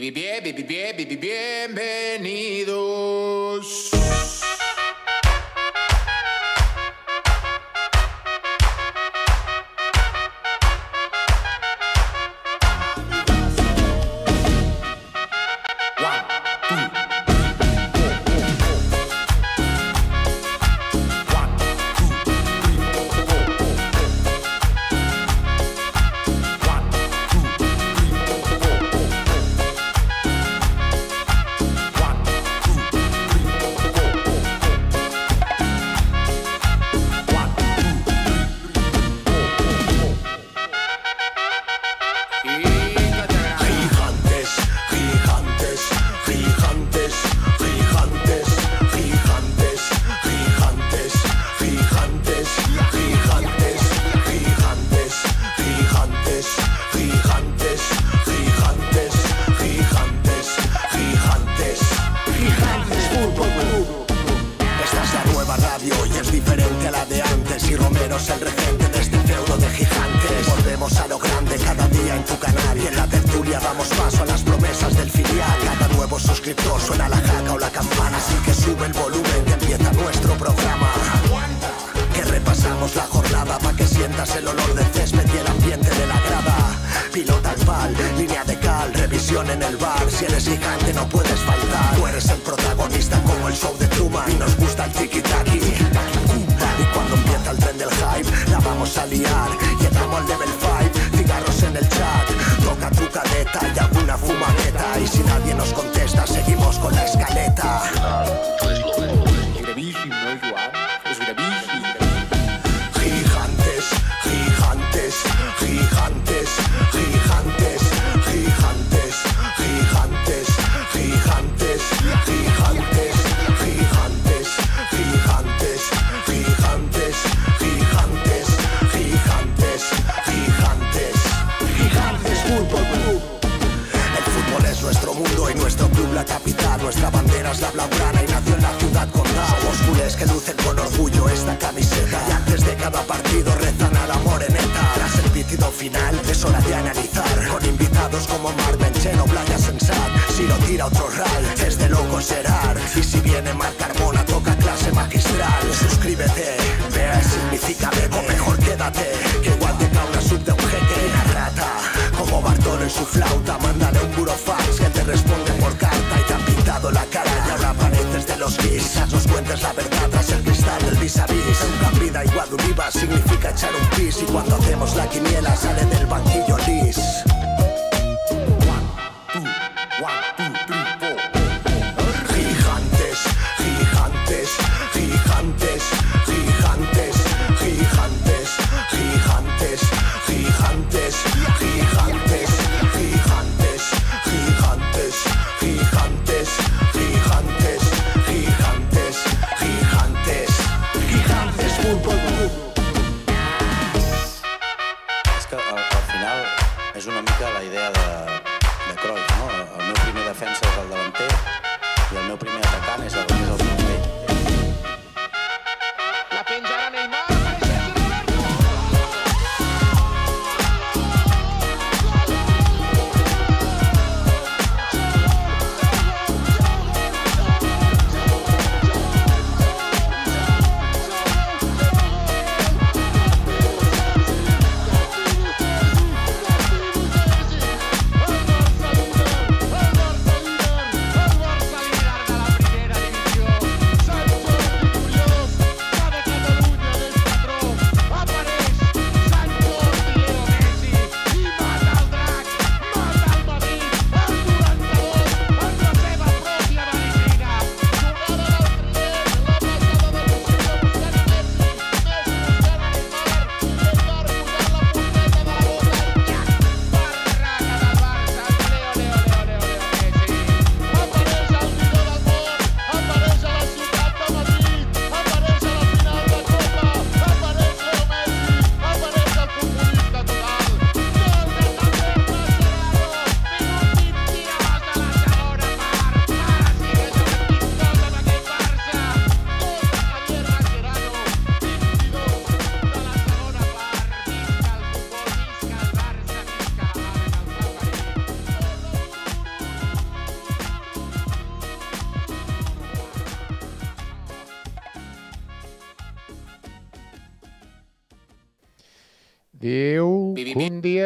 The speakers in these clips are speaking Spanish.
Bien, bien, bien, bienvenidos.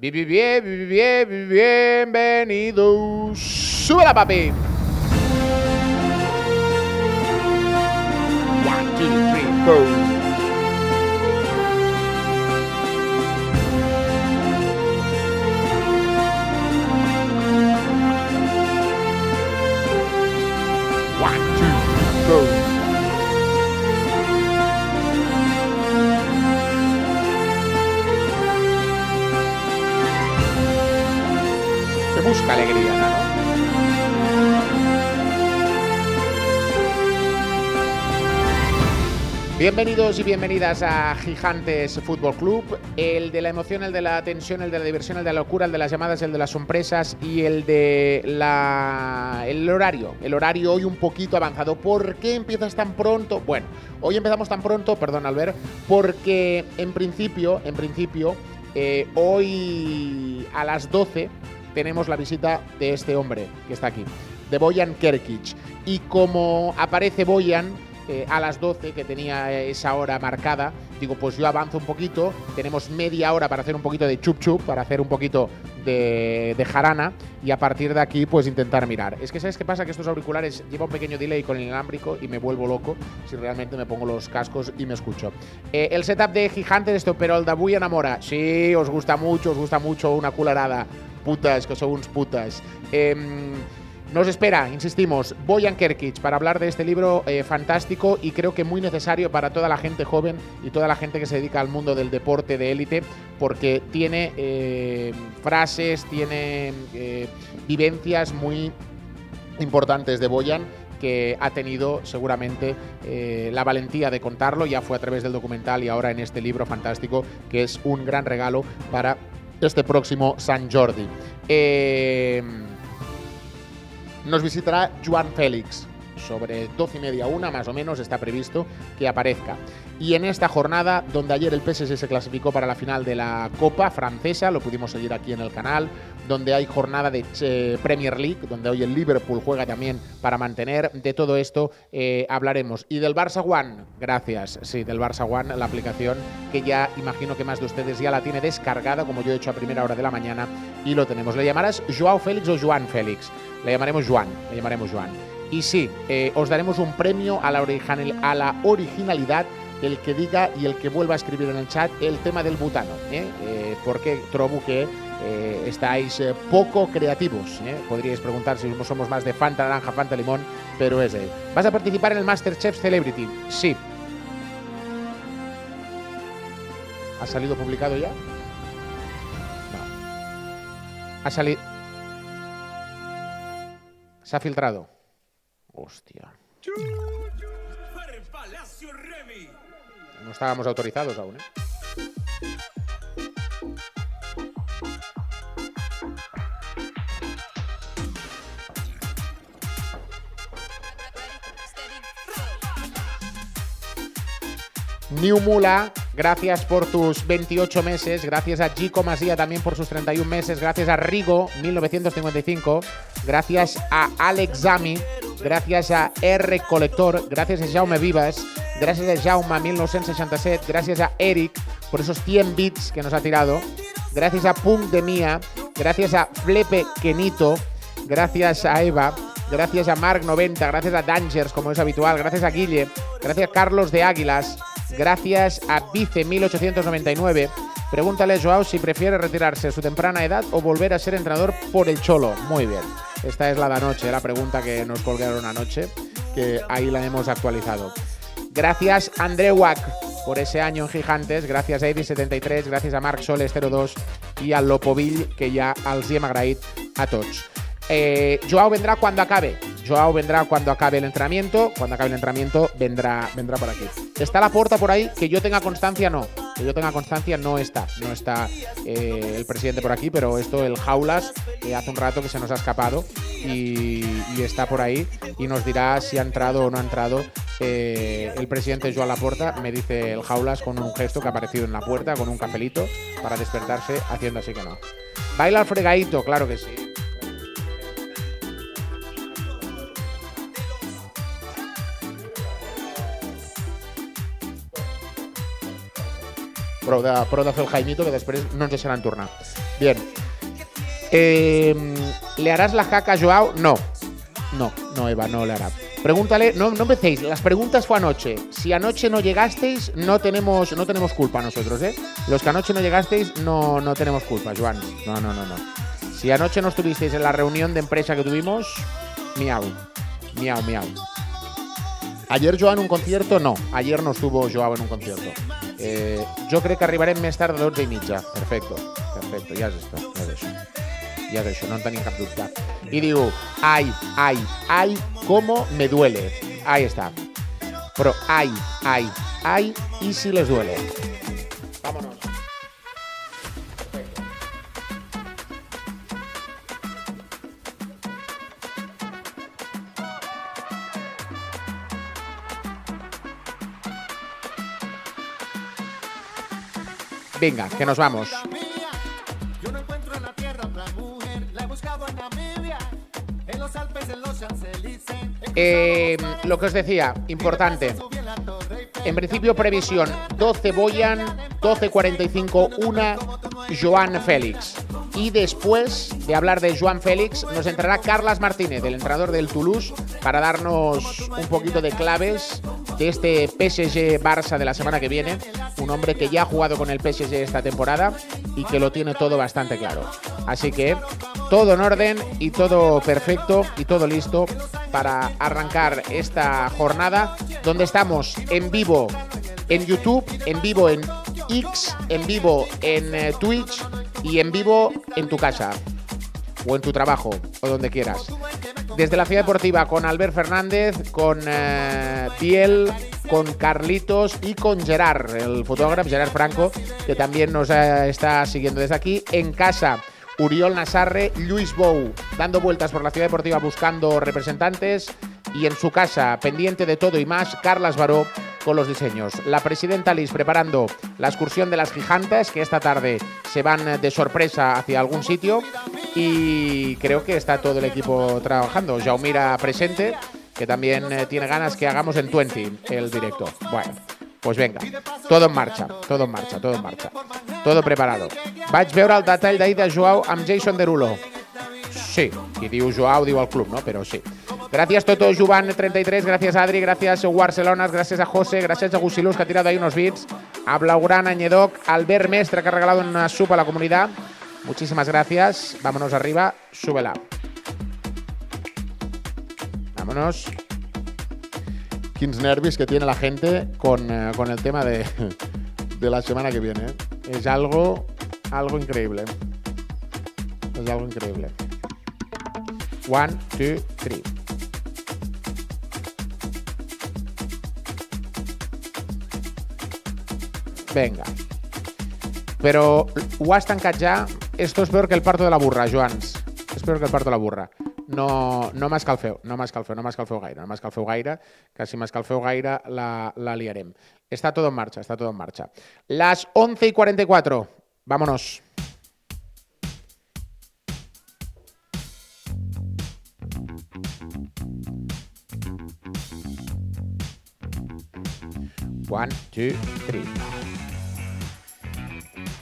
Bien, bien, bien, bienvenidos. ¡Súbela, papi! busca alegría, ¿no? Bienvenidos y bienvenidas a Gigantes Fútbol Club, el de la emoción, el de la tensión, el de la diversión, el de la locura, el de las llamadas, el de las sorpresas y el de la el horario, el horario hoy un poquito avanzado. ¿Por qué empiezas tan pronto? Bueno, hoy empezamos tan pronto, perdón Albert, porque en principio, en principio eh, hoy a las 12 tenemos la visita de este hombre que está aquí, de Boyan Kerkic. Y como aparece Boyan, eh, a las 12 que tenía esa hora marcada. Digo, pues yo avanzo un poquito, tenemos media hora para hacer un poquito de chup chup, para hacer un poquito de, jarana y a partir de aquí pues intentar mirar. Es que sabes qué pasa, que estos auriculares llevan un pequeño delay con el inalámbrico y me vuelvo loco si realmente me pongo los cascos y me escucho. Eh, el setup de gigante de esto, pero el Dabu enamora. Sí, os gusta mucho, os gusta mucho una cularada putas, que son putas. Em, nos espera, insistimos, Boyan Kerkic para hablar de este libro eh, fantástico y creo que muy necesario para toda la gente joven y toda la gente que se dedica al mundo del deporte de élite, porque tiene eh, frases, tiene eh, vivencias muy importantes de Boyan que ha tenido seguramente la valentía de contarlo, ya fue a través del documental y ahora en este libro fantástico, que es un gran regalo para este próximo San Jordi. Eh, nos visitará Juan Félix sobre 12 y media, una más o menos, está previsto que aparezca. Y en esta jornada, donde ayer el PSG se clasificó para la final de la Copa Francesa, lo pudimos seguir aquí en el canal, donde hay jornada de eh, Premier League, donde hoy el Liverpool juega también para mantener. De todo esto eh, hablaremos. Y del Barça One, gracias, sí, del Barça One, la aplicación que ya imagino que más de ustedes ya la tiene descargada, como yo he hecho a primera hora de la mañana, y lo tenemos. ¿Le llamarás Joao Félix o Joan Félix? Le llamaremos Juan le llamaremos Juan y sí, eh, os daremos un premio a la, a la originalidad El que diga y el que vuelva a escribir en el chat el tema del butano. ¿eh? Eh, porque trobu que eh, estáis eh, poco creativos. Podríais preguntar si somos más de Fanta Naranja, Fanta Limón, pero es él. ¿Vas a participar en el Masterchef Celebrity? Sí. ¿Ha salido publicado ya? No. Ha salido... Se ha filtrado. Hostia. No estábamos autorizados aún, ¿eh? New Mula, gracias por tus 28 meses, gracias a Gico Masía también por sus 31 meses, gracias a Rigo 1955, gracias a Alex Zami gracias a R Colector, gracias a Jaume Vivas, gracias a Jaume 1967, gracias a Eric por esos 100 bits que nos ha tirado, gracias a Punk de Mía, gracias a Flepe Kenito, gracias a Eva, gracias a Mark 90, gracias a Dangers como es habitual, gracias a Guille, gracias a Carlos de Águilas, gracias a Vice 1899. Pregúntale Joao si prefiere retirarse a su temprana edad o volver a ser entrenador por el Cholo. Muy bien. Esta es la de anoche, la pregunta que nos colgaron anoche, que ahí la hemos actualizado. Gracias André Wack por ese año en Gigantes, gracias a 73 gracias a Mark Soles02 y a Lopoville, que ya al Ziemagraid a todos. Eh, Joao vendrá cuando acabe. Joao vendrá cuando acabe el entrenamiento. Cuando acabe el entrenamiento vendrá, vendrá por aquí. Está la puerta por ahí. Que yo tenga constancia, no. Que yo tenga constancia, no está. No está eh, el presidente por aquí, pero esto, el Jaulas, eh, hace un rato que se nos ha escapado y, está por ahí y nos dirá si ha entrado o no ha entrado el presidente Joao puerta Me dice el Jaulas con un gesto que ha aparecido en la puerta, con un cafelito, para despertarse haciendo así que no. Baila al fregadito, claro que sí. proda, de, el Jaimito, que después no ens serán tornar. Bien. Eh, ¿Le harás la jaca a Joao? No. No, no, Eva, no le hará. Pregúntale, no, no empecéis, las preguntas fue anoche. Si anoche no llegasteis, no tenemos, no tenemos culpa nosotros, ¿eh? Los que anoche no llegasteis, no, no tenemos culpa, Joan. No, no, no, no. Si anoche no estuvisteis en la reunión de empresa que tuvimos, miau, miau, miau. Ayer Joan un concierto, no. Ayer no estuvo Joao en un concierto. Yo eh, creo que arribaré en tard de 12 de mitja. Perfecto, perfecto, ya está ya Ya eso ya Ja és no en tenim cap dubte. I ay, ay, ay como me duele. Ahí está. Pero ay, ay, ay, y si les duele. Vámonos. Venga, que nos vamos. lo que os decía, importante. En principio, previsión: 12 Boyan, 12.45, una Joan Félix. Y después de hablar de Juan Félix, nos entrará Carlas Martínez, el entrenador del Toulouse, para darnos un poquito de claves de este PSG Barça de la semana que viene. Un hombre que ya ha jugado con el PSG esta temporada y que lo tiene todo bastante claro. Así que todo en orden y todo perfecto y todo listo para arrancar esta jornada donde estamos en vivo en YouTube, en vivo en X, en vivo en eh, Twitch y en vivo en tu casa o en tu trabajo o donde quieras. Desde la Ciudad Deportiva con Albert Fernández, con Piel, eh, con Carlitos y con Gerard, el fotógrafo Gerard Franco, que también nos eh, está siguiendo desde aquí. En casa, Uriol Nasarre, Luis Bou, dando vueltas por la Ciudad Deportiva buscando representantes y en su casa, pendiente de todo y más, Carlas Baró con los diseños. La presidenta Liz preparando la excursión de las gigantes, que esta tarde se van de sorpresa hacia algún sitio. Y creo que está todo el equipo trabajando. Jaumira presente, que también eh, tiene ganas que hagamos en 20 el directo. Bueno. Pues venga, todo en marcha, todo en marcha, todo en marcha. Todo preparado. Vaig ver el de Joao amb Jason Derulo. Sí, qui diu Joao diu el club, no? Però sí. Gracias Toto Juvan 33, gracias Adri, gracias Barcelona, gracias a José, gracias a Gusilus que ha tirado ahí unos beats, a Blaugrán, Añedoc, Albert Mestre que ha regalado una sub a la comunidad. Muchísimas gracias. Vámonos arriba, súbela. Vámonos. Quins nervis que tiene la gente con, eh, con el tema de, de, la semana que viene. Eh. Es algo, algo increíble. Es algo increíble. One, two, three. Venga. Però ho has tancat ja? Esto es peor que el parto de la burra, Joans. Es peor que el parto de la burra. No, no m'escalfeu, no m'escalfeu, no m'escalfeu gaire, no m'escalfeu gaire, que si m'escalfeu gaire la, la liarem. Está todo en marcha, está todo en marcha. Las 11 y 44. Vámonos. One, two, three.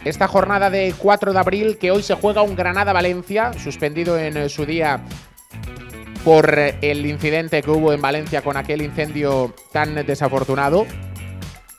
Esta jornada de 4 de abril, que hoy se juega un Granada-Valencia, suspendido en eh, su día por eh, el incidente que hubo en Valencia con aquel incendio tan desafortunado.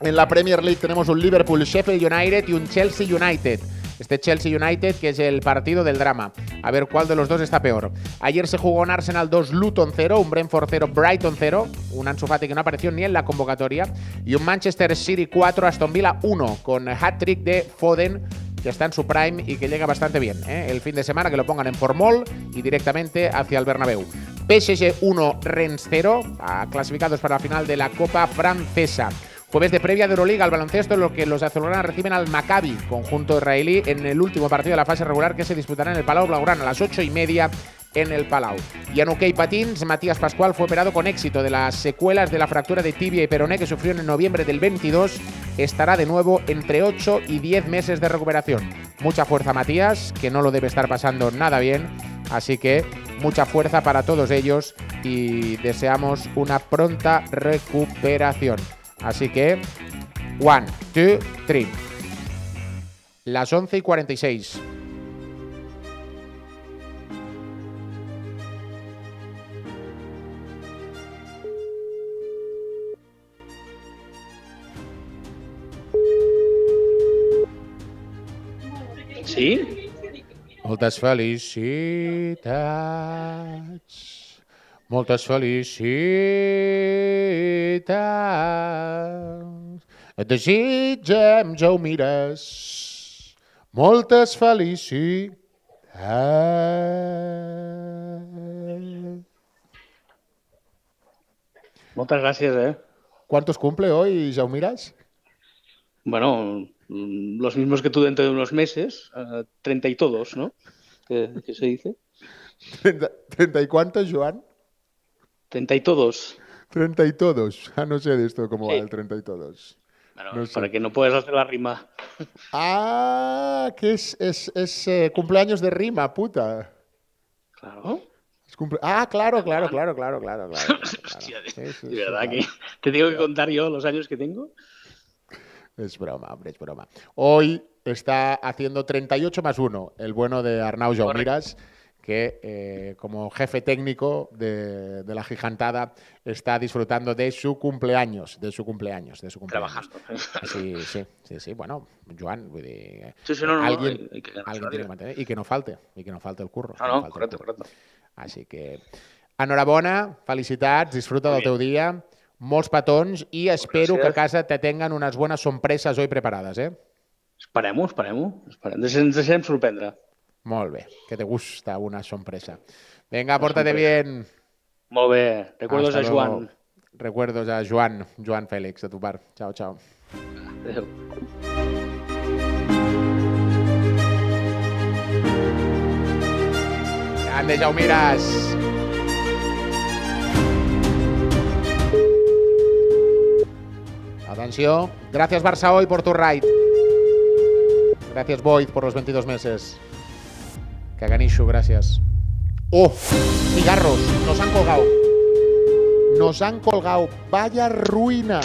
En la Premier League tenemos un Liverpool Sheffield United y un Chelsea United. Este Chelsea United, que es el partido del drama. A ver cuál de los dos está peor. Ayer se jugó un Arsenal 2 Luton 0, un Brentford 0 Brighton 0, un Ansu que no apareció ni en la convocatoria, y un Manchester City 4 Aston Villa 1, con hat-trick de Foden que está en su prime y que llega bastante bien. ¿eh? El fin de semana que lo pongan en Formol y directamente hacia el Bernabéu. PSG 1, Rennes 0, clasificados para la final de la Copa Francesa. Jueves de previa de Euroliga al baloncesto, en lo que los azulgranas reciben al Maccabi, conjunto israelí, en el último partido de la fase regular que se disputará en el Palau Blaugrana a las ocho y media en el Palau. Y en OK Patins, Matías Pascual fue operado con éxito de las secuelas de la fractura de tibia y peroné que sufrió en noviembre del 22. Estará de nuevo entre 8 y 10 meses de recuperación. Mucha fuerza Matías, que no lo debe estar pasando nada bien. Así que mucha fuerza para todos ellos y deseamos una pronta recuperación. Así que, one, two, three. Las 11 y 46. Sí? Moltes felicitats. moltes felicitats. Et desitgem, ja ho mires, moltes felicitats. Moltes gràcies, eh? ¿Cuántos cumple hoy, ja ho mires? Bueno, los mismos que tú dentro de unos meses, eh, treinta y todos, ¿no? ¿Qué, qué se dice? ¿Treinta y cuántos, Joan? Treinta y todos. Treinta y todos. Ah, no sé de esto cómo va el treinta y todos. para que no puedas hacer la rima. Ah, que es, es, es eh, cumpleaños de rima, puta. Claro. ¿Oh? Ah, claro, claro, claro, claro, claro. claro, Hostia, de, verdad que te tengo que contar yo los años que tengo. Es broma, hombre, es broma. Hoy está haciendo 38 más 1 el bueno de Arnau Jaumiras. que eh, como jefe técnico de, de, la gigantada está disfrutando de su cumpleaños, de su cumpleaños, de su cumpleaños. Trabajando. Sí, sí, sí, sí. Bueno, Joan, eh, sí, sí, no, alguien, no, no, que alguien tiene que mantener y que no falte, y que no falte el curro. Ah, no, curro. correcto. Así que enhorabona, felicitats, disfruta del teu dia, molts petons i espero Gracias. que a casa te tengan unes bones sorpreses hoy preparades, eh? Esperem-ho, esperem-ho. Esperem. Ens deixem sorprendre. Muy que te gusta una sorpresa. Venga, pórtate bien. Muy Recuerdos a Joan. Recuerdos a Joan, Joan Félix, de tu par. Chao, chao. Grande, Jaumiras. Atención. Gracias, Barça, hoy por tu ride. Gracias, Boyd, por los 22 meses. Caganillo, gracias. ¡Oh! ¡Cigarros! ¡Nos han colgado! ¡Nos han colgado! ¡Vaya ruina!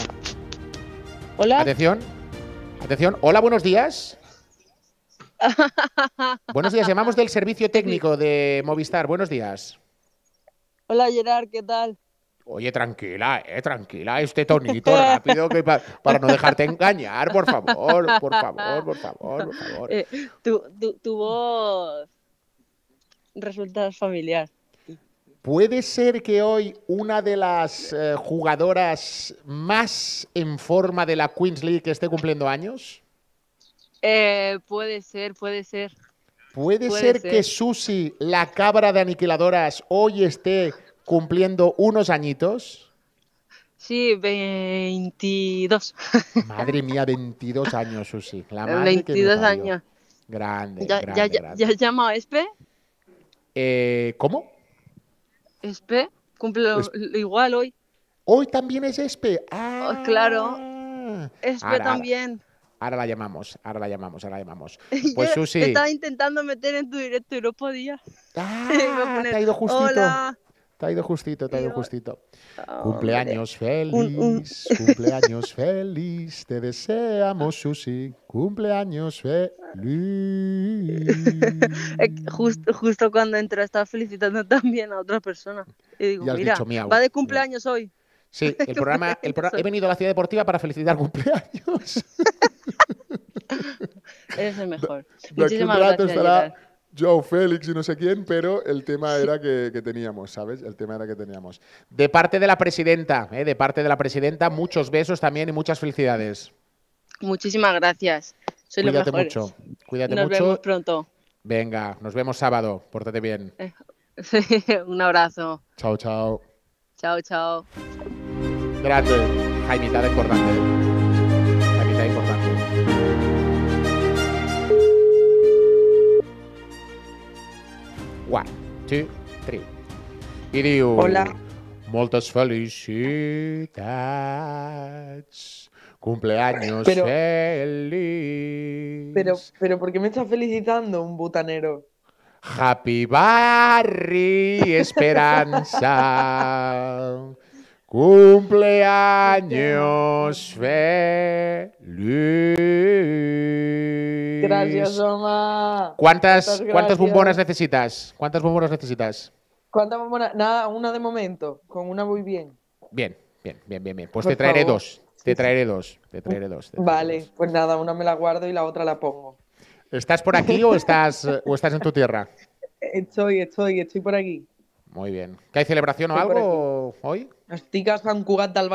Hola. Atención. Atención. Hola, buenos días. buenos días. Llamamos del servicio técnico de Movistar. Buenos días. Hola, Gerard. ¿Qué tal? Oye, tranquila, eh, tranquila, este tonito rápido para no dejarte engañar, por favor, por favor, por favor, por favor. Eh, tu, tu, voz resultados familiar. ¿Puede ser que hoy una de las eh, jugadoras más en forma de la Queens League esté cumpliendo años? Eh, puede ser, puede ser. ¿Puede, ser, que Susi, la cabra de aniquiladoras, hoy esté cumpliendo unos añitos? Sí, 22. Madre mía, 22 años, Susi. 22 años. Grande, ya, grande, ya, grande. a Espe? Eh, ¿Cómo? Espe, cumple igual hoy. Hoy también es Espe. Oh, ah, claro. Espe también. Ahora, la llamamos, ahora la llamamos, ahora la llamamos. Pues Yo Susi. Estaba intentando meter en tu directo y no podía. te ha ido justito. Hola. Te ha ido justito, te ha ido justito. cumpleaños feliz, cumpleaños feliz, te deseamos, Susi. Cumpleaños feliz. justo, cuando entró estaba felicitando también a otra persona. Y digo, mira, va de cumpleaños hoy. Sí, el programa, he venido a la ciudad deportiva para felicitar cumpleaños. Eres el mejor. Muchísimas gracias. Joe Félix y no sé quién, pero el tema era que, teníamos, ¿sabes? El tema era que teníamos. De parte de la presidenta, ¿eh? de parte de la presidenta, muchos besos también y muchas felicidades. Muchísimas gracias. Soy Cuídate mucho. Cuídate mucho. Nos vemos pronto. Venga, nos vemos sábado. Pórtate bien. Eh, un abrazo. Chao, chao. Chao, chao. Gracias. Jaimita de Cordante. Jaimita de Cordante. One, two, three. I Hola. Moltes felicitats. Cumpleaños feliz. Pero, pero, ¿por qué me estás felicitando un butanero? Happy Barry Esperanza. Cumpleaños feliz. Gracias, ¿Cuántas, ¿Cuántas bombonas necesitas? ¿Cuántas bombonas necesitas? ¿Cuántas bombonas? Nada, una de momento. Con una voy bien. Bien, bien, bien, bien. Pues te traeré dos. Te traeré dos, te traeré dos. vale, pues nada, una me la guardo y la otra la pongo. ¿Estás por aquí o estás, o estás en tu tierra? Estoy, estoy, estoy por aquí. Muy bien. ¿Qué hay celebración o algo hoy? Las ticas cugat del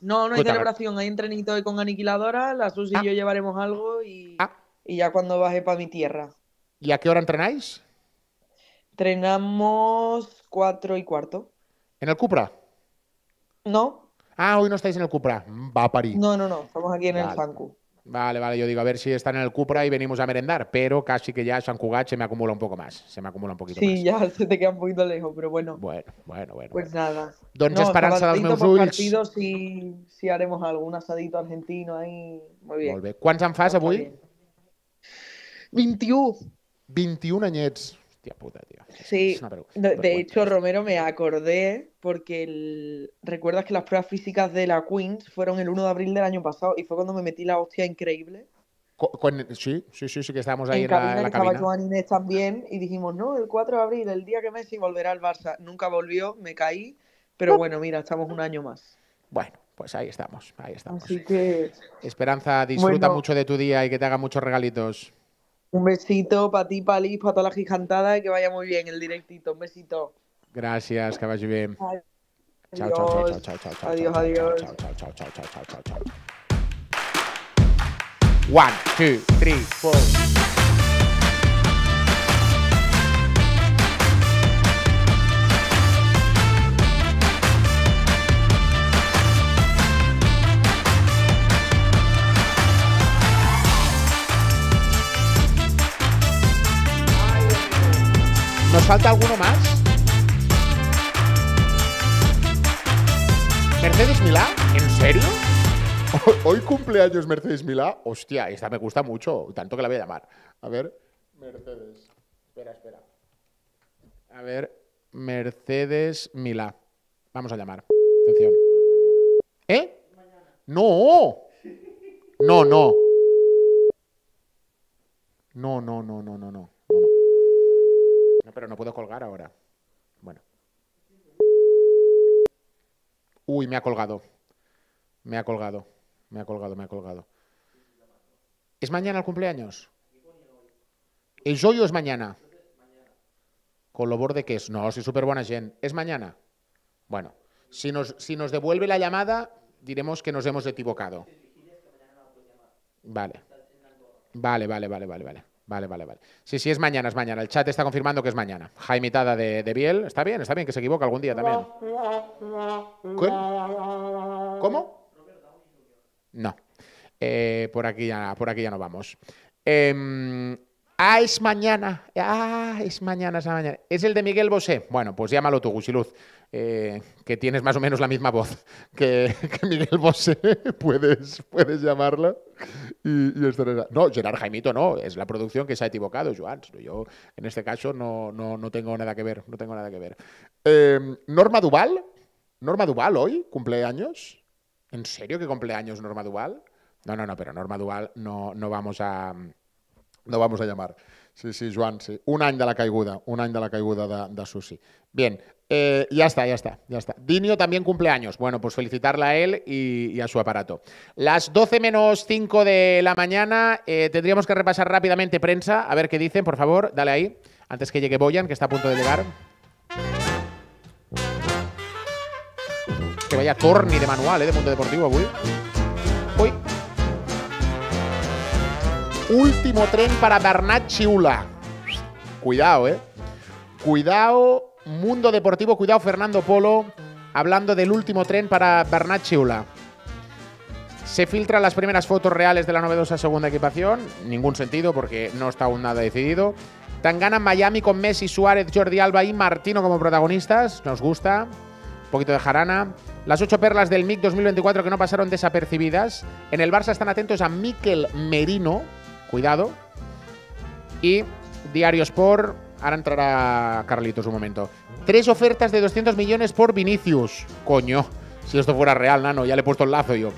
No, no hay celebración. Hay entrenito hoy con aniquiladora. La Susi y ah. yo llevaremos algo y, ah. y ya cuando baje para mi tierra. ¿Y a qué hora entrenáis? Entrenamos cuatro y cuarto. ¿En el Cupra? No. Ah, hoy no estáis en el Cupra. Va a París. No, no, no. Estamos aquí en el Zancu. Vale, vale, yo digo, a ver si están en el Cupra y venimos a merendar, pero casi que ya San Cugat se me acumula un poco más, se me acumula un poquito sí, más. Sí, ya, se te queda un poquito lejos, pero bueno. Bueno, bueno, bueno. Pues bueno. nada. Doncs no, esperança dels meus ulls. Partido, si, si haremos algún asadito argentino ahí, muy bien. Molt bé. Quants en fas avui? 21. 21 anyets. puta, tío. Sí, de hecho, Romero me acordé porque recuerdas que las pruebas físicas de la Queens fueron el 1 de abril del año pasado y fue cuando me metí la hostia increíble. sí, sí, sí, sí, que estábamos ahí en, la, cabina. también y dijimos, no, el 4 de abril, el día que Messi volverá al Barça. Nunca volvió, me caí, pero bueno, mira, estamos un año más. Bueno, pues ahí estamos, ahí estamos. Así que... Esperanza, disfruta mucho de tu día y que te haga muchos regalitos. Un besito para ti, para Liz, para toda la gigantada y que vaya muy bien el directito. Un besito. Gracias, que vaya bien. Chao, chao, chao, chao, chao, chao. Adiós, chao, adiós. Chao, chao, chao, chao, chao, chao, chao. One, two, three, four. ¿Nos falta alguno más? ¿Mercedes Milá? ¿En serio? Hoy cumpleaños Mercedes Milá. Hostia, esta me gusta mucho, tanto que la voy a llamar. A ver, Mercedes. Espera, espera. A ver, Mercedes Milá. Vamos a llamar. Atención. ¿Eh? No. No, no. No, no, no, no, no, no pero no puedo colgar ahora. Bueno. Uy, me ha colgado. Me ha colgado. Me ha colgado, me ha colgado. ¿Es mañana el cumpleaños? ¿Es hoy o es mañana? Con lo borde que es. No, soy súper buena Jen. ¿Es mañana? Bueno, si nos, si nos devuelve la llamada, diremos que nos hemos equivocado. Vale. Vale, vale, vale, vale, vale. Vale, vale, vale. Sí, sí, es mañana, es mañana. El chat está confirmando que es mañana. Jaimitada de, de Biel. Está bien, está bien que se equivoca algún día también. ¿Cómo? No. Eh, por, aquí ya, por aquí ya no vamos. Em, Ah, es mañana. Ah, es mañana, esa mañana. ¿Es el de Miguel Bosé? Bueno, pues llámalo tú, Gusiluz, eh, que tienes más o menos la misma voz que, Miguel Bosé. puedes, puedes llamarla y, No, Gerard Jaimito no, es la producción que se ha equivocado, Joan. Yo, en este caso, no, no, no tengo nada que ver, no tengo nada que ver. Em, Norma Duval, Norma Duval hoy, cumpleaños. ¿En serio que cumpleaños Norma Duval? No, no, no, pero Norma Duval no, no vamos a no vamos a llamar. Sí, sí, Joan, sí. Un any de la caiguda, un any de la caiguda da Susi. Bien, eh, ya está, ya está, ya está. Dinio también cumple años. Bueno, pues felicitarla a él y, a su aparato. Las 12 menos 5 de la mañana, eh, tendríamos que repasar rápidamente prensa, a ver qué dicen, por favor, dale ahí, antes que llegue Boyan, que está a punto de llegar. Que vaya corni de manual, eh, de Mundo Deportivo, Will. Último tren para Bernat Chiula. Cuidado, ¿eh? Cuidado, Mundo Deportivo, cuidado Fernando Polo, hablando del último tren para Bernat Chiula. Se filtran las primeras fotos reales de la novedosa segunda equipación. Ningún sentido porque no está aún nada decidido. Tangana Miami con Messi, Suárez, Jordi Alba y Martino como protagonistas. Nos gusta. Un poquito de jarana. Las ocho perlas del MIC 2024 que no pasaron desapercibidas. En el Barça están atentos a Miquel Merino, cuidado. Y diarios por. Ahora entrará Carlitos un momento. Tres ofertas de 200 millones por Vinicius. Coño, si esto fuera real, nano, ya le he puesto el lazo yo.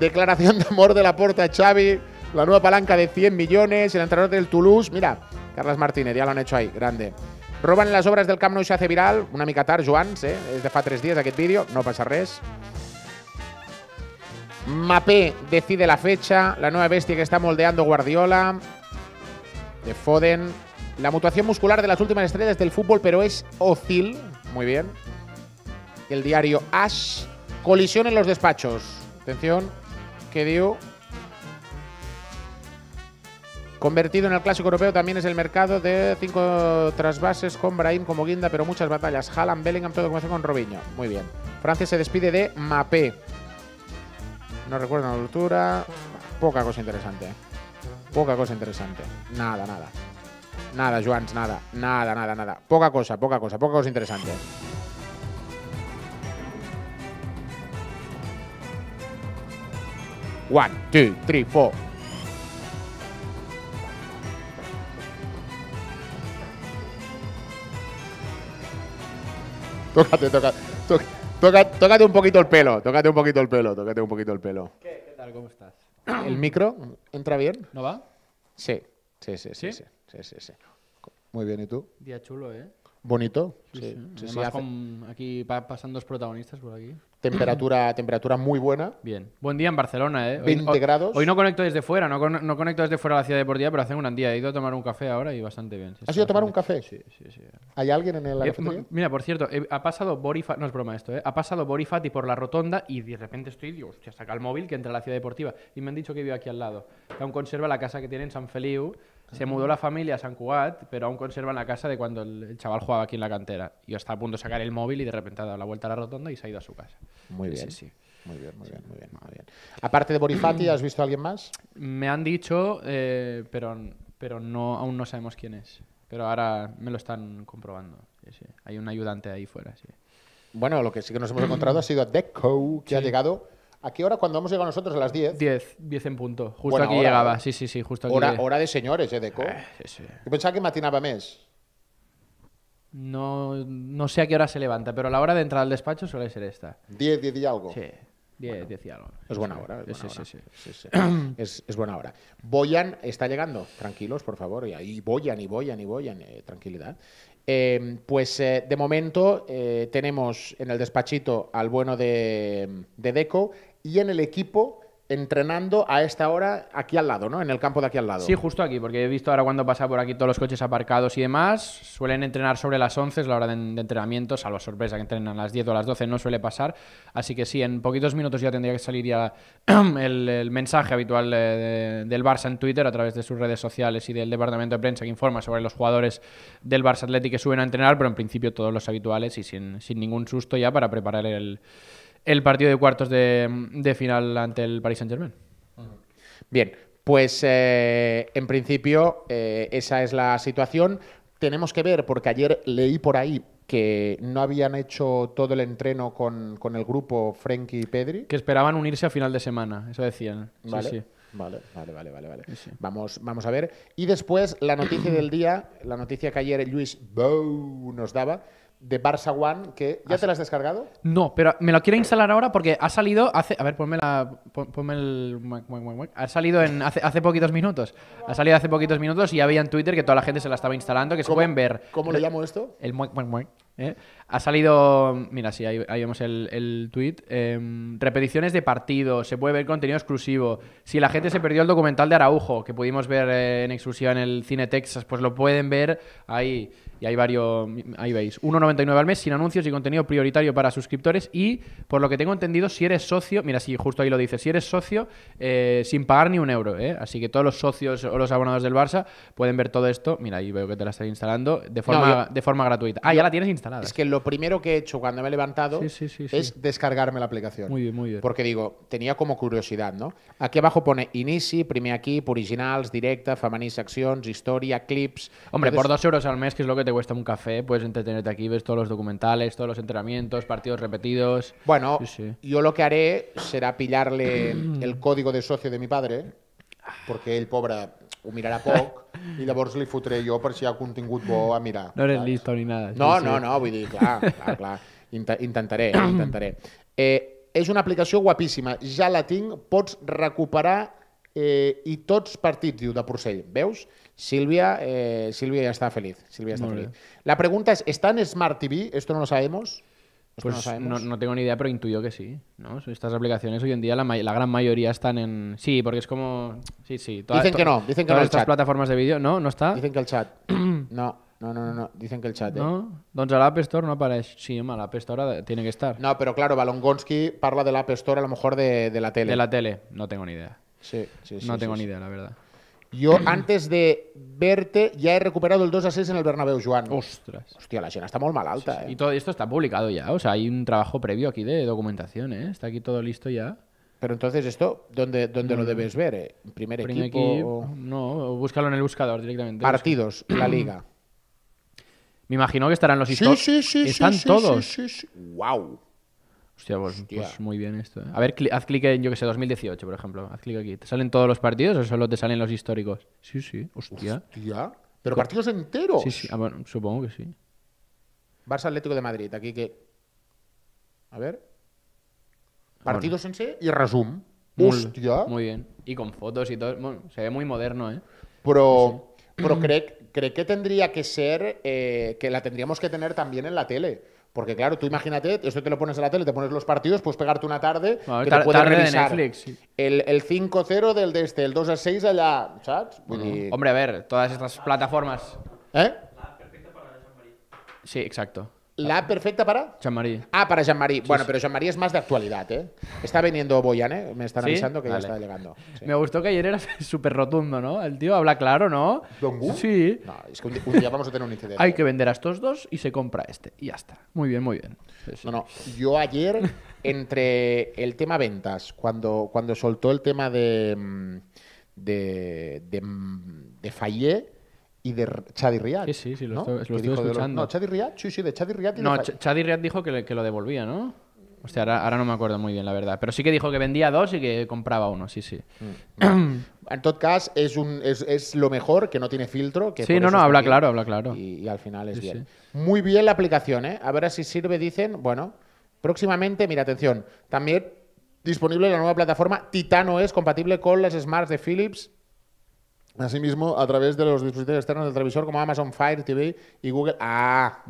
Declaración de amor de la porta a Xavi. La nueva palanca de 100 millones. El entrenador del Toulouse. Mira, Carlos Martínez, ya lo han hecho ahí. Grande. Roban las obras del Camp Nou se hace viral. Una mica tard, Joan, eh? de fa tres de aquest vídeo, no pasa res. Mapé decide la fecha, la nueva bestia que está moldeando Guardiola, de Foden, la mutuación muscular de las últimas estrellas del fútbol, pero es Ocil, muy bien. El diario Ash, colisión en los despachos. Atención, que dio. Convertido en el clásico europeo también es el mercado de cinco trasvases con Brahim como guinda, pero muchas batallas. Haaland, Bellingham, todo comienza con Robinho. Muy bien. Francia se despide de Mapé. No recuerdo la altura. Poca cosa interesante. Poca cosa interesante. Nada, nada. Nada, Joans, nada. Nada, nada, nada. Poca cosa, poca cosa, poca cosa interesante. One, two, three, four. Tócate, tócate, tócate tócate un poquito el pelo, tócate un poquito el pelo, tócate un poquito el pelo. ¿Qué, qué tal? ¿Cómo estás? ¿El micro entra bien? ¿No va? sí, sí, sí. ¿Sí? sí, sí, sí. Muy bien, ¿y tú? Día chulo, ¿eh? Bonito. Sí, sí. aquí pasan dos protagonistas por aquí. Temperatura, temperatura muy buena. Bien. Buen día en Barcelona, ¿eh? 20 grados. Hoy no conecto desde fuera, no, no, conecto desde fuera a la ciudad deportiva, pero hace un gran día. He ido a tomar un café ahora y bastante bien. ¿Has ido a tomar un café? Sí, sí, sí. ¿Hay alguien en el eh, Mira, por cierto, ha pasado Borifati, no es broma esto, eh, Ha pasado Borifati por la rotonda y de repente estoy, digo, hostia, saca el móvil que entra a la ciudad deportiva. Y me han dicho que vive aquí al lado. aún conserva la casa que tiene en San Feliu se mudó la familia a San Cugat, pero aún conservan la casa de cuando el, chaval jugaba aquí en la cantera. Y hasta a punto de sacar el móvil y de repente ha dado la vuelta a la rotonda y se ha ido a su casa. Muy bien. Sí, Muy bien, muy bien, muy bien, Aparte de Borifati, ¿has visto a alguien más? Me han dicho, eh, pero, pero no, aún no sabemos quién es. Pero ahora me lo están comprobando. Hay un ayudante ahí fuera, sí. Bueno, lo que sí que nos hemos encontrado ha sido a Deco, que ha llegado ¿A qué hora cuando hemos llegado nosotros? ¿A las 10? 10, 10 en punto. Justo aquí llegaba, sí, sí, sí, justo aquí. Hora, de... hora de señores, ¿eh, Deco? Ah, Yo pensaba que matinaba mes. No, sé a qué hora se levanta, pero la hora de entrar al despacho suele ser esta. 10, 10 y algo. Sí. 10, y algo. Es buena hora. Es sí, Sí, sí, Es, buena hora. Boyan está llegando. Tranquilos, por favor. Y ahí, Boyan, y Boyan, y Boyan. Eh, tranquilidad. Em, pues eh, de momento eh, tenemos en el despachito al bueno de, de Deco, y en el equipo entrenando a esta hora aquí al lado, ¿no? En el campo de aquí al lado. Sí, justo aquí, porque he visto ahora cuando pasa por aquí todos los coches aparcados y demás, suelen entrenar sobre las 11, la hora de, de entrenamiento, salvo sorpresa que entrenan a las 10 o a las 12, no suele pasar. Así que sí, en poquitos minutos ya tendría que salir ya el, mensaje habitual eh, del Barça en Twitter a través de sus redes sociales y del departamento de prensa que informa sobre los jugadores del Barça Athletic que suben a entrenar, pero en principio todos los habituales y sin, sin ningún susto ya para preparar el el partido de cuartos de, final ante el Paris Saint Germain. Bien, pues eh, en principio eh, esa es la situación. Tenemos que ver, porque ayer leí por ahí que no habían hecho todo el entreno con, el grupo Frenkie y Pedri. Que esperaban unirse a final de semana, eso decían. Vale. Vale, vale, vale, vale. Vamos, vamos a ver. Y después, la noticia del día, la noticia que ayer Luis Bou nos daba, de Barça One, que ¿ya ah, te la has descargado? No, pero me lo quiero instalar ahora porque ha salido hace... A ver, ponme, la, el... Ha salido en hace, hace, poquitos minutos. Ha salido hace poquitos minutos y ya en Twitter que toda la gente se la estaba instalando, que se pueden ver... ¿Cómo le llamo esto? El ¿eh? Ha salido, mira, sí, ahí, vemos el, tweet. Em, repeticiones de partido, se puede ver contenido exclusivo. Si la gente se perdió el documental de Araujo, que pudimos ver eh, en exclusiva en el Cine Texas, pues lo pueden ver ahí. Y hay varios, ahí veis, 1,99 al mes sin anuncios y contenido prioritario para suscriptores. Y por lo que tengo entendido, si eres socio, mira, si justo ahí lo dices si eres socio, eh, sin pagar ni un euro. ¿eh? Así que todos los socios o los abonados del Barça pueden ver todo esto. Mira, ahí veo que te la estás instalando de forma, de forma gratuita. Ah, ya la tienes instalada. Es que lo primero que he hecho cuando me he levantado es descargarme la aplicación. Muy bien, muy bien. Porque digo, tenía como curiosidad, ¿no? Aquí abajo pone inici, prime aquí, originals, directa, Famanis, Acciones, historia, clips. Hombre, por dos euros al mes, que es lo que te cuesta un café, puedes entretenerte aquí, ves todos los documentales, todos los entrenamientos, partidos repetidos. Bueno, sí, sí. yo lo que haré será pillarle el código de socio de mi padre, perquè el pobre, ho mirarà poc, i llavors li fotré jo per si hi ha contingut bo a mirar. No eres listo ni nada. Sí, no, sí. no, no, vull dir, clar, clar, clar. Int intentaré, intentaré. Eh, és una aplicació guapíssima, ja la tinc, pots recuperar eh, i tots partits, diu, de Porcell, veus? Silvia, eh, Silvia ya está feliz. Silvia está feliz. La pregunta es, ¿está en Smart TV? Esto no lo sabemos. Pues no, tengo ni idea, pero intuyo que sí. ¿no? Estas aplicaciones hoy en día, la, gran mayoría están en. Sí, porque es como. Sí, sí. toda- Dicen que no, dicen que no estas plataformas de vídeo. No, no está. Dicen que el chat. No, no, no, no, Dicen que el chat. eh. No, doncs el App Store no aparece Sí, mal. App Store tiene que estar. No, pero claro, Balongonsky parla del App Store a lo mejor de, la tele. De la tele, no tengo ni idea. Sí, sí, sí, No tengo ni idea, la verdad. Yo, antes de verte, ya he recuperado el 2 a 6 en el Bernabéu, Joan. Ostras. Hostia, la gente está muy mal alta, Y eh. todo esto está publicado ya, o sea, hay un trabajo previo aquí de documentación, ¿eh? Está aquí todo listo ya. Pero entonces esto, ¿dónde, dónde lo mm. debes ver? Eh? ¿Primer, equipo? No, búscalo en el buscador directamente. Partidos, en la liga. Me imagino que estarán los históricos. Sí, sí, sí. Están sí, todos. Guau. Wow. Pues, Hostia, pues, muy bien esto. Eh. A ver, haz clic en, yo que sé, 2018, por ejemplo. Haz clic aquí. ¿Te salen todos los partidos o solo te salen los históricos? Sí, sí. Hostia. Hostia. Pero partidos enteros. Sí, sí. Ah, supongo que sí. Barça Atlético de Madrid, aquí que. A ver. Partidos en sí y resum. Muy, Hostia. Muy bien. Y con fotos y todo. se ve muy moderno, ¿eh? Pero, cree pero que tendría que ser eh, que la tendríamos que tener también en la tele. Porque claro, tú imagínate, esto te lo pones a la tele, te pones los partidos, puedes pegarte una tarde que te revisar. Netflix, El, el 5-0 del de este, el 2-6 allá, pues Hombre, a ver, todas estas plataformas... ¿Eh? Sí, exacto. ¿La ah. perfecta para? jean Ah, para jean bueno, pero jean es más de actualidad, ¿eh? Está vendiendo Boyan, ¿eh? Me están avisando que ya está llegando. Me gustó que ayer era súper rotundo, ¿no? El tío habla claro, ¿no? ¿Don Sí. No, es que un vamos a tener un incidente. Hay que vender a estos dos y se compra este. Y ya está. Muy bien, muy bien. No, no. Yo ayer, entre el tema ventas, cuando, cuando soltó el tema de. Mm, de. de, mm, de Fallé, y de Chadi Riad. Sí, sí, sí, lo, estoy, escuchando. no, Chadi sí, sí, de Chadi No, Chad dijo que, lo devolvía, ¿no? O sea, ahora, no me acuerdo muy bien, la verdad. Pero sí que dijo que vendía dos y que compraba uno, sí, sí. Mm, en todo caso, es, lo mejor, que no tiene filtro. Que sí, no, no, habla claro, habla claro. Y, al final es bien. Muy bien la aplicación, ¿eh? A ver si sirve, dicen. Bueno, próximamente, mira, atención, también disponible la nueva plataforma Titano es compatible con las Smarts de Philips Asimismo, a través de los dispositivos externos del televisor como Amazon Fire TV y Google. Ah,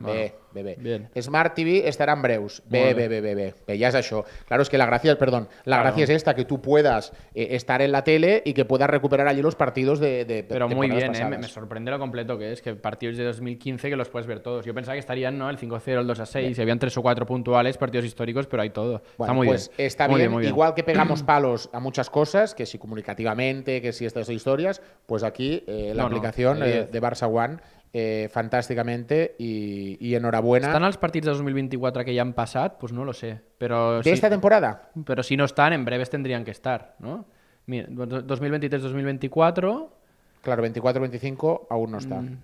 Smart TV estará en breus. Bé, bé, bé, Ya es eso. Claro, es que la gracia, perdón, la gracia es esta, que tú puedas eh, estar en la tele y que puedas recuperar allí los partidos de... Pero muy bien, eh, me, sorprende lo completo que es, que partidos de 2015 que los puedes ver todos. Yo pensaba que estarían, ¿no? El 5-0, el 2-6, habían tres o cuatro puntuales, partidos históricos, pero hay todo. está muy pues, bien. Está bien, Igual que pegamos palos a muchas cosas, que si comunicativamente, que si estas historias, pues aquí eh, la aplicación de Barça One eh, fantásticamente y enhorabuena. ¿Están els partits de 2024 que ya han pasado? Pues no lo sé. Però esta temporada? Pero si no están, en breves tendrían que estar, ¿no? 2023-2024... Claro, 24-25 aún no están. Mm.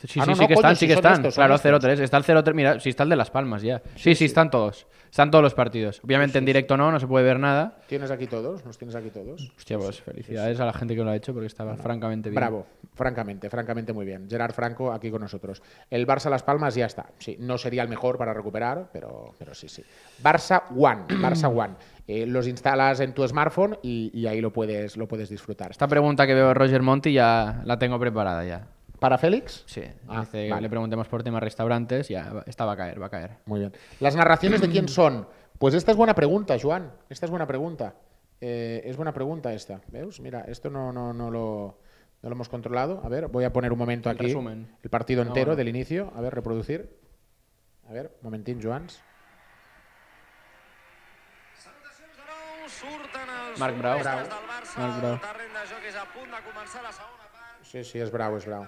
Sí, sí, ah, sí, que están, sí que están. claro, 0-3. Está el 0-3, mira, sí está el de Las Palmas ya. Sí, sí, están todos. Están todos los partidos. Obviamente en directo no, no se puede ver nada. ¿Tienes aquí todos? ¿Nos tienes aquí todos? Hostia, pues felicidades a la gente que lo ha hecho porque estaba francamente bien. Bravo, francamente, francamente muy bien. Gerard Franco aquí con nosotros. El Barça Las Palmas ya está. Sí, no sería el mejor para recuperar, pero, pero sí, sí. Barça One, Barça One. Eh, los instalas en tu smartphone y, ahí lo puedes, lo puedes disfrutar. Esta pregunta que veo de Roger Monti ya la tengo preparada ya. ¿Para Félix? Sí. Ah, le preguntemos por temas restaurantes, ya, esta va a caer, va a caer. Muy bien. ¿Las narraciones de quién son? Pues esta es buena pregunta, Juan, Esta es buena pregunta. Eh, es buena pregunta esta. Mira, esto no, no, no, lo, lo, hemos controlado. A ver, voy a poner un momento aquí. El partido ah, entero del inicio. A ver, reproducir. A ver, un momentín, Joans. Mark Brau. Brau. Sí, sí, es brau, es brau.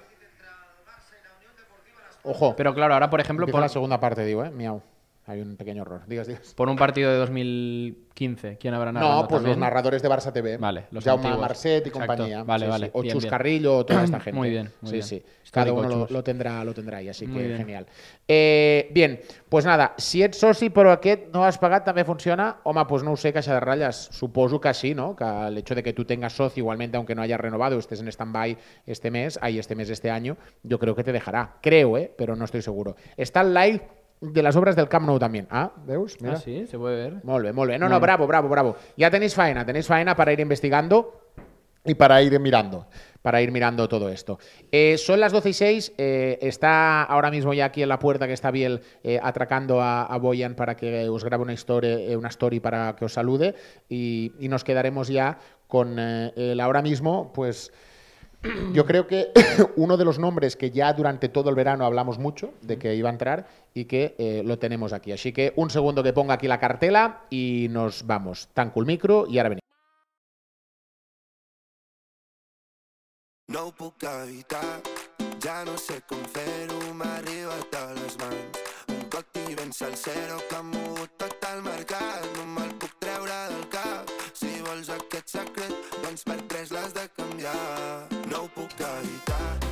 Ojo. Pero claro, ahora por ejemplo. Por... la segunda parte, digo, ¿eh? Miau. Hay un pequeño error. Digas, Por un partido de 2015, ¿quién habrá narrado? No, pues los narradores de Barça TV. Vale, los Jaume Marcet y compañía. Vale, vale. O Chuscarrillo, o toda esta gente. Muy bien, sí, Sí, Cada uno lo, tendrá, lo ahí, así que genial. Eh, bien, pues nada, si ets soci a que no has pagat ¿también funciona? oma pues no usé sé, Caixa de rayas Supongo que sí, ¿no? Que el hecho de que tú tengas socio igualmente, aunque no hayas renovado, estés en stand-by este mes, ahí este mes, este año, yo creo que te dejará. Creo, ¿eh? Pero no estoy seguro. Está live de las obras del Camp Nou también, Ah, veus? Ah, sí? Se puede ver. molve molve No, no, bravo, bravo, bravo. Ya tenéis faena, tenéis faena para ir investigando y para ir mirando, para ir mirando todo esto. Eh, son las 12 y 6, eh, está ahora mismo ya aquí en la puerta que está Biel eh, atracando a, Boyan para que os grabe una story, una story para que os salude y, y nos quedaremos ya con el ahora mismo, pues... Yo creo que uno de los nombres que ya durante todo el verano hablamos mucho de que iba a entrar y que eh, lo tenemos aquí. Así que un segundo que ponga aquí la cartela y nos vamos. Tan cool micro y ahora venimos. No puc evitar, ja no sé com fer-ho, m'ha arribat a les mans. Un còctil ben salsero que ha mogut tot el mercat, no me'l puc treure del cap. Si vols aquest secret, doncs per tres l'has de canviar. guitarra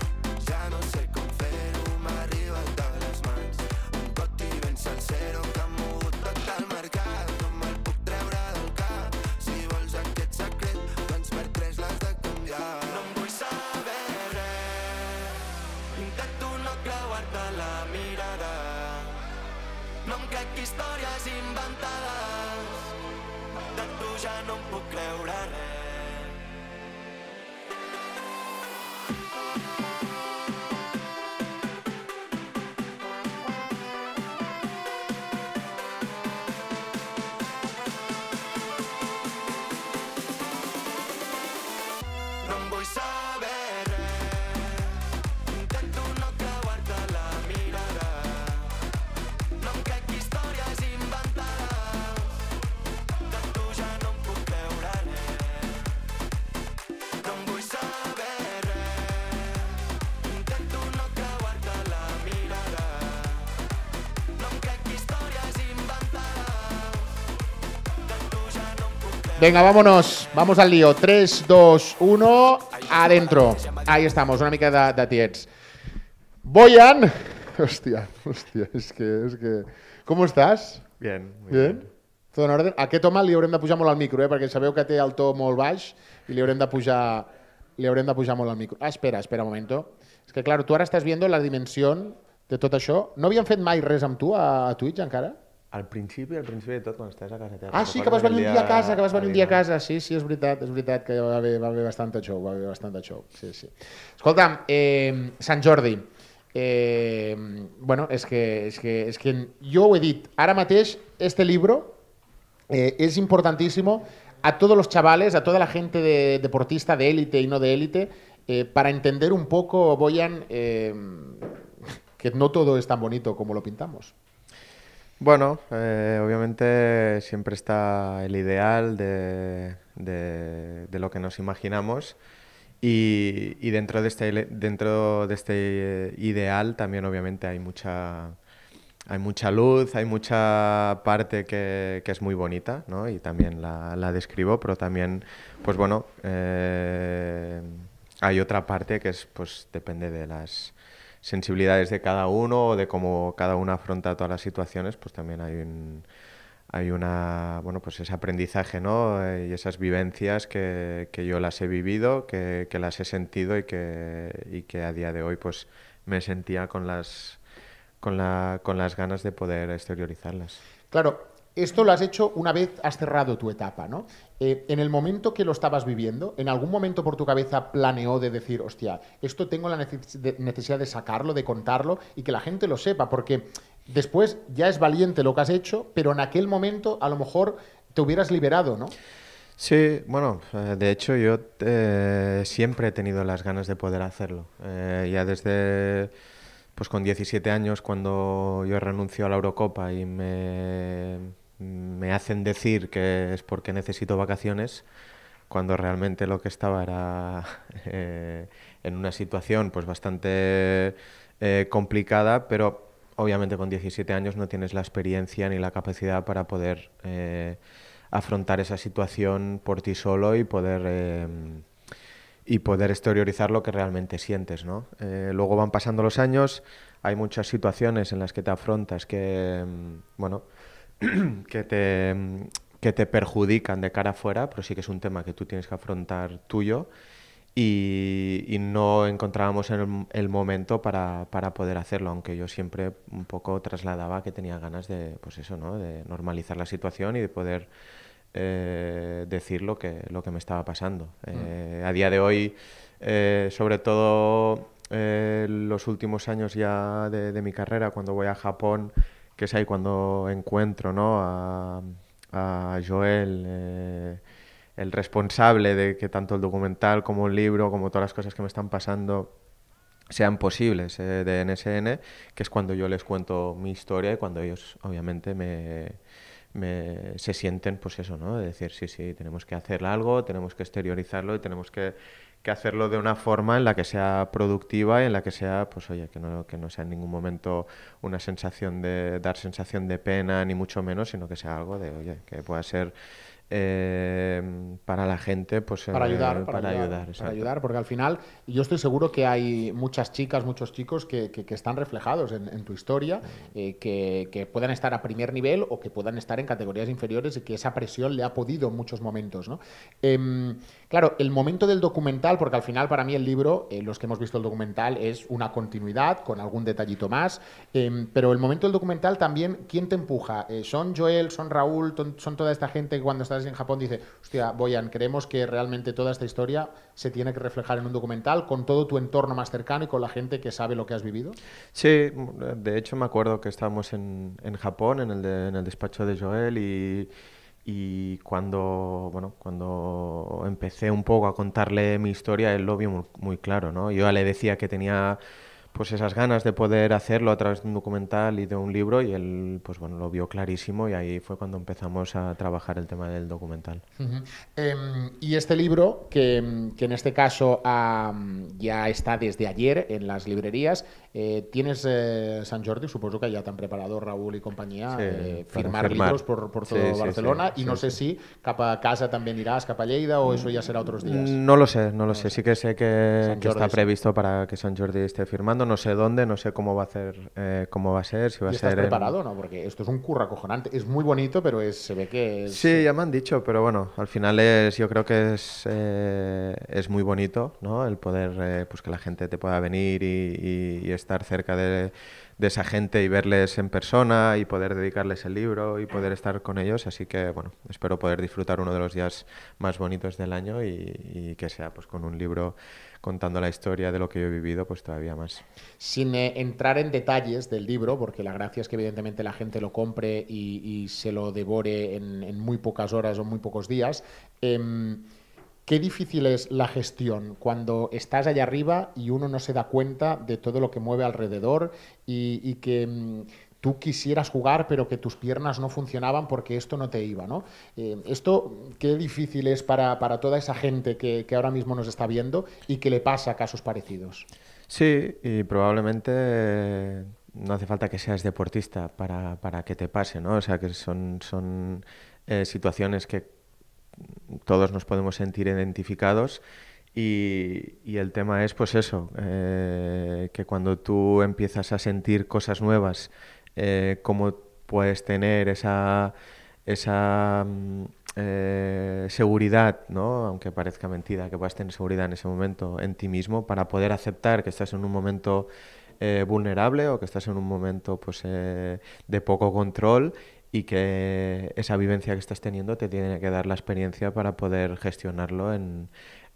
Venga, vámonos. Vamos al lío. 3, 2, 1. Adentro. Ahí estamos. Una mica de, de tiets. Boyan. Hostia, hostia. Es que... es que... ¿Cómo estás? Bien. Muy bien. bien. Tot en ordre? A aquest home li haurem de pujar molt al micro, eh? perquè sabeu que té el to molt baix i li haurem de pujar, li haurem de pujar molt al micro. Ah, espera, espera un momento. És que, claro, tu ara estàs viendo la dimensió de tot això. No havíem fet mai res amb tu a, a Twitch encara? al principio, al principio de todo, cuando estás a casa Ah, sí, que vas venir un día a casa, que vas venir un día a casa. Sí, sí, es verdad, es verdad, que va a haber bastante show, va a haber bastante show. Sí, sí. eh, Jordi, eh, bueno, es que, yo que, és que he este libro es eh, importantísimo a todos los chavales, a toda la gente de, deportista de élite y no de élite, eh, para entender un poco, Boyan, que no todo es tan bonito como lo pintamos. Bueno, eh, obviamente siempre está el ideal de, de, lo que nos imaginamos y, dentro, de este, dentro de este ideal también obviamente hay mucha, hay mucha luz, hay mucha parte que, es muy bonita ¿no? y también la, la, describo, pero también, pues bueno, eh, hay otra parte que es, pues depende de las sensibilidades de cada uno o de cómo cada uno afronta todas las situaciones, pues también hay un, hay una, bueno, pues ese aprendizaje, ¿no? Y esas vivencias que, que yo las he vivido, que, que, las he sentido y que, y que a día de hoy, pues me sentía con las, con, la, con las ganas de poder exteriorizarlas. Claro, esto lo has hecho una vez has cerrado tu etapa, ¿no? Eh, en el momento que lo estabas viviendo, ¿en algún momento por tu cabeza planeó de decir, hostia, esto tengo la necesidad de sacarlo, de contarlo y que la gente lo sepa? Porque después ya es valiente lo que has hecho, pero en aquel momento a lo mejor te hubieras liberado, ¿no? Sí, bueno, eh, de hecho yo eh, siempre he tenido las ganas de poder hacerlo. ya desde, pues con 17 años, cuando yo renuncio a la Eurocopa y me me hacen decir que es porque necesito vacaciones cuando realmente lo que estaba era eh, en una situación pues bastante eh, complicada, pero obviamente con 17 años no tienes la experiencia ni la capacidad para poder eh, afrontar esa situación por ti solo y poder y poder exteriorizar lo que realmente sientes. ¿no? luego van pasando los años, hay muchas situaciones en las que te afrontas que, mm, bueno, que te, que te perjudican de cara afuera, pero sí que es un tema que tú tienes que afrontar tuyo y, no encontrábamos el, el momento para, para, poder hacerlo, aunque yo siempre un poco trasladaba que tenía ganas de, pues eso, ¿no? de normalizar la situación y de poder eh, decir lo que, lo que me estaba pasando. Mm. Eh, a día de hoy, eh, sobre todo los últimos años ya de mi carrera, cuando voy a Japón, que es ahí cuando encuentro a, Joel, eh, el responsable de que tanto el documental como el libro, como todas las cosas que me están pasando sean posibles eh, de NSN, que es cuando yo les cuento mi historia y cuando ellos obviamente me, se sienten pues eso, ¿no? De decir, sí, sí, tenemos que hacer algo, tenemos que exteriorizarlo y tenemos que que hacerlo de una forma en la que sea productiva y en la que sea, pues oye, que no, que no sea en ningún momento una sensación de dar sensación de pena, ni mucho menos, sino que sea algo de, oye, que pueda ser Em, para la gente, pues para eh, ayudar, para, ayudar, ayudar, porque al final yo estoy seguro que hay muchas chicas, muchos chicos que, están reflejados en, tu historia, mm. eh, que, puedan estar a primer nivel o que puedan estar en categorías inferiores y que esa presión le ha podido en muchos momentos, em, claro, el momento del documental, porque al final para mí el libro, eh, los que hemos visto el documental, es una continuidad con algún detallito más, em, pero el momento del documental también, ¿quién te empuja? ¿Son Joel, son Raúl, son toda esta gente cuando está en Japón dice, hostia, Boyan, creemos que realmente toda esta historia se tiene que reflejar en un documental con todo tu entorno más cercano y con la gente que sabe lo que has vivido? Sí, de hecho me acuerdo que estábamos en, Japón, en el, en el despacho de Joel y... cuando, bueno, cuando empecé un poco a contarle mi historia, él lo vio muy, muy claro, ¿no? Yo le decía que tenía pues esas ganas de poder hacerlo a través de un documental y de un libro y él pues bueno lo vio clarísimo y ahí fue cuando empezamos a trabajar el tema del documental em, y este libro que, en este caso ya está desde ayer en las librerías eh, tienes eh, San Jordi, supongo que ya te han preparado Raúl y compañía eh, firmar, por, por todo Barcelona y no sé si capa casa también irás, capa Lleida o eso ya será otros días. Mm, no lo sé, no lo sé. Sí que sé que, está previsto para que San Jordi esté firmando, no sé dónde, no sé cómo va a hacer, cómo va a ser, si va a estás preparado no? Porque esto es un curra cojonante, es muy bonito, pero se ve que Sí, ya me han dicho, pero bueno, al final es, yo creo que es, es muy bonito, ¿no? El poder, pues que la gente te pueda venir y, estar cerca de, esa gente y verles en persona y poder dedicarles el libro y poder estar con ellos. Así que, bueno, espero poder disfrutar uno de los días más bonitos del año y, que sea pues con un libro contando la historia de lo que yo he vivido, pues todavía más. Sin eh, entrar en detalles del libro, porque la gracia es que evidentemente la gente lo compre y, se lo devore en, muy pocas horas o muy pocos días. Em, Qué difícil es la gestión cuando estás allá arriba y uno no se da cuenta de todo lo que mueve alrededor y, que mm, tú quisieras jugar pero que tus piernas no funcionaban porque esto no te iba. ¿no? Eh, esto qué difícil es para, toda esa gente que, ahora mismo nos está viendo y que le pasa casos parecidos. Sí, y probablemente no hace falta que seas deportista para, que te pase, ¿no? O sea, que son, son eh, situaciones que todos nos podemos sentir identificados. Y, el tema es pues eso, eh, que cuando tú empiezas a sentir cosas nuevas, eh, cómo puedes tener esa, esa mm, eh, seguridad, ¿no? aunque parezca mentira, que puedas tener seguridad en ese momento en ti mismo para poder aceptar que estás en un momento vulnerable o que estás en un momento pues, de poco control y que esa vivencia que estás teniendo te tiene que dar la experiencia para poder gestionarlo en,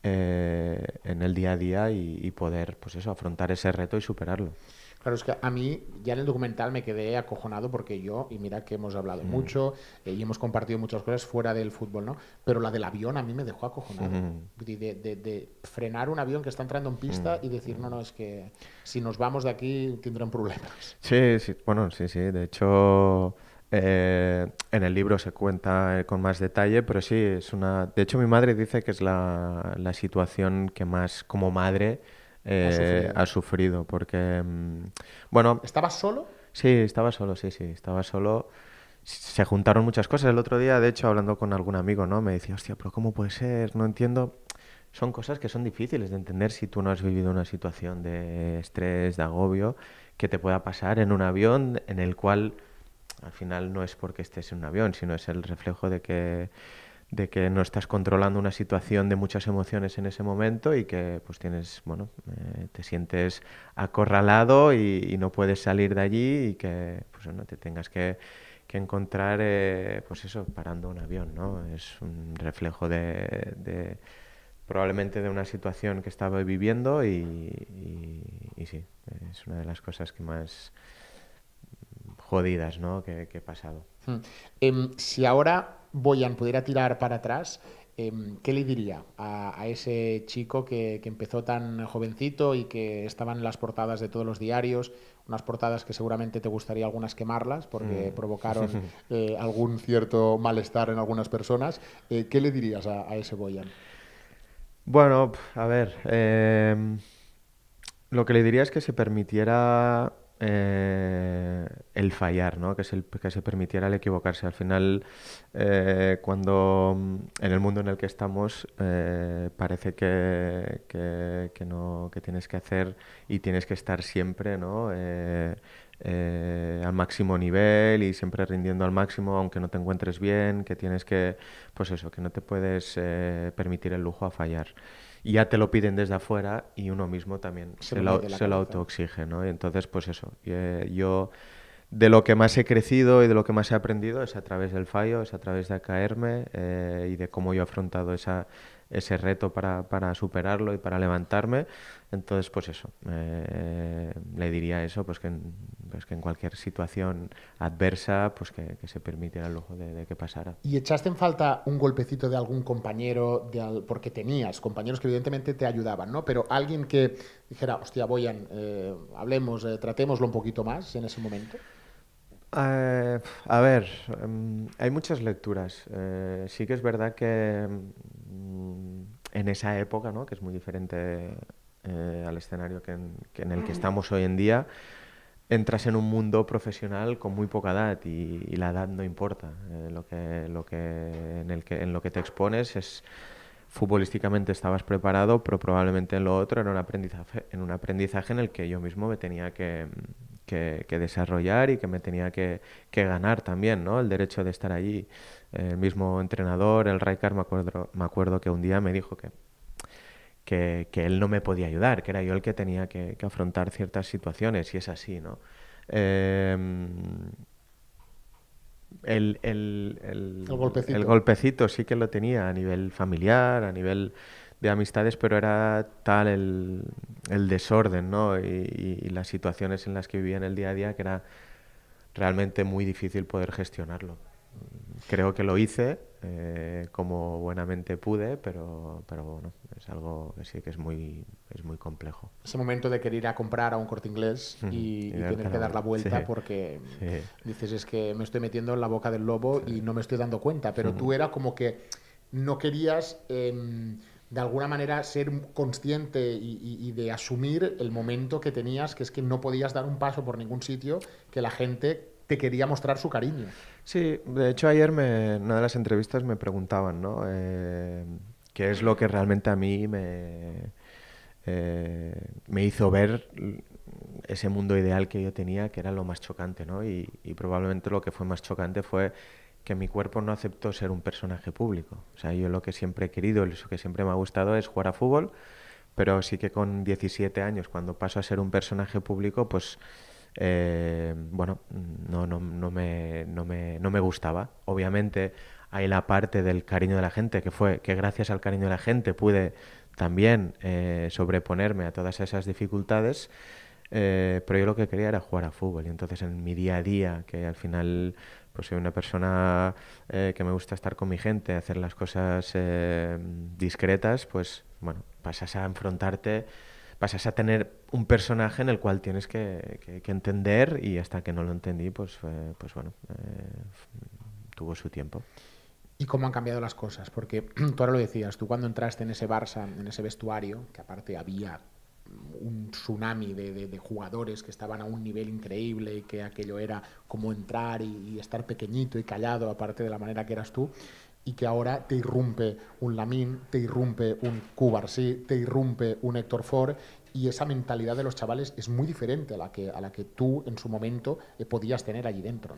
eh, en el día a día y, poder pues eso, afrontar ese reto y superarlo. Claro, es que a mí ya en el documental me quedé acojonado porque yo, y mira que hemos hablado mm. mucho eh, y hemos compartido muchas cosas fuera del fútbol, ¿no? Pero la del avión a mí me dejó acojonado. De, frenar un avión que está entrando en pista mm. y decir, no, no, es que si nos vamos de aquí tendrán problemas. Sí, sí, bueno, sí, sí. De hecho, eh, en el libro se cuenta eh, con más detalle, pero sí, es una... De hecho, mi madre dice que es la, situación que más, como madre, eh, ha, sufrido. porque... Mm, bueno... ¿Estabas solo? Sí, estaba solo, sí, sí, estaba solo. Se juntaron muchas cosas. El otro día, de hecho, hablando con algún amigo, ¿no? Me decía, hostia, pero ¿cómo puede ser? No entiendo. Son cosas que son difíciles de entender si tú no has vivido una situación de estrés, de agobio, que te pueda pasar en un avión en el cual al final no es porque estés en un avión, sino es el reflejo de que, de que no estás controlando una situación de muchas emociones en ese momento y que pues tienes, bueno, eh, te sientes acorralado y, no puedes salir de allí y que pues no te tengas que, encontrar, eh, pues eso, parando un avión, ¿no? Es un reflejo de, probablemente de una situación que estaba viviendo y sí, es una de las cosas que más jodidas ¿no? que, he pasado. Hmm. Em, si ahora Boyan pudiera tirar para atrás, em, ¿qué le diría a, ese chico que, empezó tan jovencito y que estaban en las portadas de todos los diarios? Unas portadas que seguramente te gustaría algunas quemarlas porque hmm. provocaron eh, algún cierto malestar en algunas personas. Eh, ¿Qué le dirías a, a, ese Boyan? Bueno, a ver, em, lo que le diría es que se permitiera eh, el fallar, ¿no? que, se, que se permitiera el equivocarse. Al final, eh, cuando mm, en el mundo en el que estamos eh, parece que, no, que tienes que hacer y tienes que estar siempre ¿no? al máximo nivel y siempre rindiendo al máximo, aunque no te encuentres bien, que tienes que, pues eso, que no te puedes permitir el lujo a fallar ya te lo piden desde afuera y uno mismo también se, lo, lo autoexige, ¿no? entonces, pues eso, eh, yo de lo que más he crecido y de lo que más he aprendido es a través del fallo, es a través de caerme eh, y de cómo yo he afrontado esa, ese reto para, superarlo y para levantarme. Entonces, pues eso, eh, le diría eso, pues, pues que, en, cualquier situación adversa, pues que, se permitiera el lujo de, que pasara. ¿Y echaste en falta un golpecito de algún compañero, porque tenías compañeros que evidentemente te ayudaban, ¿no? Pero alguien que dijera, hostia, voy a... Eh, hablemos, eh, tratémoslo un poquito más en ese momento. a ver, em, hay muchas lecturas. sí que es verdad que en esa época, que es muy diferente eh, al escenario en, el que estamos hoy en día, entras en un mundo profesional con muy poca edad y, la edad no importa. Eh, lo que, lo que, en, el en lo que te expones es futbolísticamente estabas preparado, pero probablemente en lo otro era un aprendizaje en, un aprendizaje en el que yo mismo me tenía que, desarrollar y que me tenía que, que, ganar también, ¿no? El derecho de estar allí el mismo entrenador, el Raikar, me acuerdo, me acuerdo que un día me dijo que, que, él no me podía ayudar, que era yo el que tenía que, afrontar ciertas situaciones, y es así, ¿no? Em, el, el, golpecito. sí que lo tenía a nivel familiar, a nivel de amistades, pero era tal el, desorden ¿no? Y, y las situaciones en las que vivía en el día a día que era realmente muy difícil poder gestionarlo creo que lo hice eh, como buenamente pude, pero, pero bueno, es algo que sí que es muy, es muy complejo. Ese momento de querer ir a comprar a un corte inglés y, tener que dar la vuelta porque dices es que me estoy metiendo en la boca del lobo y no me estoy dando cuenta, pero tú era como que no querías... Em, de alguna manera ser consciente y, de asumir el momento que tenías, que es que no podías dar un paso por ningún sitio que la gente te quería mostrar su cariño. Sí, de hecho ayer me, en una de las entrevistas me preguntaban, ¿no? Eh, ¿Qué es lo que realmente a mí me, eh, me hizo ver ese mundo ideal que yo tenía, que era lo más chocante, ¿no? Y, probablemente lo que fue más chocante fue que mi cuerpo no aceptó ser un personaje público. O sea, yo lo que siempre he querido, lo que siempre me ha gustado es jugar a fútbol, pero sí que con 17 años, cuando paso a ser un personaje público, pues eh, bueno, no, no, me, gustaba. Obviamente hay la parte del cariño de la gente, que fue que gracias al cariño de la gente pude también eh, sobreponerme a todas esas dificultades, eh, pero yo lo que quería era jugar a fútbol. Y entonces en mi día a día, que al final pues soy una persona que me gusta estar con mi gente, hacer las cosas discretas, pues bueno, pasas a enfrentarte pasas a tener un personaje en el cual tienes que, entender y hasta que no lo entendí, pues, pues bueno, eh, tuvo su tiempo. Y cómo han cambiado las cosas, porque tú ahora lo decías, tú cuando entraste en ese Barça, en ese vestuario, que aparte había un tsunami de, jugadores que estaban a un nivel increíble y que aquello era como entrar y, estar pequeñito y callado, aparte de la manera que eras tú y que ahora te irrumpe un Lamín, te irrumpe un Cubarsí, te irrumpe un Héctor Ford y esa mentalidad de los chavales es muy diferente a la que, a la que tú en su momento eh, podías tener allí dentro.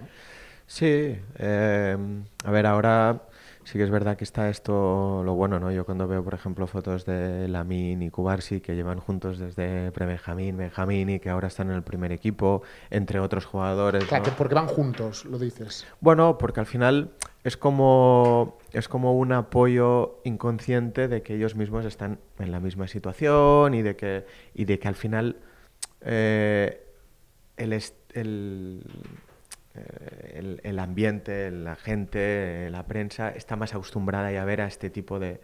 Sí, eh, a ver, ahora Sí que es verdad que está esto lo bueno, ¿no? Yo cuando veo, por ejemplo, fotos de Lamin y Kubarsi que llevan juntos desde pre-Benjamín, Benjamín y que ahora están en el primer equipo, entre otros jugadores. Claro, ¿no? que porque van juntos, lo dices. Bueno, porque al final es como, es como un apoyo inconsciente de que ellos mismos están en la misma situación y de que, y de que al final eh, el, el eh, el, ambiente, la gente, la prensa está más acostumbrada ya a ver a este tipo de,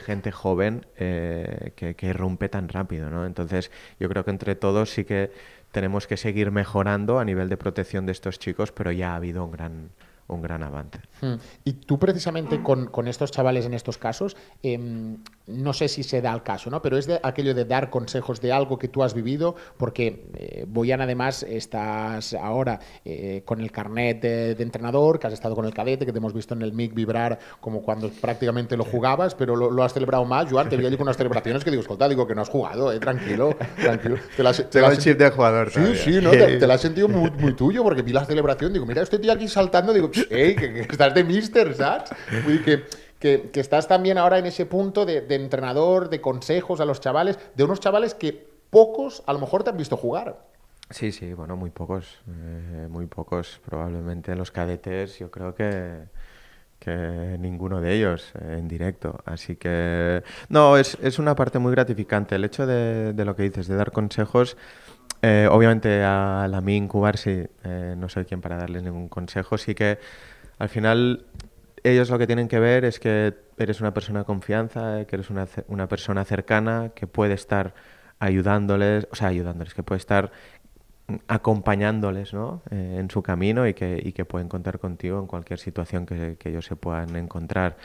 gente joven eh, que, que, irrumpe tan rápido, ¿no? Entonces yo creo que entre todos sí que tenemos que seguir mejorando a nivel de protección de estos chicos, pero ya ha habido un gran, un gran avance. Hmm. Y tú precisamente con, estos chavales en estos casos, em, no sé si se da el caso, ¿no? pero es de aquello de dar consejos de algo que tú has vivido, porque Boyan eh, además estás ahora eh, con el carnet de, entrenador, que has estado con el cadete, que te hemos visto en el MIC vibrar como cuando prácticamente lo jugabas, pero lo, has celebrado más. yo te había allí con unas celebraciones que digo, escolta, digo que no has jugado, eh, tranquilo, tranquilo. Te la, de jugador. Sí, sí, has sentido muy, muy, tuyo, porque vi la celebración, digo, mira, este tío aquí saltando, digo, que, estás de Mister que, que, en ese punto de, entrenador de consejos a los chavales, de unos chavales que pocos a lo mejor te han visto jugar. Sí, sí, bueno, muy pocos, eh, muy pocos. Probablemente los cadetes, yo creo que, que ninguno de ellos eh, en directo. Así que, no, es, una parte muy gratificante. El hecho de lo que dices, de dar consejos, eh, obviamente a la mí eh, no soy quien para darles ningún consejo, sí que al final ellos lo que tienen que ver es que eres una persona de confianza, eh, que eres una, persona cercana, que puede estar ayudándoles, o sea, ayudándoles, que puede estar mm, acompañándoles ¿no? en su camino y que, que, pueden contar contigo en cualquier situación que, que, ellos se puedan encontrar.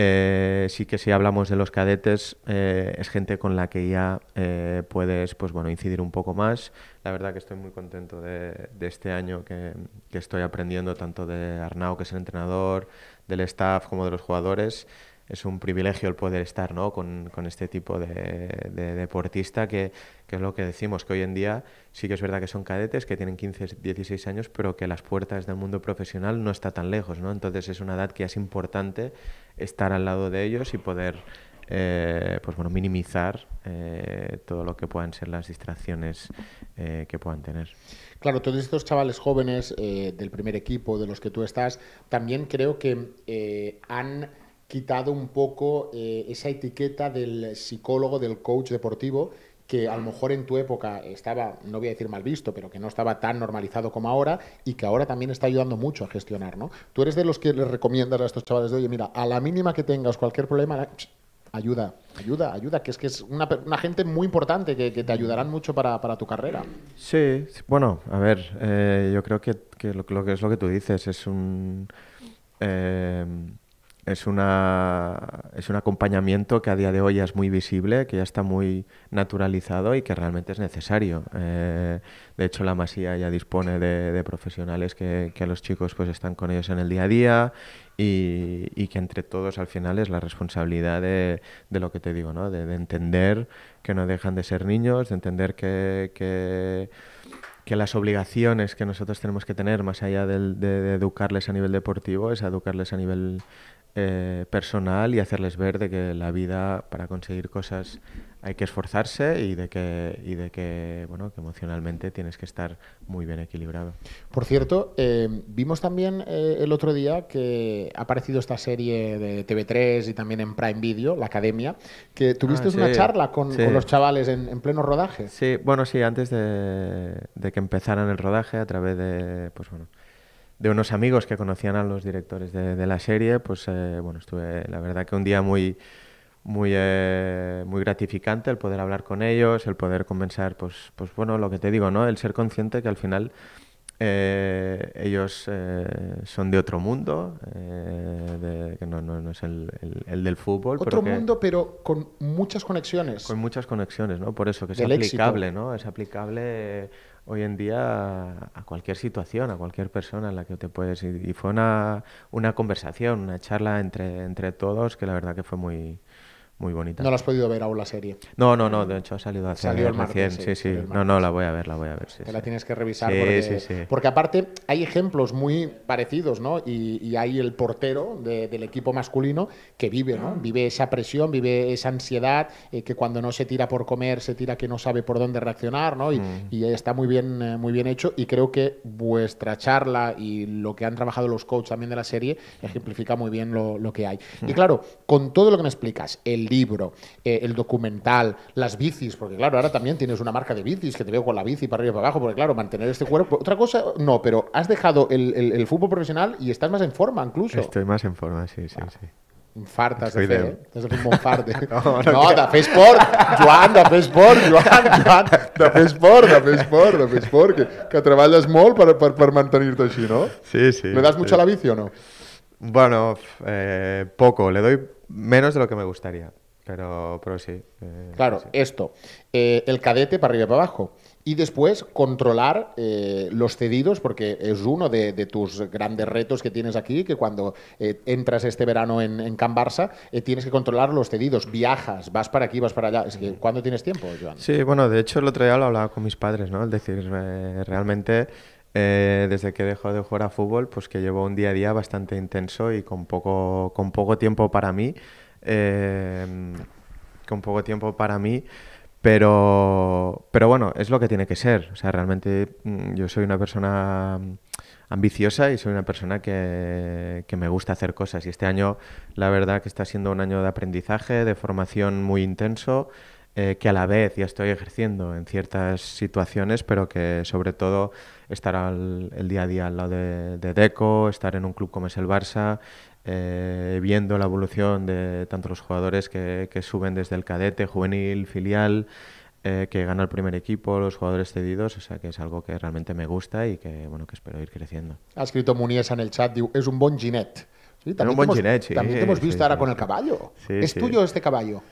Eh, sí que si hablamos de los cadetes, eh, es gente con la que ya eh, puedes pues bueno, incidir un poco más. La verdad que estoy muy contento de, este año que, que, estoy aprendiendo tanto de Arnau, que es el entrenador, del staff como de los jugadores es un privilegio el poder estar ¿no? con, este tipo de, deportista que, es lo que decimos, que hoy en día sí que es verdad que son cadetes, que tienen 15, 16 años, pero que las puertas del mundo profesional no está tan lejos, ¿no? Entonces es una edad que es importante estar al lado de ellos y poder eh, pues bueno, minimizar eh, todo lo que puedan ser las distracciones eh, que puedan tener. Claro, todos estos chavales jóvenes del primer equipo, de los que tú estás, también creo que han quitado un poco eh, esa etiqueta del psicólogo, del coach deportivo, que a lo mejor en tu época estaba, no voy a decir mal visto, pero que no estaba tan normalizado como ahora y que ahora también está ayudando mucho a gestionar, ¿no? Tú eres de los que les recomiendas a estos chavales de, oye, mira, a la mínima que tengas cualquier problema, eh, ayuda, ayuda, ayuda, que es que es una, gente muy importante que, te ayudarán mucho para, tu carrera. Sí, bueno, a ver, eh, yo creo que, lo, que es lo que tú dices, es un es, una, es un acompañamiento que a día de hoy ya es muy visible, que ya está muy naturalizado y que realmente es necesario. Eh, de hecho, la Masía ya dispone de, profesionales que, que, a los chicos pues, están con ellos en el día a día y, que entre todos al final es la responsabilidad de, de lo que te digo, ¿no? de, entender que no dejan de ser niños, de entender que, que las obligaciones que nosotros tenemos que tener, más allá de, de, educarles a nivel deportivo, es educarles a nivel eh, personal y hacerles ver de que la vida para conseguir cosas hay que esforzarse y de que, y de que, bueno, que emocionalmente tienes que estar muy bien equilibrado. Por cierto, eh, vimos también eh, el otro día que ha aparecido esta serie de TV3 y también en Prime Video, La Academia, que tuviste ah, una charla con, los chavales en, pleno rodaje. Sí, bueno, sí, antes de, que empezaran el rodaje a través de, pues bueno, de unos amigos que conocían a los directores de, de la serie, pues eh, bueno, estuve la verdad que un día muy, muy, eh, muy gratificante el poder hablar con ellos, el poder conversar pues, pues bueno, lo que te digo, ¿no? El ser consciente que al final eh, ellos son de otro mundo, que no, es el, del fútbol. Otro pero mundo, pero con muchas conexiones. Con muchas conexiones, ¿no? Por eso, que es aplicable, ¿no? Es aplicable hoy en día a cualquier situación, a cualquier persona en la que te puedes ir. Y fue una, una conversación, una charla entre, entre todos que la verdad que fue muy, muy bonita. No la has podido ver aún la serie. No, no, no, de hecho ha salido hace Salió sí, sí. No, no, la voy a ver, la voy a ver. Sí, Te la tienes que revisar porque, porque aparte hay ejemplos muy parecidos, ¿no? Y, y hay el portero del equipo masculino que vive, ¿no? Mm. Vive esa presión, vive esa ansiedad, eh, que cuando no se tira por comer, se tira que no sabe por dónde reaccionar, ¿no? Y, mm. y está muy bien, eh, muy bien hecho y creo que vuestra charla y lo que han trabajado los coaches también de la serie mm. ejemplifica muy bien lo, que hay. Y claro, con todo lo que me explicas, el libro, eh, el documental, las bicis, porque claro, ahora también tienes una marca de bicis que te veo con la bici para arriba y para abajo, porque claro, mantener este cuerpo. Otra cosa, no, pero has dejado el, fútbol profesional y estás más en forma incluso. Estoy más en forma, sí, sí, ah. sí. Infartas de eh? de un No, da no de Joan, de fe esport, Joan, Joan, de haces esport, de que, que treballes para para así, no? Sí, sí. ¿Me das mucha mucho la bici o no? Bueno, eh, poco. Le doy Menos de lo que me gustaría, pero, pero sí. Eh, claro, esto. Eh, el cadete para arriba y para abajo. Y después controlar eh, los cedidos, porque es uno de, tus grandes retos que tienes aquí, que cuando entras este verano en, en Can Barça, tienes que controlar los cedidos. Viajas, vas para aquí, vas para allá. Es que, ¿Cuándo tienes tiempo, Joan? Sí, bueno, de hecho el otro día lo hablaba con mis padres, ¿no? Es decir, realmente... Eh, desde que dejó de jugar a fútbol, pues que llevo un día a día bastante intenso y con poco, con poco tiempo para mí. Em, con poco tiempo para mí. Pero, pero bueno, es lo que tiene que ser. O sea, realmente mm, yo soy una persona mm, ambiciosa y soy una persona que, me gusta hacer cosas. Y este año, la verdad, que está siendo un año de aprendizaje, de formación muy intenso, eh, que a la vez ya estoy ejerciendo en ciertas situaciones, pero que sobre todo estar el día a día al lado de, de, Deco, estar en un club como es el Barça, eh, viendo la evolución de tanto los jugadores que, suben desde el cadete, juvenil, filial, eh, que gana el primer equipo, los jugadores cedidos, o sea que es algo que realmente me gusta y que, bueno, que espero ir creciendo. Ha escrito Muniesa en el chat, es un buen ginet. Sí, también, un buen hemos, sí, también te hemos visto ahora con el caballo. ¿Es tuyo este caballo?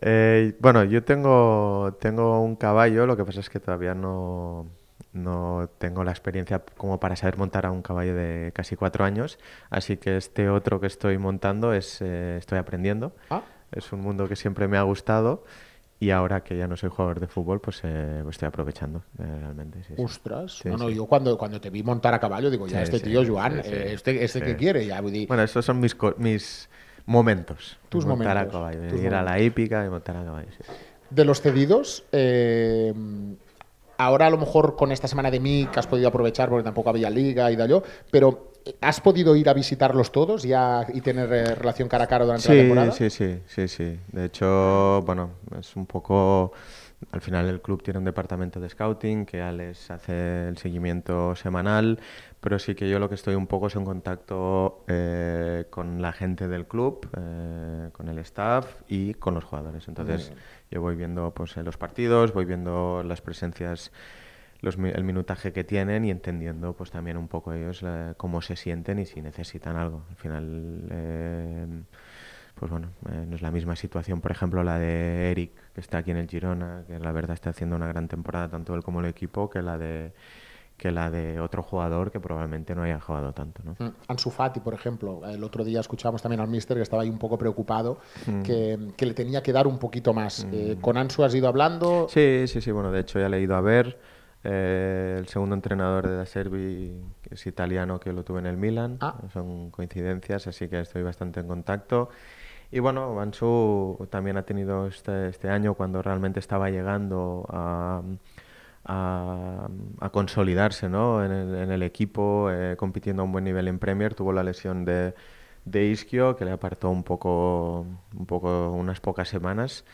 Eh, bueno, yo tengo, tengo un caballo, lo que pasa es que todavía no, no tengo la experiencia como para saber montar a un caballo de casi cuatro años, así que este otro que estoy montando es eh, estoy aprendiendo. Ah. Es un mundo que siempre me ha gustado y ahora que ya no soy jugador de fútbol, pues, eh, pues estoy aprovechando eh, realmente. Ostras, no, yo cuando, cuando te vi montar a caballo digo, ya este tío Joan, este, este que quiere, Bueno, esos son mis, mis momentos. Tus montar momentos. a caballo, ir a la épica y montar a caballo. De los cedidos, ahora a lo mejor con esta semana de mí que has podido aprovechar porque tampoco había liga y da yo, pero eh, ¿has podido ir a visitarlos todos ya y tener eh, relación cara a cara durante la temporada? Sí, sí, sí, sí. De hecho, bueno, es un poco... Al final el club tiene un departamento de scouting que Alex les hace el seguimiento semanal, pero sí que yo lo que estoy un poco es en contacto eh, con la gente del club, con el staff y con los jugadores. Entonces, yo voy viendo pues, los partidos, voy viendo las presencias, el minutaje que tienen y entendiendo pues también un poco ellos eh, cómo se sienten y si necesitan algo. Al final, eh, pues bueno, eh, no es la misma situación, por ejemplo, la de Eric, que está aquí en el Girona, que la verdad está haciendo una gran temporada tanto él como el equipo, que la de que la de otro jugador que probablemente no haya jugado tanto. ¿no? Mm, Ansu Fati, por ejemplo, el otro día escuchábamos también al Mister que estaba ahí un poco preocupado, mm. que, que, le tenía que dar un poquito más. Eh, mm. ¿Con Ansu has ido hablando? Sí, sí, sí, bueno, de hecho ya le he ido a ver. Eh, el segundo entrenador de la Servi es italiano que lo tuve en el Milan. Ah. Son coincidencias, así que estoy bastante en contacto. Y bueno, Ansu también ha tenido este, este año, cuando realmente estaba llegando a, a, consolidarse ¿no? en, el, equipo, eh, compitiendo a un buen nivel en Premier. Tuvo la lesión de, de que le apartó un poco, un poco unas pocas semanas.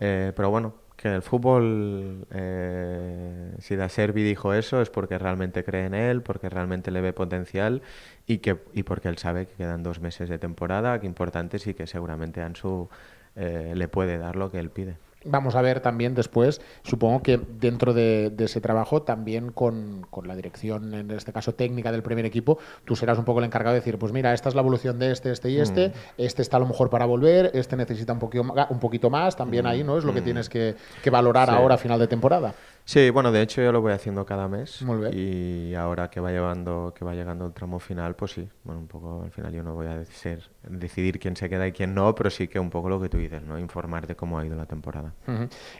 Eh, pero bueno, que el fútbol, eh, si Da Servi dijo eso, es porque realmente cree en él, porque realmente le ve potencial y, que, y porque él sabe que quedan dos meses de temporada, que importantes y que seguramente Ansu eh, le puede dar lo que él pide vamos a ver también después, supongo que dentro de, ese trabajo, también con, con, la dirección, en este caso técnica del primer equipo, tú serás un poco el encargado de decir, pues mira, esta es la evolución de este, este y mm. este, este está a lo mejor para volver, este necesita un poquito, un poquito más, también mm. ahí, ¿no? Es lo que mm. tienes que, valorar ahora a final de temporada. Sí, bueno, de hecho yo lo voy haciendo cada mes. Y ahora que va llevando, que va llegando el tramo final, pues sí, bueno, un poco al final yo no voy a decidir quién se queda y quién no, pero sí que un poco lo que tú dices, ¿no? de cómo ha ido la temporada.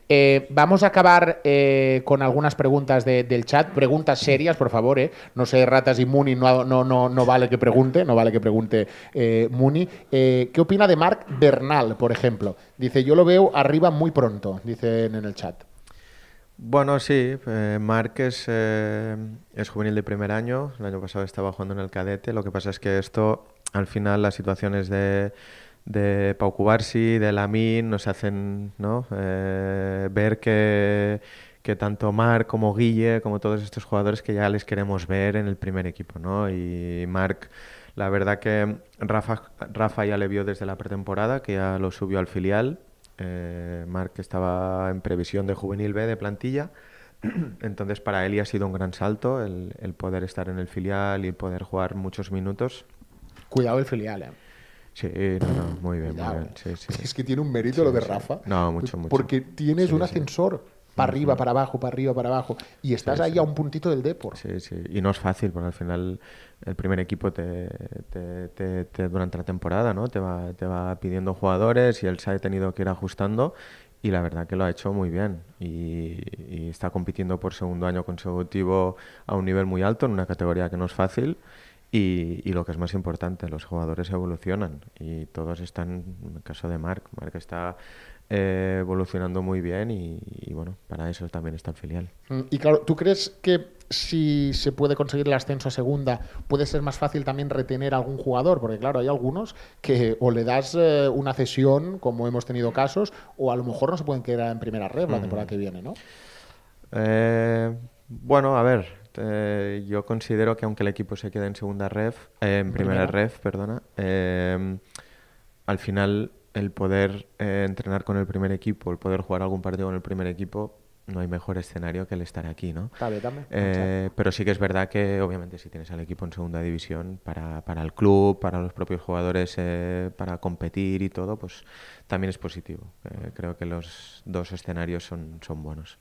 Eh, vamos a acabar eh, con algunas preguntas del chat, preguntas serias, por favor, ¿eh? No sé, ratas y Muni, no, no, no, no vale que pregunte, no vale que pregunte eh, Muni. Eh, ¿Qué opina de Mark Bernal, por ejemplo? Dice, yo lo veo arriba muy pronto, dicen en el chat. Bueno, sí, eh, Marc eh, es, juvenil de primer año, el año pasado estaba jugando en el cadete, lo que pasa es que esto, al final, las situaciones de, de Pau Cubarsi, de Lamin, nos hacen eh, ver que, tanto Marc como Guille, como todos estos jugadores que ya les queremos ver en el primer equipo, ¿no? Y Marc... La verdad que Rafa, Rafa ya le vio desde la pretemporada, que ya lo subió al filial, eh, Marc estaba en previsión de juvenil B de plantilla, entonces para él ya ha sido un gran salto el, poder estar en el filial y poder jugar muchos minutos. Cuidado el filial, eh. Sí, no, muy bien, muy bien. Es que tiene un mérito lo de Rafa. No, mucho, mucho. Porque tienes un ascensor para arriba, para abajo, para arriba, para abajo. Y estás ahí a un puntito del deporte Sí, sí. Y no es fácil, porque al final el primer equipo te, te, te, durante la temporada ¿no? te, va, te va pidiendo jugadores y él se ha tenido que ir ajustando y la verdad que lo ha hecho muy bien y, está compitiendo por segundo año consecutivo a un nivel muy alto en una categoría que no es fácil y, y lo que es más importante, los jugadores evolucionan y todos están, en el caso de Marc, Marc está eh, evolucionando muy bien y, bueno, para eso también está el filial. Mm, y claro, ¿tú crees que si se puede conseguir el ascenso a segunda, puede ser más fácil también retener a algún jugador? Porque claro, hay algunos que o le das eh, una cesión, como hemos tenido casos, o a lo mejor no se pueden quedar en primera red la temporada mm. que viene, ¿no? Eh, bueno, a ver, yo considero que aunque el equipo se quede en segunda red en primera, red ref, perdona, al final el poder eh, entrenar con el primer equipo, el poder jugar algún partido con el primer equipo, no hay mejor escenario que el estar aquí, ¿no? también. Eh, pero sí que es verdad que, obviamente, si tienes al equipo en segunda división, para, el club, para los propios jugadores, eh, para competir y todo, pues también es positivo. Eh, creo que los dos escenarios son, son buenos.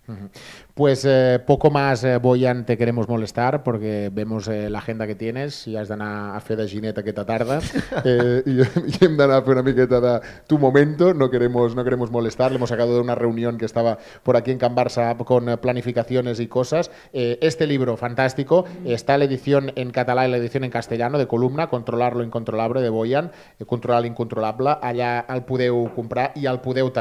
Pues poco más, Boyan, te queremos molestar porque vemos la agenda que tienes y has dado a Fe de gineta te tarda eh, a tu momento, no queremos, no queremos molestar, le hemos sacado de una reunión que estaba por aquí en Can con eh, planificaciones y cosas. Eh, este libro, fantástico, está la edición en catalán y la edición en castellano de columna, Controlar lo incontrolable de Boyan, eh, Controlar lo incontrolable allá al comprar y y al Pudeu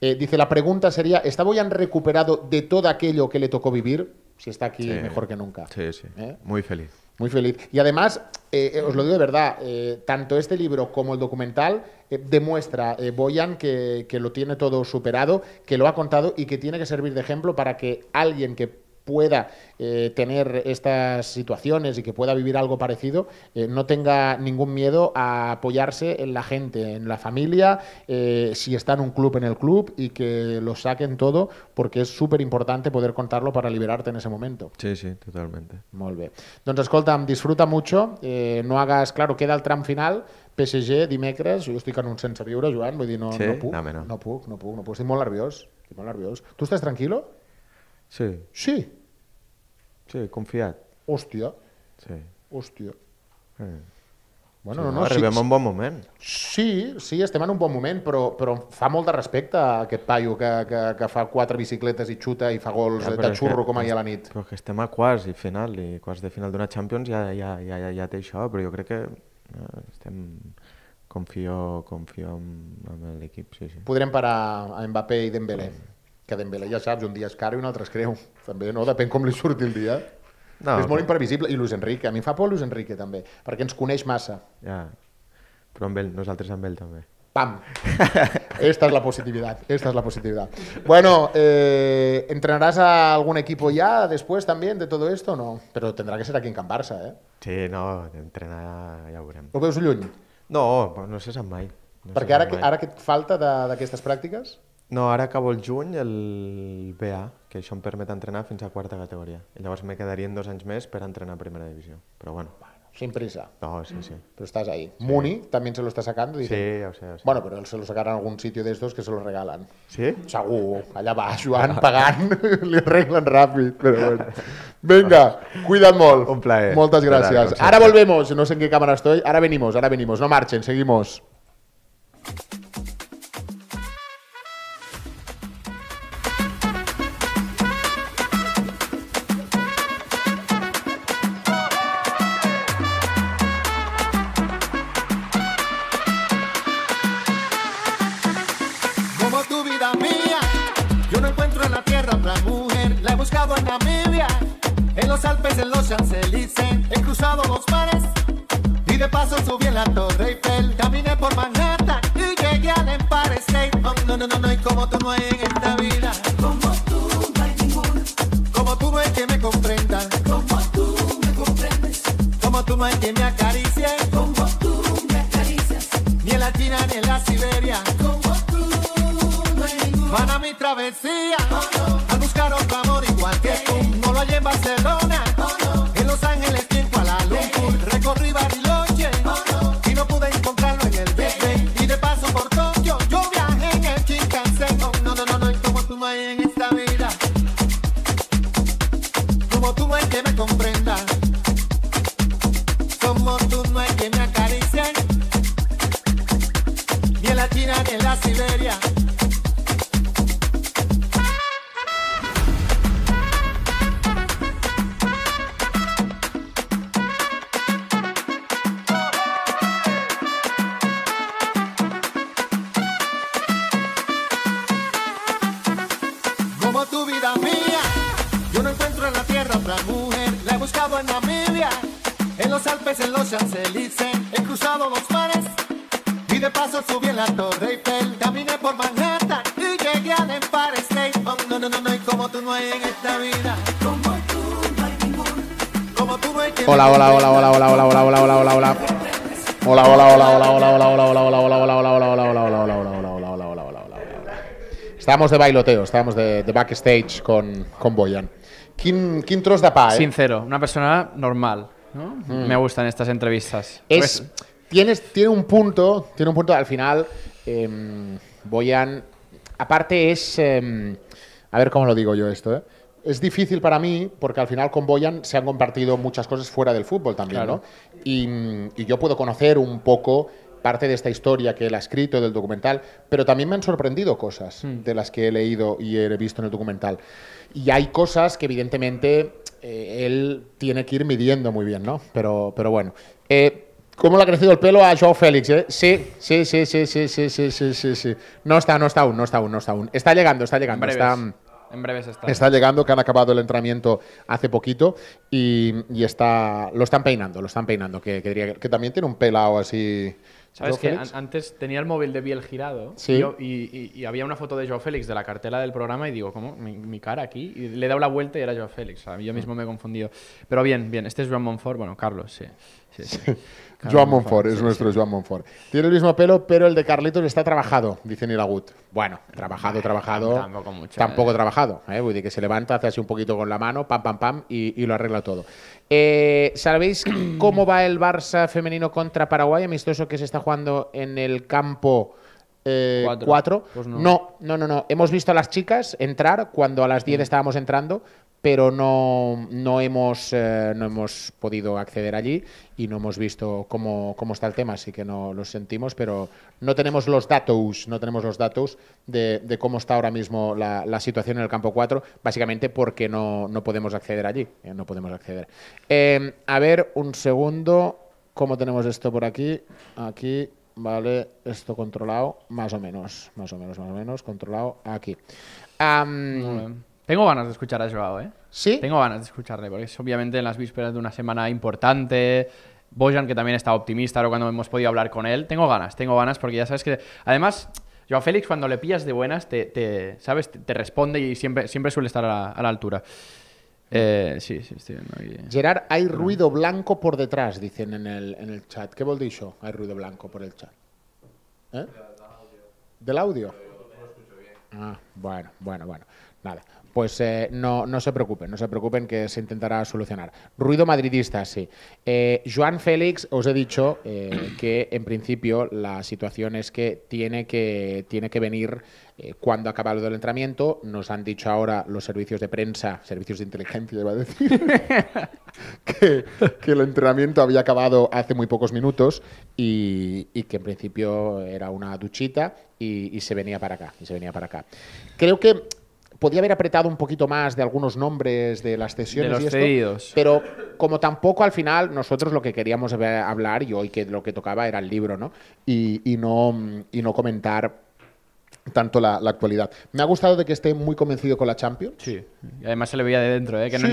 dice, la pregunta sería, ¿está Boyan recuperado de todo aquello que le tocó vivir? Si está aquí, mejor que nunca. Sí, sí. Muy feliz. Muy feliz. Y además, eh, eh, os lo digo de verdad, eh, tanto este libro como el documental demuestra Boyan que lo tiene todo superado, que lo ha contado y que tiene que servir de ejemplo para que alguien que pueda eh, tener estas situaciones y que pueda vivir algo parecido, eh, no tenga ningún miedo a apoyarse en la gente, en la familia, eh, si está en un club, en el club, y que lo saquen todo, porque es súper importante poder contarlo para liberarte en ese momento. Sí, sí, totalmente. Muy Entonces, Entonces, em disfruta mucho, no hagas... Claro, queda el tram final, PSG dimecres, yo estoy con un sense viure, Joan, vull dir, no, sí? no, no, no. no puc, no no puc, estic Tu estás Sí. Sí. Sí, confiat. Hòstia. Sí. Hòstia. Sí. Bueno, sí, no, no, arribem sí, a un bon moment. Sí, sí, estem en un bon moment, però, però fa molt de respecte a aquest paio que, que, que fa quatre bicicletes i xuta i fa gols ja, de xurro que, com ahir a la nit. Però que estem a quarts i final, i quarts de final d'una Champions ja, ja, ja, ja, ja té això, però jo crec que ja, eh, estem... Confio, confio en, en l'equip, sí, sí. Podrem parar a Mbappé i Dembélé. Sí que Dembélé ja saps, un dia és cara i un altre es creu. També, no? Depèn com li surti el dia. No, és molt imprevisible. I Luis Enrique, a mi fa por Luis Enrique també, perquè ens coneix massa. Ja, però amb ell, nosaltres amb ell també. Pam! Esta es la positivitat. esta es la positivitat. Bueno, eh, entrenaràs a algun equip ja després, també, de tot esto no? Però tindrà que ser aquí en Can Barça, eh? Sí, no, entrenar ja ho veurem. Ho veus lluny? No, no se sap mai. No perquè ara, mai. ara que et falta d'aquestes pràctiques? No, ara acabo el juny el BA, que això em permet entrenar fins a quarta categoria. I llavors me quedarien dos anys més per entrenar a primera divisió. Però bueno. Sin prisa. No, sí, sí. Pero estàs ahí. Sí. Muni també se lo está sacando. Dicen. Sí, ja ho sé, Ja ho sé. Bueno, pero se lo sacaran algun algún sitio de estos que se lo regalan. Sí? Segur. Allà va, Joan, pagant, li arreglen ràpid. Però bueno. Vinga, cuida't molt. Un plaer. Moltes gràcies. Ara volvemos. No sé en què cámara estoy. Ara venimos, ara venimos. No marchen, seguimos. estábamos de bailoteo, estábamos de, backstage con, con Boyan. quién tros de pa, eh? Sincero, una persona normal. ¿no? Mm. Me gustan estas entrevistas. Es, pues- tienes, tiene un punto, tiene un punto al final. Em, Boyan, aparte es, em, a ver cómo lo digo yo esto, eh. es difícil para mí porque al final con Boyan se han compartido muchas cosas fuera del fútbol también, Y, y, yo puedo conocer un poco parte de esta historia que él ha escrito, del documental, pero también me han sorprendido cosas mm. de las que he leído y he visto en el documental. Y hay cosas que evidentemente eh, él tiene que ir midiendo muy bien, ¿no? Pero, pero bueno. Eh, ¿Cómo le ha crecido el pelo a Joao Félix? Eh? Sí, sí, sí, sí, sí, sí, sí, sí, sí, sí. No está, no está aún, no está aún, no está aún. Está llegando, está llegando. En breves, está, en breves está. Está llegando, que han acabado el entrenamiento hace poquito y, está, lo están peinando, lo están peinando. Que, que, que también tiene un pelado así ¿Sabes que Antes tenía el móvil de Biel girado y, había una foto de Joe Félix de la cartela del programa y digo, ¿cómo? Mi, cara aquí. Y le he dado la vuelta y era Joe Félix. A sea, yo mismo mm. me he confundido. Pero bien, bien. Este es Ron Monfort. Bueno, Carlos, sí. sí, sí. Joan Monfort, es nuestro Joan Monfort. Tiene el mismo pelo, pero el de Carlitos está trabajado, dice Nilagut. Bueno, trabajado, trabajado. Tampoco Tampoco eh. trabajado. Eh, que se levanta, hace así un poquito con la mano, pam, pam, pam, y, lo arregla todo. Eh, ¿Sabéis cómo va el Barça femenino contra Paraguay, amistoso que se está jugando en el campo? 4? Pues no. no. no, no, no, Hemos visto a las chicas entrar cuando a las 10 mm. estábamos entrando, pero no, eh, no, hemos, podido acceder allí y no hemos visto cómo, está el tema, así que no lo sentimos, pero no tenemos los datos, no tenemos los datos de, cómo está ahora mismo la, situación en el campo 4, básicamente porque no, podemos acceder allí, eh, no podemos acceder. Em, a ver, un segundo, ¿cómo tenemos esto por aquí? Aquí, vale, esto controlado, más o menos, más o menos, más o menos, controlado aquí. Tengo ganas de escuchar a Joao, ¿eh? Sí. Tengo ganas de escucharle, porque es obviamente en las vísperas de una semana importante. Bojan, que también está optimista, ahora cuando hemos podido hablar con él. Tengo ganas, tengo ganas, porque ya sabes que. Además, Joao Félix, cuando le pillas de buenas, te, ¿sabes? Te, responde y siempre, siempre suele estar a la, altura. Eh, sí, sí, estoy viendo Gerard, hay ruido blanco por detrás, dicen en el, en el chat. ¿Qué vol dicho? Hay ruido blanco por el chat. ¿Eh? Del audio. ¿Del audio? Ah, bueno, bueno, bueno. Nada pues eh, no, no se preocupen, no se preocupen que se intentará solucionar. Ruido madridista, sí. Eh, Joan Félix, os he dicho eh, que en principio la situación es que tiene que, tiene que venir cuando ha acabado el entrenamiento. Nos han dicho ahora los servicios de prensa, servicios de inteligencia, iba a decir, que, el entrenamiento había acabado hace muy pocos minutos y, que en principio era una duchita y, se venía para acá. Y se venía para acá. Creo que podía haber apretado un poquito más de algunos nombres de las sesiones De los y Pero como tampoco al final nosotros lo que queríamos hablar y hoy que lo que tocaba era el libro, ¿no? Y, no, no comentar tanto la, actualidad. Me ha gustado de que esté muy convencido con la Champions. Sí, y además se le veía de dentro, ¿eh? que no,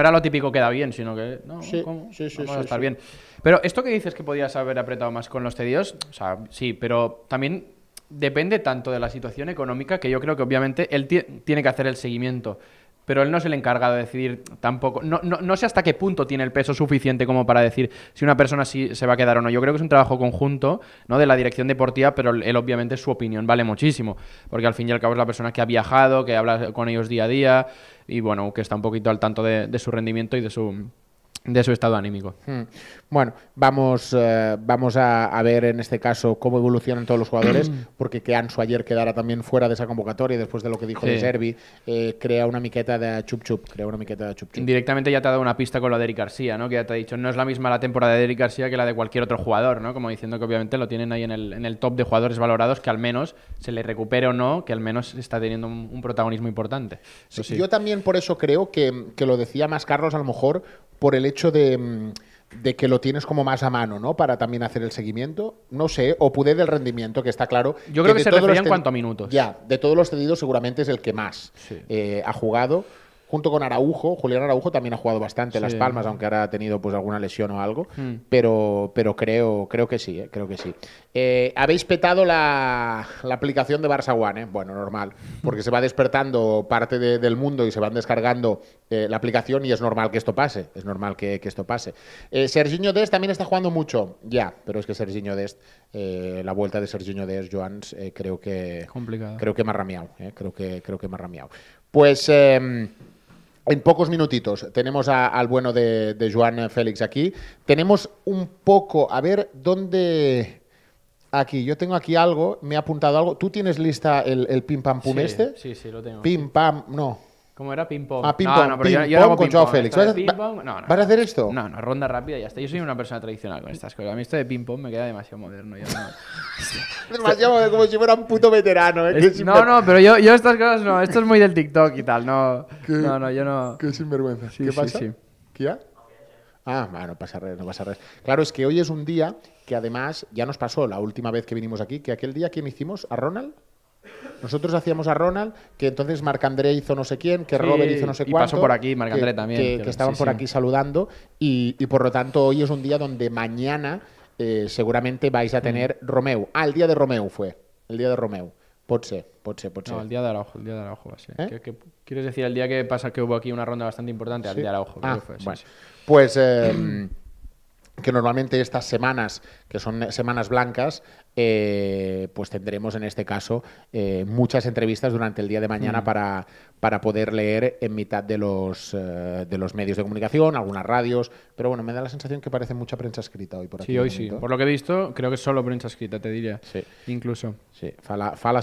era lo típico que da bien, sino que no, sí. Sí, Vamos a estar bien. Pero esto que dices que podías haber apretado más con los cedidos, o sea, sí, pero también depende tanto de la situación económica que yo creo que obviamente él tiene que hacer el seguimiento. Pero él no es el encargado de decidir tampoco. No, no, no, sé hasta qué punto tiene el peso suficiente como para decir si una persona se va a quedar o no. Yo creo que es un trabajo conjunto ¿no? de la dirección deportiva, pero él obviamente su opinión vale muchísimo. Porque al fin y al cabo es la persona que ha viajado, que habla con ellos día a día y bueno, que está un poquito al tanto de su rendimiento y de su, de su estado anímico. Hmm. Bueno, vamos, eh, vamos a, ver en este caso cómo evolucionan todos los jugadores, porque que Ansu ayer quedara también fuera de esa convocatoria después de lo que dijo de Servi, eh, crea una miqueta de chup chup, crea una miqueta de chup chup. Directamente ya te ha dado una pista con lo de Eric García, ¿no? Que ya te ha dicho, no es la misma la temporada de Eric García que la de cualquier otro jugador, ¿no? Como diciendo que obviamente lo tienen ahí en el, top de jugadores valorados, que al menos se le recupere o no, que al menos está teniendo un, protagonismo importante. Pues yo también por eso creo que, que lo decía más Carlos a lo mejor por el hecho mm, de, que lo tienes como más a mano, ¿no? Para también hacer el seguimiento, no sé, o pude del rendimiento, que está claro. Yo creo que, se refería en cuanto a minutos. Ya, de todos los cedidos seguramente es el que más eh, ha jugado junto con Araujo, Julián Araujo también ha jugado bastante en Las Palmas, aunque ahora ha tenido pues alguna lesión o algo, hmm. pero, pero creo, creo que sí, eh, creo que sí. Eh, habéis petado la, aplicación de Barça One, eh. bueno, normal, porque se va despertando parte del mundo y se van descargando la aplicación y es normal que esto pase, es normal que, esto pase. Serginho Dest también está jugando mucho, ya, pero es que Serginho Dest, la vuelta de Serginho Dest, Joans, creo que... Creo que me ha creo, que, creo que me ha rameado. Pues... Em, en pocos minutitos tenemos al bueno de, de Joan Félix aquí. Tenemos un poco, a ver dónde. Aquí, yo tengo aquí algo, me ha apuntado algo. ¿Tú tienes lista el, pim pam pum este? Sí, sí, lo tengo. Pim pam, no. ¿Cómo era? Ping-pong. Ah, ping-pong. No, ping yo, con Joao Félix. ¿Vas, a hacer esto? No, no, ronda rápida y ya está. Yo soy una persona tradicional con estas cosas. A mí esto de ping-pong me queda demasiado moderno. demasiado moderno, como si fuera un puto veterano. ¿eh? no, no, pero yo, yo, estas cosas no. Esto es muy del TikTok y tal. No, no, no, yo no. Qué sinvergüenza. Sí, ¿Qué sí, pasa? Sí. ¿Qué ya? Ah, bueno, no pasa red. no pasa red. Claro, es que hoy es un día que además ya nos pasó la última vez que vinimos aquí, que aquel día, ¿quién hicimos? ¿A Ronald? Nosotros hacíamos a Ronald, que entonces Marc-André hizo no sé quién, que Robert hizo no sé cuánto. pasó por aquí, Marc-André también. Que, estaban por aquí saludando y, por lo tanto hoy es un día donde mañana eh, seguramente vais a mm. tener Romeo, Romeu. Ah, el día de Romeo fue. El día de Romeo, Poche, poche, poche. No, el día de Araujo, el día de ¿Eh? quieres decir, el día que pasa que hubo aquí una ronda bastante importante, al día de Araujo. Ah, pues em, que normalmente estas semanas, que son semanas blancas, eh, pues tendremos en este caso eh, muchas entrevistas durante el día de mañana para, para poder leer en mitad de los, eh, de los medios de comunicación, algunas radios, pero bueno, me da la sensación que parece mucha prensa escrita hoy por aquí. Sí, hoy sí. Por lo que he visto, creo que solo prensa escrita, te diría. Sí. Incluso. Sí, fala la, fa la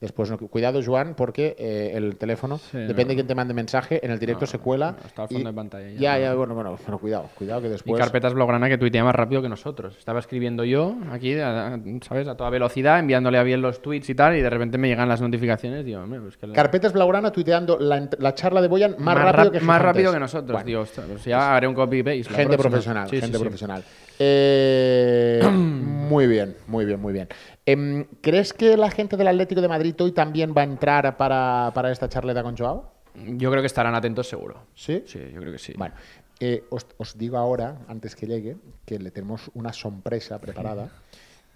Después, cuidado, Juan porque eh, el teléfono, depende de quién te mande mensaje, en el directo se cuela. está al fondo de pantalla. Ya, ya, bueno, bueno, cuidado, cuidado que después... Y carpetas blograna que tuitea más rápido que nosotros. Estaba escribiendo yo aquí, ¿sabes? A toda velocidad, enviándole a bien los tweets y tal, y de repente me llegan las notificaciones y digo, hombre, es pues que... Carpetes Blaugrana tuiteando la, charla de Boyan más, rápido que Más rápido que nosotros, tío, pues ya haré un copy-paste. Gente profesional, gente profesional. Eh, muy bien, muy bien, muy bien. Em, ¿Crees que la gente del Atlético de Madrid hoy también va a entrar para, para esta charleta con Joao? Yo creo que estarán atentos seguro. ¿Sí? Sí, yo creo que sí. Bueno, eh, os, digo ahora, antes que llegue, que le tenemos una sorpresa preparada,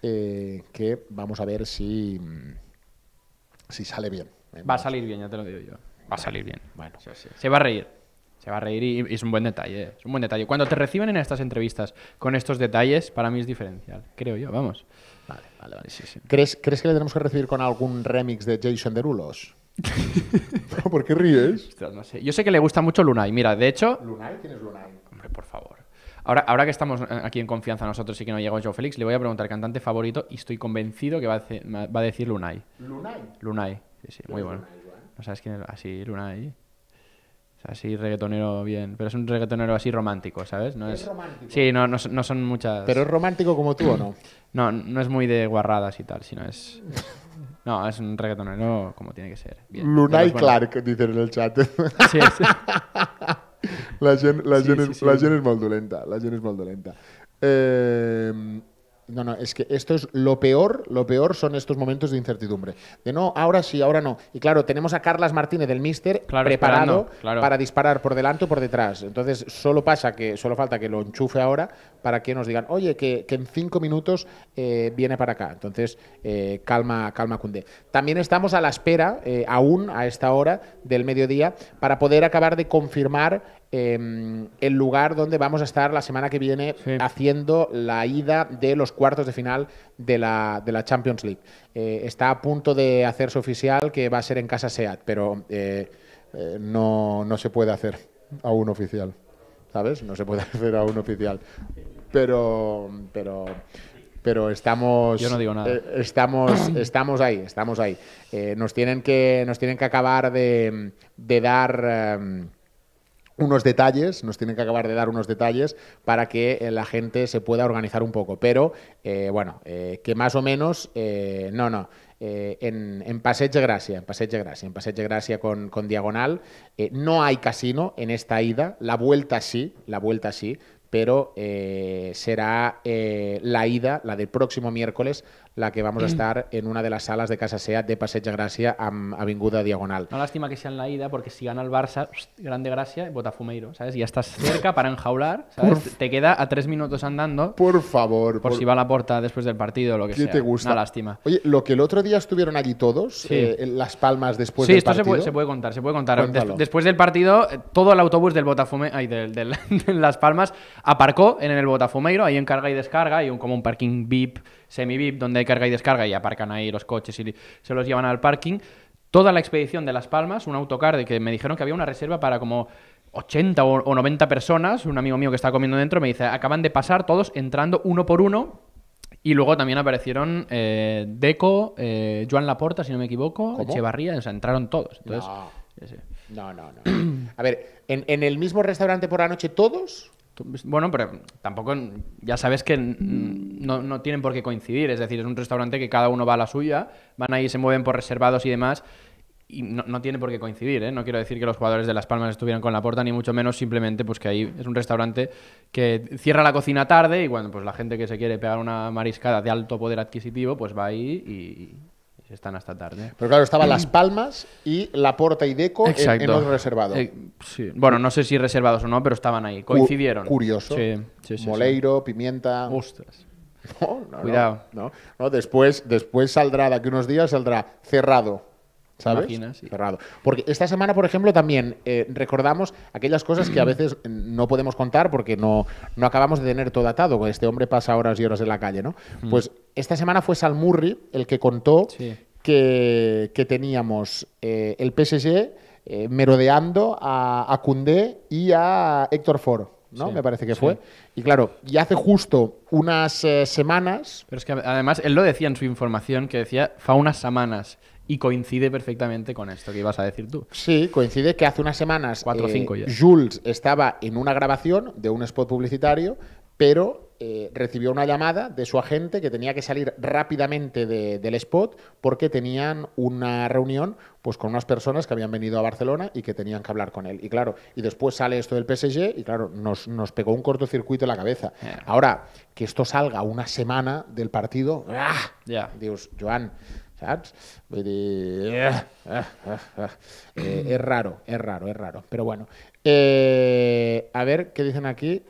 eh, que vamos a ver si, si sale bien. Va a salir bien, ya te lo digo yo. Va a salir bien. Bueno, se va a reír. Se va a reír y, es un buen detalle. Eh. Es un buen detalle. Cuando te reciben en estas entrevistas con estos detalles, para mí es diferencial, creo yo. Vamos. Vale, vale, vale. ¿Crees, ¿Crees que le tenemos que recibir con algún remix de Jason Derulos? ¿Por qué ríes? no sé. Yo sé que le gusta mucho Lunay. Mira, de hecho. ¿Lunay? tienes es Lunay? Hombre, por favor. Ahora, que estamos eh, aquí en confianza nosotros y que no llegó Joe Félix, le voy a preguntar cantante favorito y estoy convencido que va a, decir, va a Lunay. ¿Lunay? Lunay, sí, sí, muy bueno. ¿No sabes quién es? Así, Lunay. O así reggaetonero bien. Pero es un reggaetonero así romántico, ¿sabes? No es, Sí, no, no, son muchas. ¿Pero es romántico como tú o no? No, no es muy de guarradas y tal, sino es. No, es un reggaetonero como tiene que ser. Lunay Luna Clark, dicen en el chat. Sí, sí. La Jen, es, em, no, no, es que esto es lo peor, lo peor son estos momentos de incertidumbre. De no, ahora sí, ahora no. Y claro, tenemos a Carlas Martínez del Mister preparado para disparar por delante o por detrás. Entonces, solo pasa que solo falta que lo enchufe ahora para que nos digan, oye, que, en cinco minutos eh, viene para acá. Entonces, eh, calma, calma, Cunde. También estamos a la espera, eh, aún a esta hora del mediodía, para poder acabar de confirmar em, el lugar donde vamos a estar la semana que viene haciendo la ida de los cuartos de final de la, de la Champions League. está a punto de hacerse oficial que va a ser en casa SEAT, pero no, no se puede hacer aún oficial. ¿sabes? No se puede hacer aún oficial pero, pero, pero estamos. Yo no digo nada. Eh, estamos, estamos ahí, estamos ahí. Eh, nos, tienen que, nos tienen que acabar de, de dar. Eh, unos detalles, nos tienen que acabar de dar unos detalles para que eh, la gente se pueda organizar un poco. Pero, bueno, que más o menos, no, no, eh, en, en Passeig de Gràcia, en Passeig de en Passeig de con, con Diagonal. Eh, no hay casino en esta ida, la vuelta sí, la vuelta sí, pero eh, será eh, la ida, la del próximo miércoles, la que vamos a mm. estar en una de las salas de Casa Seat de Passeig Gracia a amb Avinguda Diagonal. No lástima que sean la ida, porque si gana el Barça, grande Gracia, Botafumeiro, ¿sabes? Ya estás cerca para enjaular, ¿sabes? Te queda a tres minutos andando. Por favor. Por, si va a la puerta después del partido o lo que sea. te gusta? Una lástima. Oye, lo que el otro día estuvieron allí todos, eh, Las Palmas después del partido. Sí, esto se puede, contar, se puede contar. después del partido, eh, todo el autobús del Botafumeiro ay, del, de Las Palmas aparcó en el Botafumeiro, ahí en carga y descarga, y un, como un parking VIP semi-VIP donde hay carga y descarga y aparcan ahí los coches y se los llevan al parking. Toda la expedición de Las Palmas, un autocar de que me dijeron que había una reserva para como 80 o 90 personas, un amigo mío que estaba comiendo dentro me dice, acaban de pasar todos entrando uno por uno y luego también aparecieron eh, Deco, eh, Joan Laporta, si no me equivoco, Echevarría, o sea, entraron todos. no. no, no, A ver, ¿en, ¿en, el mismo restaurante por la noche todos? Bueno, pero tampoco, ya sabes que no, tienen por qué coincidir, es decir, es un restaurante que cada uno va a la suya, van ahí, se mueven por reservados y demás, y no, no tiene por qué coincidir, ¿eh? no quiero decir que los jugadores de Las Palmas estuvieran con la puerta, ni mucho menos, simplemente pues que ahí es un restaurante que cierra la cocina tarde y cuando pues la gente que se quiere pegar una mariscada de alto poder adquisitivo, pues va ahí y, están hasta tarde. Pero claro, estaban Las Palmas y La Porta y Deco en, otro reservado. Eh, bueno, no sé si reservados o no, pero estaban ahí, coincidieron. curioso. Sí, Moleiro, Pimienta. Ostras. Cuidado. No, no, Después, después saldrá, de aquí unos días, saldrá cerrado. ¿sabes? Cerrado. Porque esta semana, por ejemplo, también eh, recordamos aquellas cosas que a veces no podemos contar porque no, no acabamos de tener todo atado. Este hombre pasa horas y horas en la calle, ¿no? Mm. Pues esta semana fue Salmurri el que contó que, teníamos eh, el PSG eh, merodeando a, a Koundé y a Héctor Foro. ¿no? me parece que fue. Y claro, y hace justo unas semanas. Pero es que además él lo decía en su información, que decía fa unas semanas y coincide perfectamente con esto que ibas a decir tú. Sí, coincide que hace unas semanas Cuatro, eh, cinco ya. Jules estaba en una grabación de un spot publicitario, pero eh, recibió una llamada de su agente que tenía que salir rápidamente del spot porque tenían una reunión pues, con unas personas que habían venido a Barcelona y que tenían que hablar con él. Y claro, y después sale esto del PSG y claro, nos, pegó un cortocircuito en la cabeza. Eh. Ahora, que esto salga una semana del partido, ¡ah! ya, Dios, Joan, pues ah, ah, ah, eh, es raro, es raro, es raro. Pero bueno, eh, a ver qué dicen aquí.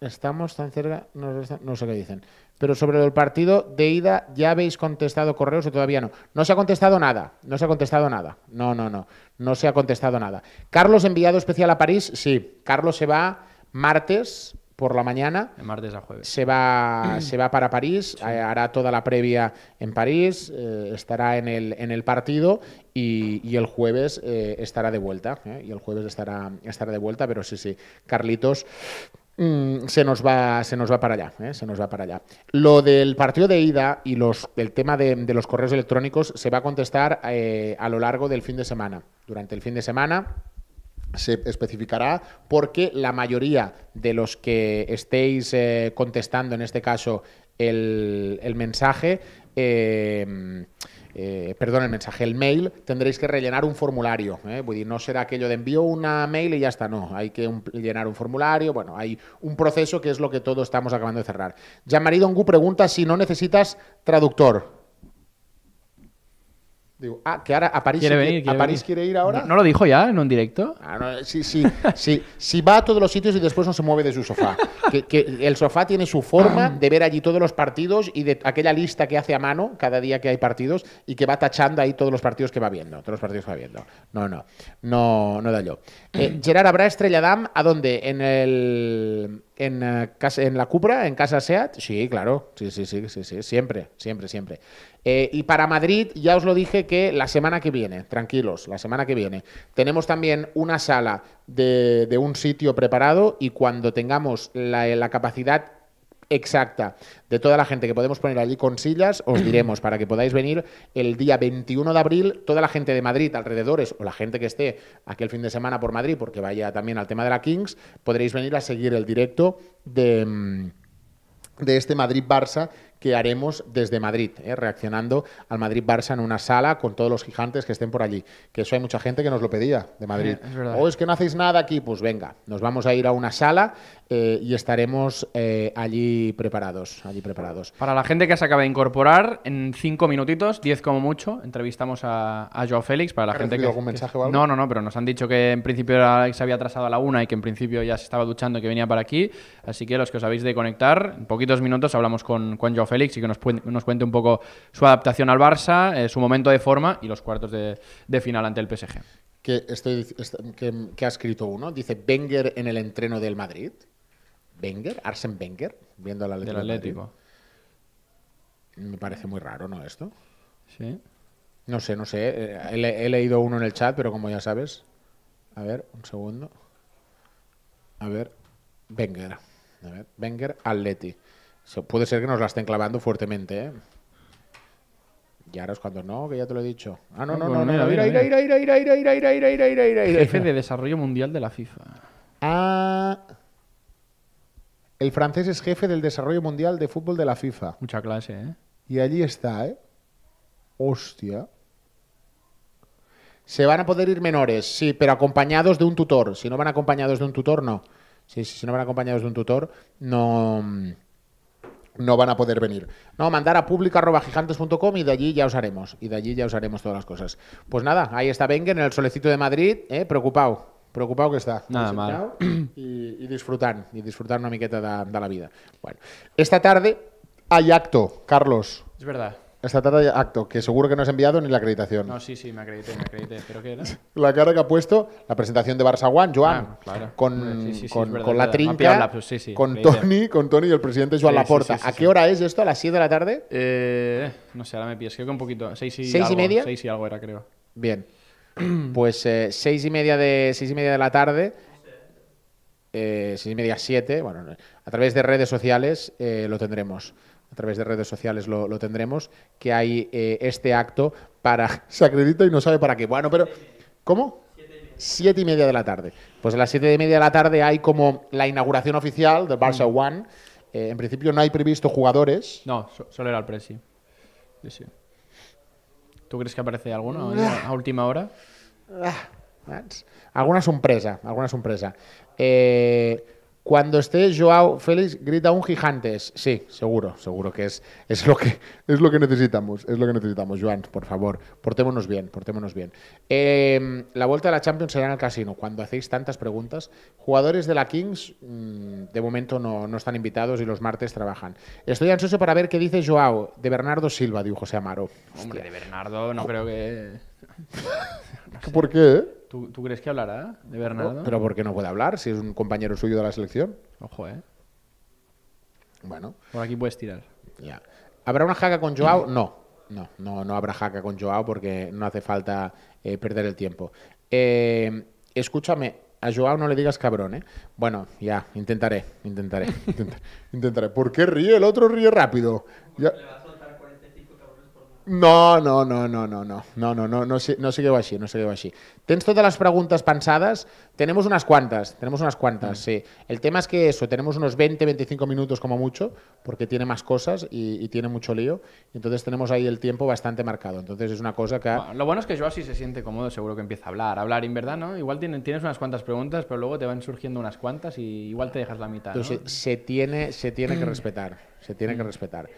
Estamos tan cerca, no, no sé qué dicen. Pero sobre el partido de ida, ¿ya habéis contestado correos o todavía no? No se ha contestado nada, no se ha contestado nada. No, no, no, no se ha contestado nada. Carlos enviado especial a París, sí. Carlos se va martes por la mañana. martes a jueves. Se va, se va para París, eh, hará toda la previa en París, eh, estará en el, en el partido y, el jueves eh, estará de vuelta. Y el jueves estará, estará de vuelta, pero sí, sí, Carlitos. Mm, se nos va, se nos va para allá, se nos va para allá. Lo del partido de ida y los, el tema de, los correos electrónicos se va a contestar a lo largo del fin de semana. Durante el fin de semana se especificará porque la mayoría de los que estéis eh, contestando, en este caso, el, mensaje, eh, eh, perdón, el mensaje, el mail, tendréis que rellenar un formulario. no será aquello de envío una mail y ya está, no. Hay que llenar un formulario, bueno, hay un proceso que es lo que todos estamos acabando de cerrar. Jean-Marie Dongu pregunta si no necesitas traductor ah, que ahora a París quiere, quiere ir ahora. ¿No, lo dijo ya, en un directo? Ah, sí, sí, sí. Si va a todos los sitios y después no se mueve de su sofá. Que, el sofá tiene su forma de ver allí todos los partidos y de aquella lista que hace a mano cada día que hay partidos y que va tachando ahí todos los partidos que va viendo. Todos los partidos que va viendo. No, no, no, no da yo. Eh, Gerard, ¿habrá Estrella Damm? ¿A dónde? En el en, eh, en la Cupra, en Casa SEAT? Sí, claro, sí, sí, sí, sí, sí. siempre, siempre, siempre. Eh, y para Madrid, ya os lo dije que la semana que viene, tranquilos, la semana que viene, tenemos también una sala de, un sitio preparado y cuando tengamos la capacidad exacta de toda la gente que podemos poner allí con sillas, os diremos para que podáis venir el día 21 de abril, toda la gente de Madrid, alrededores, o la gente que esté aquel fin de semana por Madrid, porque vaya también al tema de la Kings, podréis venir a seguir el directo de mm, de este Madrid-Barça que haremos desde Madrid, ¿eh? reaccionando al Madrid-Barça en una sala con todos los gigantes que estén por allí. Que eso hay mucha gente que nos lo pedía de Madrid. Eh, o oh, es que no hacéis nada aquí, pues venga, nos vamos a ir a una sala eh, y estaremos allí preparados, allí preparados. Para la gente que se acaba de incorporar, en cinco minutitos, diez como mucho, entrevistamos a, a Joao Félix. Para la gente que, algún mensaje O algo? No, no, no, pero nos han dicho que en principio se había atrasado a la una y que en principio ya se estaba duchando y que venía para aquí. Así que los que os habéis de conectar, en poquitos minutos hablamos con, Juan Joao Félix y que nos, nos cuente un poco su adaptación al Barça, eh, su momento de forma y los cuartos de, final ante el PSG. Que, estoy, que, ha escrito uno, dice Wenger en el entreno del Madrid. Wenger, Arsen Wenger, viendo la Atlético. Me parece muy raro, ¿no? Esto. Sí. No sé, no sé. Eh, he, leído uno en el chat, pero como ya sabes. A ver, un segundo. A ver, Wenger. A ver, Wenger, Atleti puede ser que nos la estén clavando fuertemente, ¿eh? Y ahora es cuando no, que ya te lo he dicho. Ah, no, no, no, no. Mira, Jefe de Desarrollo Mundial de la FIFA. Ah. El francés es jefe del Desarrollo Mundial de Fútbol de la FIFA. Mucha clase, ¿eh? Y allí está, ¿eh? Hostia. Se van a poder ir menores, sí, pero acompañados de un tutor. Si no van acompañados de un tutor, no. sí, si no van acompañados de un tutor, no no van a poder venir. No, mandar a público.gigantes.com y de allí ya os haremos. Y de allí ya os haremos todas las cosas. Pues nada, ahí está Bengen en el solecito de Madrid, eh, preocupado. Preocupado que está Nada pues mal. y y y disfrutar una miqueta de, la vida. Bueno, esta tarde hay acto, Carlos. Es verdad. Esta tarde acto, que seguro que no has enviado ni la acreditación. No, sí, sí, me acredité, me acredité. ¿Pero qué era? La cara que ha puesto, la presentación de Barça One, Joan, ah, claro. con, con, con, la trinca, pues con Tony, con Tony y el presidente Joan Laporta. ¿A qué hora es esto? ¿A las 7 de la tarde? Eh, no sé, ahora me pies, creo que un poquito. ¿Seis y, ¿Seis algo, y media? Seis y algo era, creo. Bien. pues eh, seis, y media de, seis y media de la tarde eh, seis y media, siete, bueno, a través de redes sociales eh, lo tendremos a través de redes sociales lo, tendremos, que hay eh, este acto para... Se acredita y no sabe para qué. Bueno, pero... ¿Cómo? Siete y media de la tarde. Pues a las siete y media de la tarde hay como la inauguración oficial del Barça One. Eh, en principio no hay previsto jugadores. No, solo era el Presi. Sí, sí. ¿Tú crees que aparece alguno ah. a última hora? Ah, alguna sorpresa, alguna sorpresa. Eh, cuando esté Joao Félix, grita un gigantes. Sí, seguro, seguro que es, es, lo que, es lo que necesitamos. Es lo que necesitamos, Joan, por favor. Portémonos bien, portémonos bien. Em, la vuelta de la Champions será en el casino. Cuando hacéis tantas preguntas, jugadores de la Kings mm, de momento no, están invitados y los martes trabajan. Estoy ansioso para ver qué dice Joao de Bernardo Silva, dijo José Amaro. Hombre, de Bernardo no oh. creo que... ¿Por qué? Eh? ¿Tú, crees que hablará de Bernardo? pero ¿por qué no puede hablar si es un compañero suyo de la selección? Ojo, ¿eh? Bueno. Por aquí puedes tirar. Ya. ¿Habrá una jaca con Joao? No. No, no, no habrá jaca con Joao porque no hace falta eh, perder el tiempo. Eh, escúchame, a Joao no le digas cabrón, ¿eh? Bueno, ya, intentaré, intentaré, intentaré, ¿Por qué ríe? El otro ríe rápido. Ya. No, no, no, no, no, no, no, no, no, no, sé, no a així, no a así. Tens todas las preguntas pensadas? Tenemos unas cuantas, tenemos unas cuantas, mm. sí. El tema es que eso, tenemos unos 20, 25 minutos como mucho, porque tiene más cosas y, tiene mucho lío, entonces tenemos ahí el tiempo bastante marcado, entonces es una cosa que... lo bueno es que Joao sí se siente cómodo seguro que empieza a hablar, a hablar en verdad, ¿no? Igual tienes, tienes unas cuantas preguntas, pero luego te van surgiendo unas cuantas y igual te dejas la mitad, ¿no? Entonces, se tiene, se tiene que respetar, se tiene que respetar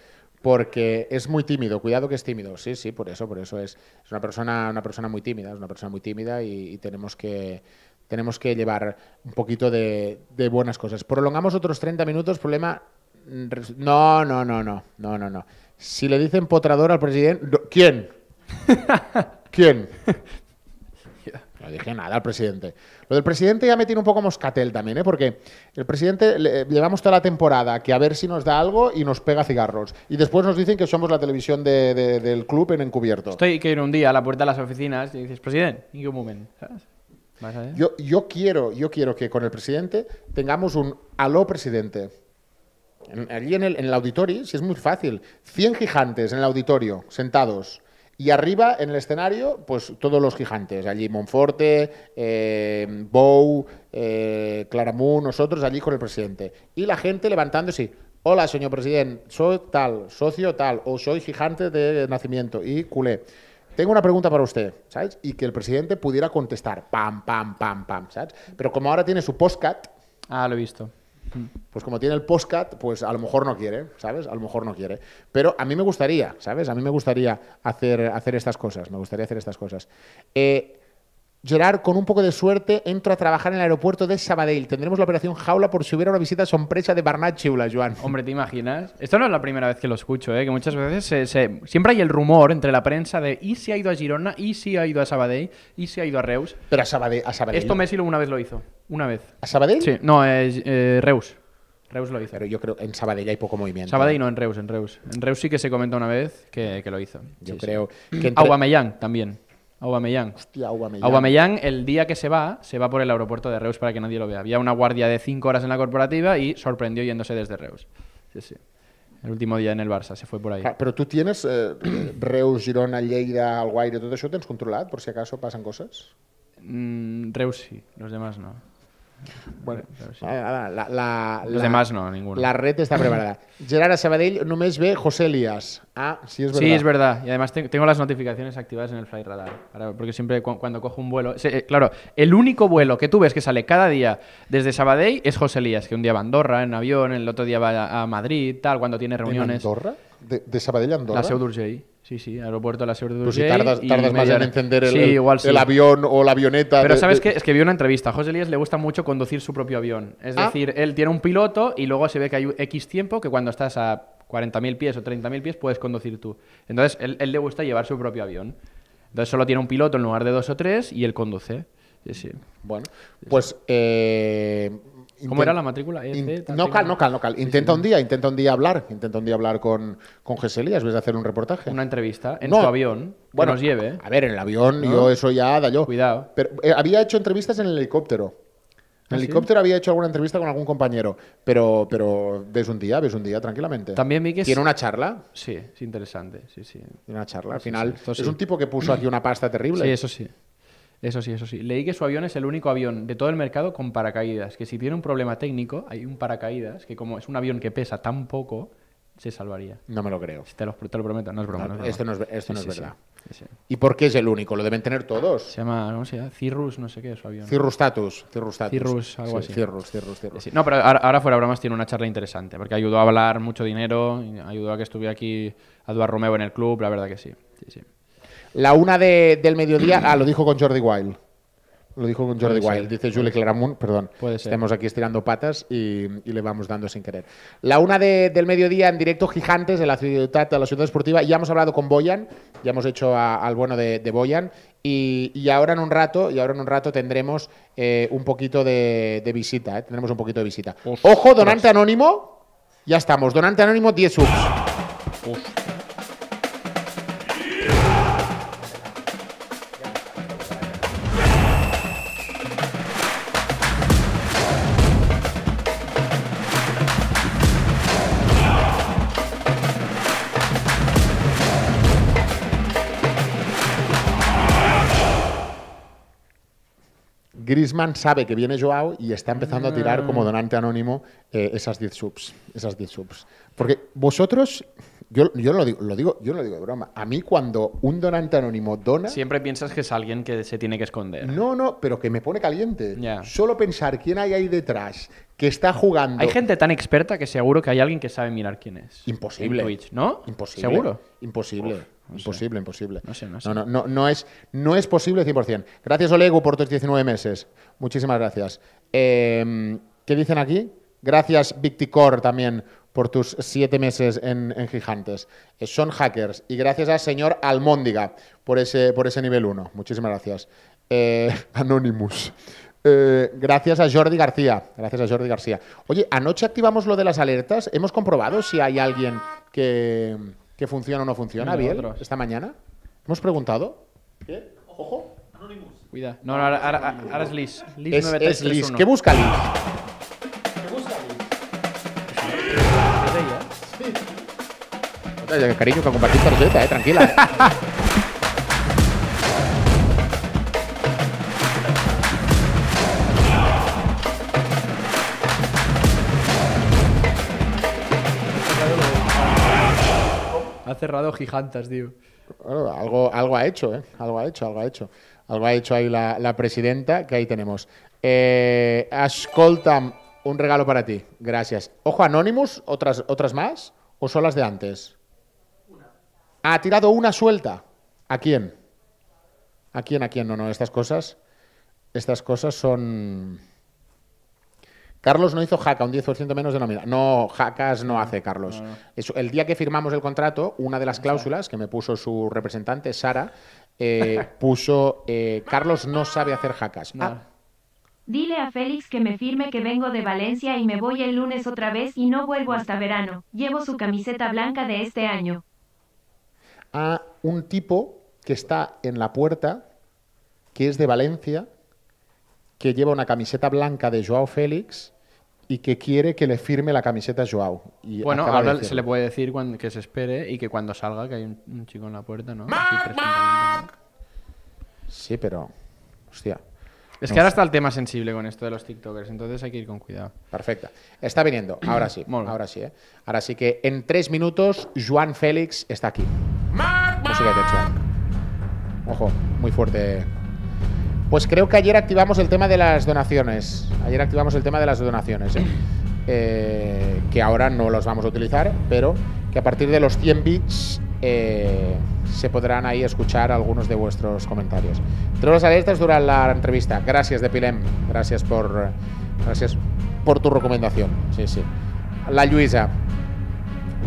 porque es muy tímido, cuidado que es tímido, sí, sí, por eso, por eso es, es una persona, una persona muy tímida, es una persona muy tímida y, tenemos que tenemos que llevar un poquito de, de, buenas cosas. Prolongamos otros 30 minutos, problema mm, no, no, no, no, no, no, no. Si le dicen potrador al presidente, ¿quién? ¿Quién? no dije nada al presidente. Lo del presidente ya me tiene un poco moscatel también, ¿eh? porque el presidente llevamos toda la temporada que a ver si nos da algo y nos pega cigarros. Y después nos dicen que somos la televisión del club en encubierto. Estoy que ir un día a la puerta de las oficinas y dices, presidente, Yo, yo, quiero, yo quiero que con el presidente tengamos un aló presidente. allí en el, en el auditorio, si es muy fácil, 100 gigantes en el auditorio, sentados y arriba, en el escenario, pues todos los gigantes. Allí Monforte, eh, Bow, eh, nosotros allí con el presidente. Y la gente levantándose. Hola, señor presidente, soy tal, socio tal, o soy gigante de nacimiento y culé. Tengo una pregunta para usted, ¿sabes? Y que el presidente pudiera contestar, pam, pam, pam, pam, ¿sabes? Pero como ahora tiene su postcat... Ah, lo he visto pues como tiene el postcat, pues a lo mejor no quiere, ¿sabes? A lo mejor no quiere. Pero a mí me gustaría, ¿sabes? A mí me gustaría hacer, hacer estas cosas, me gustaría hacer estas cosas. Eh, Gerard, con un poco de suerte, entra a trabajar en el aeropuerto de Sabadell. Tendremos la operación jaula por si hubiera una visita sorpresa de Barnat Chiula, Joan. Hombre, ¿te imaginas? Esto no es la primera vez que lo escucho, ¿eh? que muchas veces siempre hay el rumor entre la prensa de ¿y si ha ido a Girona? ¿y si ha ido a Sabadell? ¿y si ha ido a Reus? Pero a, Sabadell. Esto Messi una vez lo hizo. Una vez. ¿A Sabadell? Sí, no, eh, eh, Reus. Reus lo hizo. Pero yo creo que en Sabadell hay poco movimiento. Sabadell ¿eh? no, en Reus, en Reus. En Reus sí que se comenta una vez que, lo hizo. Yo creo que. Entre... también. Aubameyang. Hostia, el día que se va, se va por el aeropuerto de Reus para que nadie lo vea. Había una guardia de 5 horas en la corporativa y sorprendió yéndose desde Reus. Sí, sí. El último día en el Barça, se fue por ahí. ¿Pero tú tienes eh, Reus, Girona, Lleida, Alguaire, todo eso, ¿tienes controlado por si acaso pasan cosas? Mm, Reus sí, los demás no. Bueno, eh, la, Los demás no, ninguno. La red está preparada. Gerard a Sabadell Nomás ve José Elías. Ah, sí es verdad. Sí, es verdad. Y además tengo las notificaciones activadas en el Fly Radar. porque siempre cuando cojo un vuelo... Eh, claro, el único vuelo que tú ves que sale cada día desde Sabadell es José Elías, que un día va a Andorra en avión, el otro día va a Madrid, tal, cuando tiene reuniones. ¿En Andorra? de, La Seu d'Urgell. Sí, sí, aeropuerto de la Seu d'Urgell. Pero pues si tardas, más en encender el, el, avión o la avioneta. Pero ¿sabes qué? Es que vi una entrevista. A José Lías le gusta mucho conducir su propio avión. Es ah. decir, él tiene un piloto y luego se ve que hay X tiempo que cuando estás a 40.000 pies o 30.000 pies puedes conducir tú. Entonces, él, él le gusta llevar su propio avión. Entonces, solo tiene un piloto en lugar de dos o tres y él conduce. Sí, Bueno, pues... Eh ¿Cómo era la matrícula? E, no, cal, no, cal. Intenta un día, intenta un día hablar, intenta un día hablar con, con Geselías, ves de hacer un reportaje. Una entrevista en su avión. Bueno, que nos lleve. A ver, en el avión yo eso ya da yo. Cuidado. Pero eh, había hecho entrevistas en el helicóptero. En el ¿Ah, helicóptero había hecho alguna entrevista con algún compañero, pero, pero ves un día, ves un día tranquilamente. También vi tiene una charla. Sí, es interesante, sí, sí. Tiene una charla. Al final es un tipo que puso aquí una pasta terrible. Sí, eso sí. Eso sí, eso sí. Leí que su avión es el único avión de todo el mercado con paracaídas, que si tiene un problema técnico, hay un paracaídas, que como es un avión que pesa tan poco, se salvaría. No me lo creo. Te lo, prometo, no es broma. Esto no es, verdad. ¿Y por qué es el único? Lo deben tener todos. Se llama, ¿cómo se llama? Cirrus, no sé qué, su avión. Cirrus Status. Cirrus algo así. Cirrus, Cirrus, Cirrus. No, pero ahora, fuera bromas tiene una charla interesante, porque ayudó a hablar mucho dinero, ayudó a que estuviera aquí Eduardo Romeo en el club, la verdad que sí. Sí, sí. La una del mediodía, ah, lo dijo con Jordi Wild. Lo dijo con Jordi Wild, dice Julie Claramunt, perdón. Puede ser. Estamos aquí estirando patas y, le vamos dando sin querer. La una del mediodía en directo Gigantes de la ciudad, de la ciudad deportiva. Ya hemos hablado con Boyan, ya hemos hecho al bueno de, Boyan y, ahora en un rato, y ahora en un rato tendremos eh, un poquito de, visita, eh, tendremos un poquito de visita. Ojo, donante anónimo, ya estamos. Donante anónimo 10 subs. Grisman sabe que viene Joao y está empezando a tirar como ah. donante anónimo eh, esas 10 subs. Esas 10 Porque vosotros, yo, yo lo, digo, lo digo, yo lo digo de broma. A mí, cuando un donante anónimo dona. Siempre piensas que es alguien que se tiene que esconder. No, no, pero que me pone caliente. Solo pensar quién hay ahí detrás, que está jugando. Hay gente tan experta que seguro que hay alguien que sabe mirar quién es. Imposible. ¿no? Imposible. Seguro. Imposible imposible, imposible. No, sé, no, no es, no es posible 100%. Gracias, Olegu, por tus 19 meses. Muchísimas gracias. Em, ¿Qué dicen aquí? Gracias, Victicor, también por tus 7 meses en, Gigantes. Eh, son hackers. Y gracias al señor Almóndiga por ese, por ese nivel 1. Muchísimas gracias. Eh, Anonymous. Eh, gracias a Jordi García. Gracias a Jordi García. Oye, anoche activamos lo de las alertas. Hemos comprobado si hay alguien que que funciona o no funciona, bien esta mañana. ¿Hemos preguntado? ¿Qué? Ojo. Anonymous. Cuidado. No, no ahora, ahora, ahora, es Liz. Liz es, 93, es Liz. ¿Qué busca Liz? ¿Qué busca Liz? Sí. Cariño, que compartís tarjeta, eh, tranquila. Eh. cerrado gigantes, tío. algo, algo ha hecho, ¿eh? Algo ha hecho, algo ha hecho. Algo ha hecho ahí la, presidenta, que ahí tenemos. Eh, Ascoltam, un regalo para ti. Gracias. Ojo, Anonymous, ¿otras, otras más? ¿O son las de antes? Ah, ha tirado una suelta. ¿A quién? ¿A quién? ¿A quién? No, no, estas cosas. Estas cosas son Carlos no hizo jaca, un 10% menos de nómina. No, jacas no hace Carlos. el día que firmamos el contrato, una de las cláusulas que me puso su representante, Sara, eh, puso eh, Carlos no sabe hacer jacas. Ah. Dile a Félix que me firme que vengo de Valencia y me voy el lunes otra vez y no vuelvo hasta verano. Llevo su camiseta blanca de este año. A un tipo que está en la puerta, que es de Valencia, que lleva una camiseta blanca de Joao Félix y que quiere que le firme la camiseta a Joao. bueno, ahora se le puede decir que se espere y que cuando salga, que hay un, chico en la puerta, ¿no? Sí, pero. Hostia. Es que ahora está el tema sensible con esto de los TikTokers, entonces hay que ir con cuidado. Perfecta. Está viniendo, ahora sí. ahora sí, ¿eh? Ahora sí que en tres minutos, Juan Félix está aquí. Ojo, muy fuerte. Pues creo que ayer activamos el tema de las donaciones. Ayer activamos el tema de las donaciones, ¿eh? Eh, que ahora no los vamos a utilizar, pero que a partir de los 100 bits eh, se podrán ahí escuchar algunos de vuestros comentarios. Tres las estas durante la entrevista. Gracias de Pilem, gracias por, gracias por tu recomendación. Sí, sí. La Lluïsa.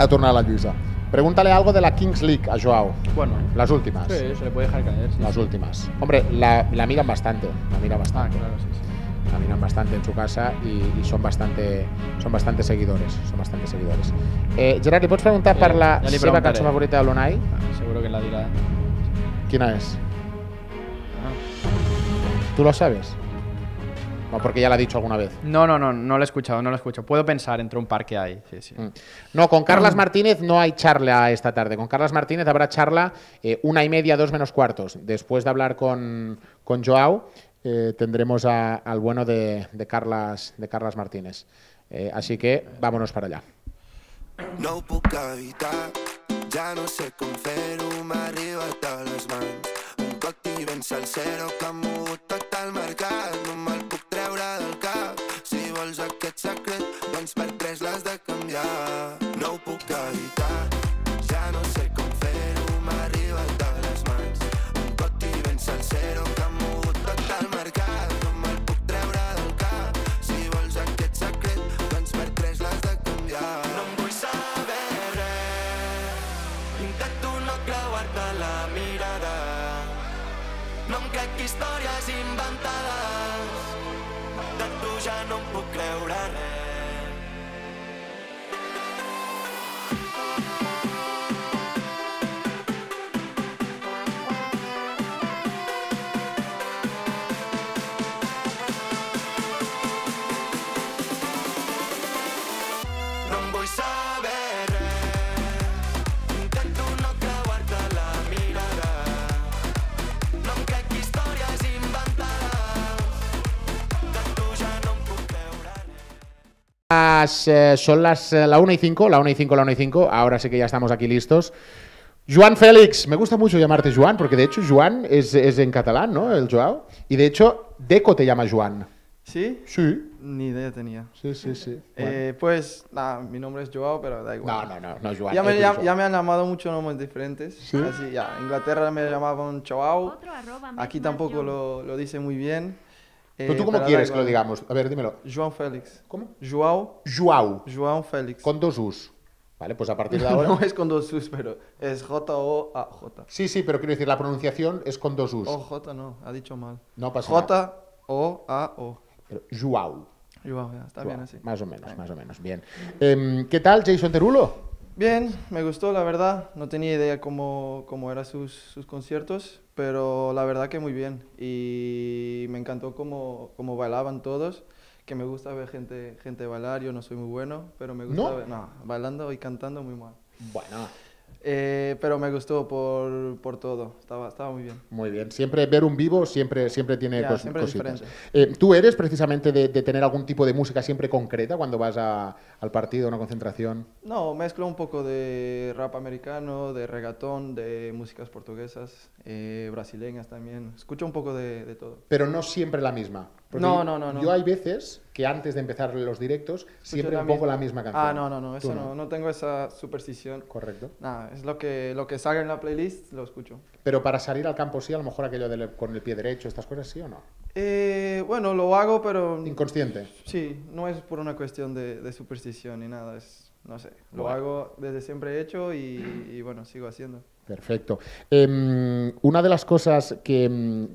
turna a la Luisa Pregúntale algo de la Kings League a Joao. Bueno. Las últimas. Sí, se le puede dejar caer. las últimas. Hombre, la, miran bastante. La miran ah, bastante. Ah, claro, sí, La miran bastante en su casa y, son bastante son bastante seguidores. Son bastante seguidores. Eh, Gerard, ¿le puedes preguntar eh, para la ja seva favorita de l'Unai? Ah, seguro que la dirá. ¿Quién es? Ah. ¿Tú lo sabes? porque ya la ha dicho alguna vez. No, no, no, no lo he escuchado, no lo he escuchado. Puedo pensar entre un par que hay. Mm. No, con Carlas mm. Martínez no hay charla esta tarde. Con Carlas Martínez habrá charla eh, una y media, dos menos cuartos. Después de hablar con, Joao, eh, tendremos al bueno de, de, Carlas, de Carlas Martínez. Eh, así que vámonos para allá. No evitar, ya no sé caure del cap. Si vols aquest secret, doncs per tres l'has de canviar. las, eh, son las, eh, la 1 y 5, la 1 y 5, la 1 y 5. Ahora sí que ya estamos aquí listos. Joan Félix, me gusta mucho llamarte Joan, porque de hecho Joan es, es en catalán, ¿no? El Joao. Y de hecho, Deco te llama Joan. ¿Sí? Sí. Ni idea tenía. Sí, sí, sí. Eh, pues, nada, mi nombre es Joao, pero da igual. No, no, no, no Ya me, ya, me han llamado muchos nombres diferentes. Sí. Así, Inglaterra me llamaban Joao. Aquí tampoco lo, lo dice muy bien. Pero tú eh, cómo quieres que lo digamos? A ver, dímelo. João Félix. ¿Cómo? João. João. João Félix. Con dos U's. ¿Vale? Pues a partir de ahora. no es con dos U's, pero es J-O-A-J. Sí, sí, pero quiero decir, la pronunciación es con dos U's. O-J no, ha dicho mal. No pasa nada. J-O-A-O. Pero Joao. Joao, ya, está bien así. Más o menos, más o menos, bien. Em, ¿Qué tal, Jason Derulo? Bien, me gustó, la verdad. No tenía idea cómo, cómo eran sus, sus conciertos, pero la verdad que muy bien. Y me encantó cómo, bailaban todos, que me gusta ver gente, gente bailar, yo no soy muy bueno, pero me gusta ver... No, bailando y cantando muy mal. Bueno, eh, pero me gustó por, por todo, estaba, estaba, muy bien. Muy bien, siempre ver un vivo siempre, siempre tiene cositas. Eh, ¿Tú eres precisamente de, tener algún tipo de música siempre concreta cuando vas al partido, a una concentración? No, mezclo un poco de rap americano, de reggaetón, de músicas portuguesas, eh, brasileñas también, escucho un poco de todo. Pero no siempre la misma no, no, no, Yo hay veces que antes de empezar los directos pues siempre un poco la misma canción. Ah, no, no, no, eso no. no. tengo esa superstición. Correcto. Nada, es lo que, lo que salga en la playlist, lo escucho. Pero para salir al campo sí, a lo mejor aquello con el pie derecho, estas cosas sí o no. Eh, bueno, lo hago, pero... Inconsciente. Sí, no es por una cuestión de, superstición ni nada, es, no sé, lo hago desde siempre he hecho y, bueno, sigo haciendo. Perfecto. Em, una de las cosas que em,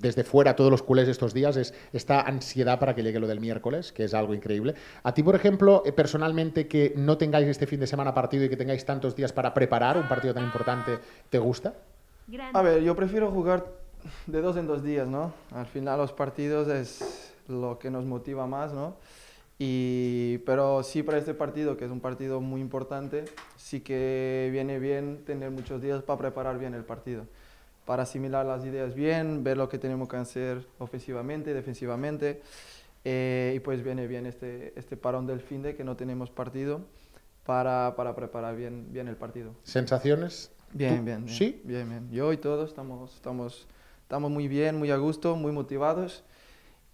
desde fuera todos los culés estos días es esta ansiedad para que llegue lo del miércoles, que es algo increíble. A ti, por ejemplo, eh, personalmente, que no tengáis este fin de semana partido y que tengáis tantos días para preparar un partido tan importante, ¿te gusta? A ver, yo prefiero jugar de dos en dos días, ¿no? Al final los partidos es lo que nos motiva más, ¿no? Y, pero sí para este partido, que es un partido muy importante, sí que viene bien tener muchos días para preparar bien el partido para asimilar las ideas bien, ver lo que tenemos que hacer ofensivamente, defensivamente. Eh, y pues viene bien este, este parón del fin de que no tenemos partido para, preparar bien, bien el partido. ¿Sensaciones? Bien, bien, ¿Sí? Bien, bien. Yo y todos estamos, estamos, estamos muy bien, muy a gusto, muy motivados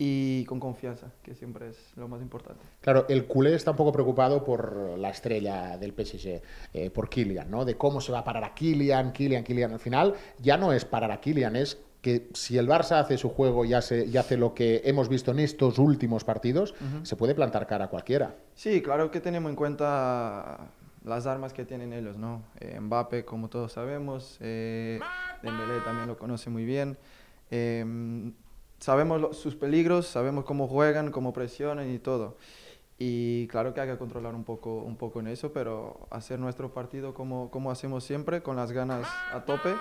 y con confianza, que siempre es lo más importante. Claro, el culé está un poco preocupado por la estrella del PSG, eh, por Kilian, ¿no? De cómo se va a parar a Kylian, Kylian, Kylian. Al final ya no es parar a Kylian, es que si el Barça hace su juego y hace, hace lo que hemos visto en estos últimos partidos, se puede plantar cara a cualquiera. Sí, claro que tenemos en cuenta las armas que tienen ellos, ¿no? Eh, Mbappé, como todos sabemos, eh, Dembélé también lo conoce muy bien. Eh, sabemos sus peligros, sabemos cómo juegan, cómo presionan y todo. Y claro que hay que controlar un poco, un poco en eso, pero hacer nuestro partido como, como hacemos siempre, con las ganas a tope.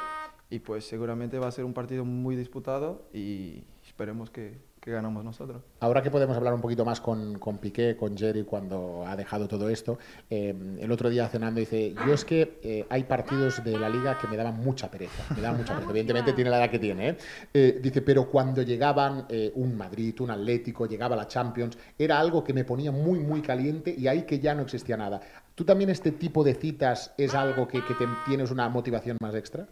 Y pues seguramente va a ser un partido muy disputado y esperemos que, que ganamos nosotros. Ahora que podemos hablar un poquito más con, Piqué, con Jerry, cuando ha dejado todo esto, eh, el otro día cenando dice, yo es que eh, hay partidos de la liga que me daban mucha pereza, me daban mucha pereza, evidentemente tiene la edad que tiene, ¿eh? dice, pero cuando llegaban un Madrid, un Atlético, llegaba la Champions, era algo que me ponía muy, muy caliente y ahí que ya no existía nada. ¿Tú también este tipo de citas es algo que, que te, tienes una motivación más extra?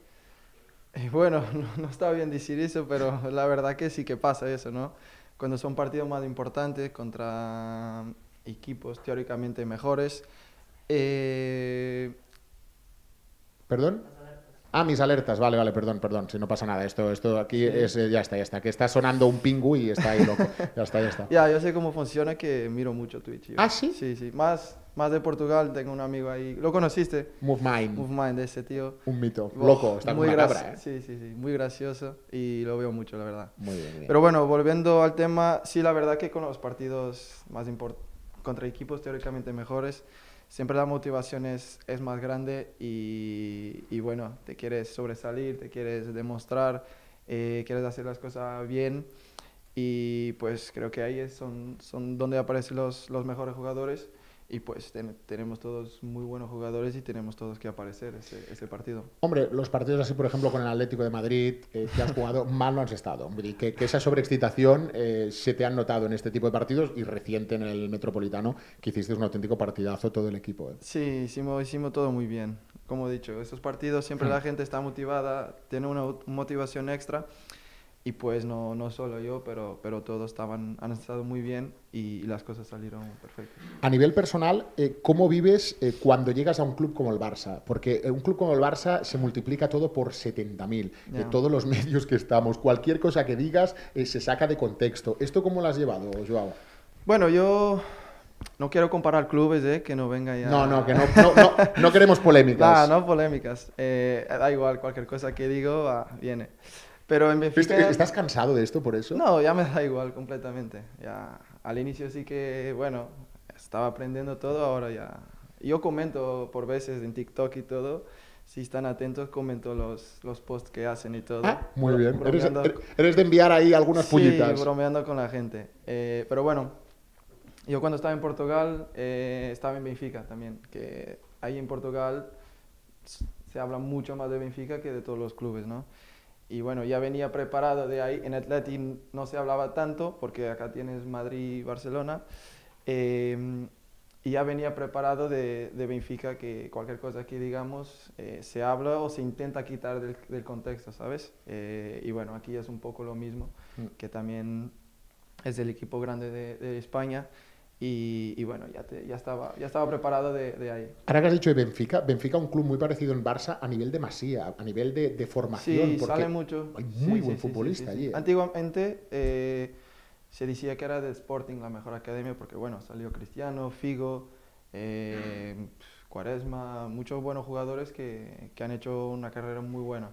Bueno, no, está bien decir eso, pero la verdad que sí que pasa eso, ¿no? Cuando son partidos más importantes contra equipos teóricamente mejores. Eh, ¿Perdón? Ah, mis alertas, vale, vale, perdón, perdón, si no pasa nada, esto, esto aquí es, eh, ya está, ya está, que está sonando un pingüí, y está ahí loco, ya está, ya está. Ya, yo sé cómo funciona que miro mucho Twitch. ¿Ah, sí? Sí, sí, más más de Portugal, tengo un amigo ahí. ¿Lo conociste? Move Mind. de ese tío. Un mito. Loco, está muy gracioso. ¿eh? Sí, sí, sí. Muy gracioso y lo veo mucho, la verdad. Muy bien, Pero bueno, volviendo al tema, sí, la verdad que con los partidos más contra equipos teóricamente mejores, siempre la motivación es, es más grande y, y, bueno, te quieres sobresalir, te quieres demostrar, eh, quieres hacer las cosas bien y pues creo que ahí son, son donde aparecen los, los mejores jugadores y pues tenemos todos muy buenos jugadores y tenemos todos que aparecer ese, partido. Hombre, los partidos así, por ejemplo, con el Atlético de Madrid, eh, que has jugado, mal no has estado. Hombre, y que, esa sobreexcitación eh, se te ha notado en este tipo de partidos y reciente en el Metropolitano, que hiciste un auténtico partidazo todo el equipo. Eh. Sí, hicimos, hicimos todo muy bien. Como he dicho, esos partidos siempre hmm. la gente está motivada, tiene una motivación extra y pues no, no solo yo, pero, pero todos estaban, han estado muy bien y, las cosas salieron perfectas. A nivel personal, eh, ¿cómo vives eh, cuando llegas a un club como el Barça? Porque eh, un club como el Barça se multiplica todo por 70.000, de todos los medios que estamos, cualquier cosa que digas se saca de contexto. ¿Esto cómo lo has llevado, Joao? Bueno, yo no quiero comparar clubes, Que no venga ya... No, no, que no, queremos polémicas. no, no polémicas. Ah, da igual, cualquier cosa que digo va, ah, viene. Pero en Benfica... ¿Estás cansado de esto por eso? No, ya me da igual completamente. Ya, al inicio sí que, bueno, estaba aprendiendo todo, ahora ya... Yo comento por veces en TikTok y todo, si están atentos, comento los, los posts que hacen y todo. Ah, muy bien. Eres, er, eres, de enviar ahí algunas sí, bromeando con la gente. Eh, pero bueno, yo cuando estaba en Portugal, eh, estaba en Benfica también, que ahí en Portugal se habla mucho más de Benfica que de todos los clubes, ¿no? y bueno, ya venía preparado de ahí. En Atleti no se hablaba tanto, porque acá tienes Madrid y Barcelona. Em, y ya venía preparado de, de, Benfica que cualquier cosa que digamos eh, se habla o se intenta quitar del, del contexto, ¿sabes? Eh, y bueno, aquí es un poco lo mismo, mm. que también es el equipo grande de España. Y, bueno, ya, ya, estaba, ya estaba preparado de, ahí. Ahora que has dicho de Benfica, Benfica un club muy parecido en Barça a nivel de masía, a nivel de, formación. Sí, sale mucho. Hay muy buen futbolista allí. ¿eh? Antiguamente eh, se decía que era de Sporting la mejor academia porque, bueno, salió Cristiano, Figo, eh, Cuaresma, muchos buenos jugadores que, han hecho una carrera muy buena.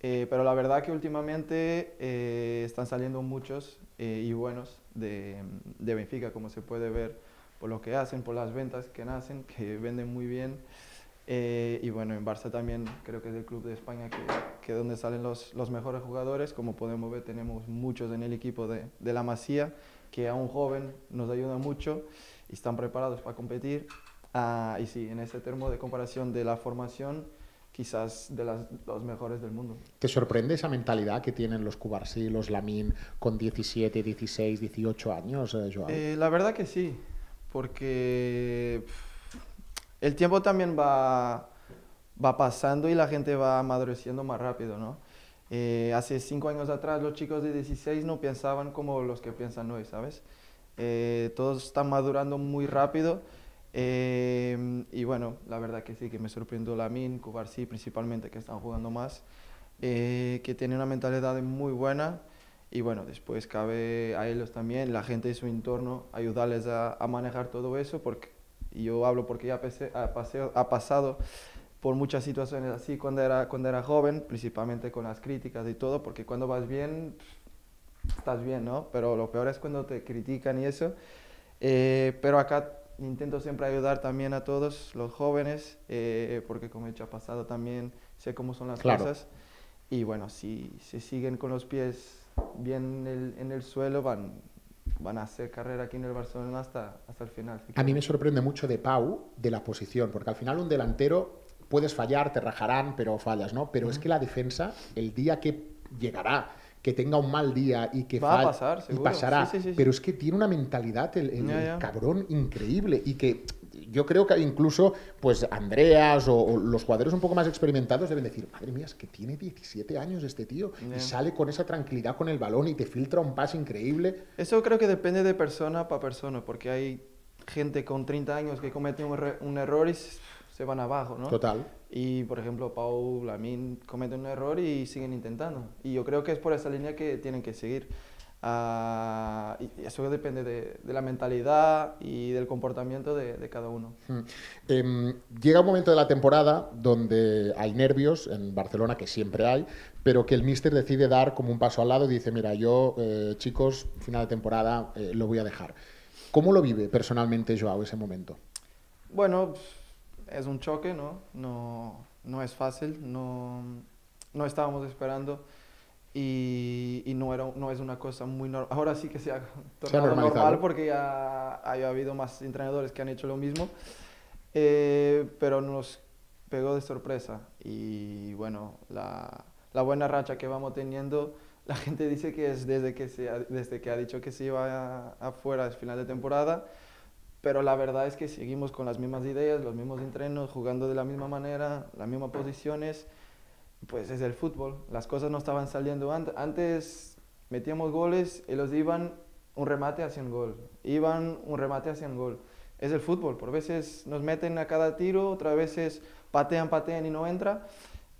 pero la verdad que últimamente están saliendo muchos y buenos de, de, Benfica, como se puede ver por lo que hacen, por las ventas que hacen, que venden muy bien. Eh, y bueno, en Barça también creo que es el club de España que, que donde salen los, mejores jugadores. Como podemos ver, tenemos muchos en el equipo de, la Masía, que a un joven nos ayuda mucho y están preparados para competir. Ah, y sí, en ese termo de comparación de la formación, quizás de los mejores del mundo. ¿Te sorprende esa mentalidad que tienen los Cubarsí, los Lamín, con 17, 16, 18 años, eh, Joao? Eh, la verdad que sí, porque el tiempo también va, va pasando y la gente va madureciendo más rápido, ¿no? Eh, hace cinco años atrás los chicos de 16 no pensaban como los que piensan hoy, ¿sabes? todos están madurando muy rápido Em, y bueno, la verdad que sí, que me sorprendió Lamin, sí principalmente, que están jugando más, eh, que tiene una mentalidad muy buena. Y bueno, después cabe a ellos también, la gente y su entorno, ayudarles a, a manejar todo eso, porque yo hablo porque ya pese, paseo, ha pasado por muchas situaciones así cuando era, cuando era joven, principalmente con las críticas y todo, porque cuando vas bien, estás bien, ¿no? Pero lo peor es cuando te critican y eso. Eh, pero acá intento siempre ayudar también a todos los jóvenes, eh, porque como he hecho pasado también sé cómo son las cosas. Y bueno, si, si, siguen con los pies bien en el, suelo, van, van a hacer carrera aquí en el Barcelona hasta, hasta el final. A mí me sorprende mucho de Pau, de la posición, porque al final un delantero puedes fallar, te rajarán, pero fallas, ¿no? Pero es que la defensa, el día que llegará que tenga un mal día y que va a pasar, y pasará. Pero es que tiene una mentalidad el, cabrón increíble y que yo creo que incluso pues Andreas o, los jugadores un poco más experimentados deben decir, madre mía, es que tiene 17 años este tío y sale con esa tranquilidad con el balón y te filtra un pase increíble. Eso creo que depende de persona para persona, porque hay gente con 30 años que comete un, un error y van abajo, ¿no? Total. Y, por ejemplo, Pau, Lamin cometen un error y siguen intentando. Y yo creo que es por esa línea que tienen que seguir. Ah, y eso depende de, la mentalidad y del comportamiento de, cada uno. Hmm. Em, llega un momento de la temporada donde hay nervios en Barcelona, que siempre hay, pero que el míster decide dar como un paso al lado y dice, mira, yo, eh, chicos, final de temporada eh, lo voy a dejar. ¿Cómo lo vive personalmente Joao ese momento? Bueno, es un choque, ¿no? No, no es fácil, no, no estábamos esperando y, y, no, era, no es una cosa muy normal. Ahora sí que se ha tornado normal porque ya ha, habido más entrenadores que han hecho lo mismo, eh, pero nos pegó de sorpresa y bueno, la, la, buena racha que vamos teniendo, la gente dice que es desde que, se ha, desde que ha dicho que se iba afuera al final de temporada pero la verdad es que seguimos con las mismas ideas, los mismos entrenos, jugando de la misma manera, las mismas posiciones. Pues es el fútbol. Las cosas no estaban saliendo antes. Antes metíamos goles y los iban un remate hacia un gol. Iban un remate hacia un gol. Es el fútbol. Por veces nos meten a cada tiro, otras veces patean, patean y no entra.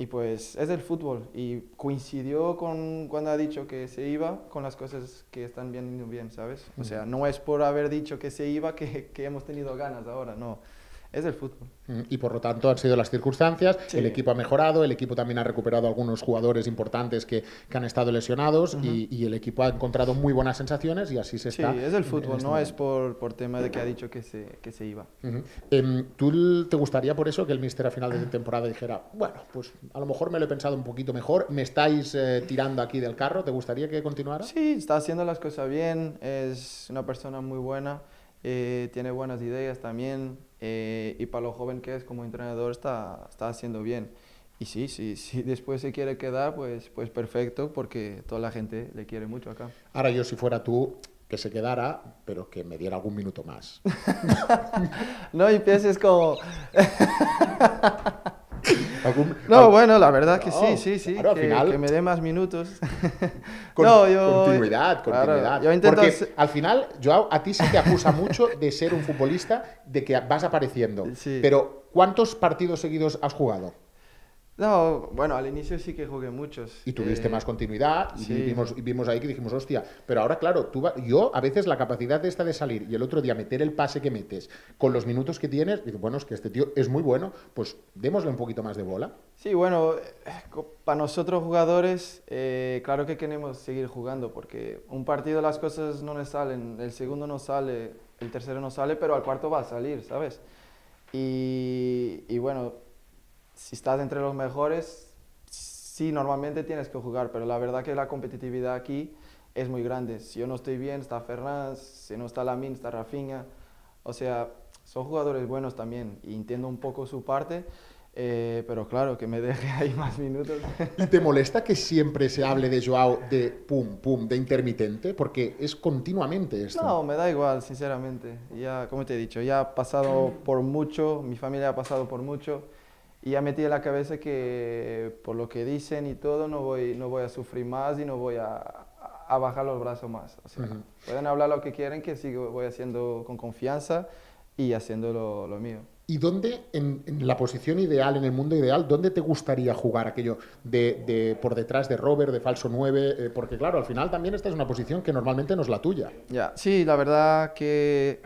Y pues es del fútbol y coincidió con cuando ha dicho que se iba con las cosas que están bien bien, ¿sabes? O sea, no es por haber dicho que se iba que, que hemos tenido ganas ahora, no es el fútbol. Mm, y por lo tanto han sido las circunstancias, el equipo ha mejorado, el equipo también ha recuperado algunos jugadores importantes que, han estado lesionados y, el equipo ha encontrado muy buenas sensaciones y así se está. Sí, es el fútbol, este no es por, por, tema de que ha dicho que se, se iba. Em, ¿Tú te gustaría por eso que el míster a final de temporada dijera, bueno, pues a lo mejor me lo he pensado un poquito mejor, me estáis eh, tirando aquí del carro, ¿te gustaría que continuara? Sí, está haciendo las cosas bien, es una persona muy buena, eh, tiene buenas ideas también eh, y para lo joven que es como entrenador está, está haciendo bien. Y sí, sí, sí, después se quiere quedar, pues, pues perfecto, porque toda la gente le quiere mucho acá. Ahora yo si fuera tú, que se quedara, pero que me diera algún minuto más. no y pienses como... No, bueno, la verdad es que sí, sí, sí. que, me dé más minutos. Con, yo, continuidad, continuidad. yo intento al final, Joao, a ti se te acusa mucho de ser un futbolista, de que vas apareciendo. Pero, ¿cuántos partidos seguidos has jugado? bueno, al inicio sí que jugué muchos. Y tuviste eh, más continuidad y vimos, ahí que dijimos, hostia, pero ahora claro, tú yo a veces la capacidad de esta de salir y el otro día meter el pase que metes con los minutos que tienes, bueno, es que este tío es muy bueno, pues démosle un poquito más de bola. Sí, bueno, eh, para nosotros jugadores, eh, claro que queremos seguir jugando porque un partido las cosas no le salen, el segundo no sale, el tercero no sale, pero al cuarto va a salir, ¿sabes? y, y bueno, si estás entre los mejores, sí, normalmente tienes que jugar, pero la verdad que la competitividad aquí es muy grande. Si yo no estoy bien, está Fernández, si no está Lamin, está Rafinha. O sea, son jugadores buenos también y entiendo un poco su parte. Eh, pero claro, que me deje ahí más minutos. ¿Y te molesta que siempre se hable de Joao de pum, pum, de intermitente? Porque es continuamente esto. No, me da igual, sinceramente. Ya, como te he dicho, ya ha pasado por mucho, mi familia ha pasado por mucho y ya metí en la cabeza que por lo que dicen y todo no voy, no voy a sufrir más y no voy a, bajar los brazos más. pueden hablar lo que quieren, que sigo, voy haciendo con confianza y haciendo lo, mío. ¿Y dónde, en, la posición ideal, en el mundo ideal, dónde te gustaría jugar aquello de, por detrás de Robert, de falso 9? Eh, porque claro, al final también esta es una posición que normalmente no es la tuya. Ya, sí, la verdad que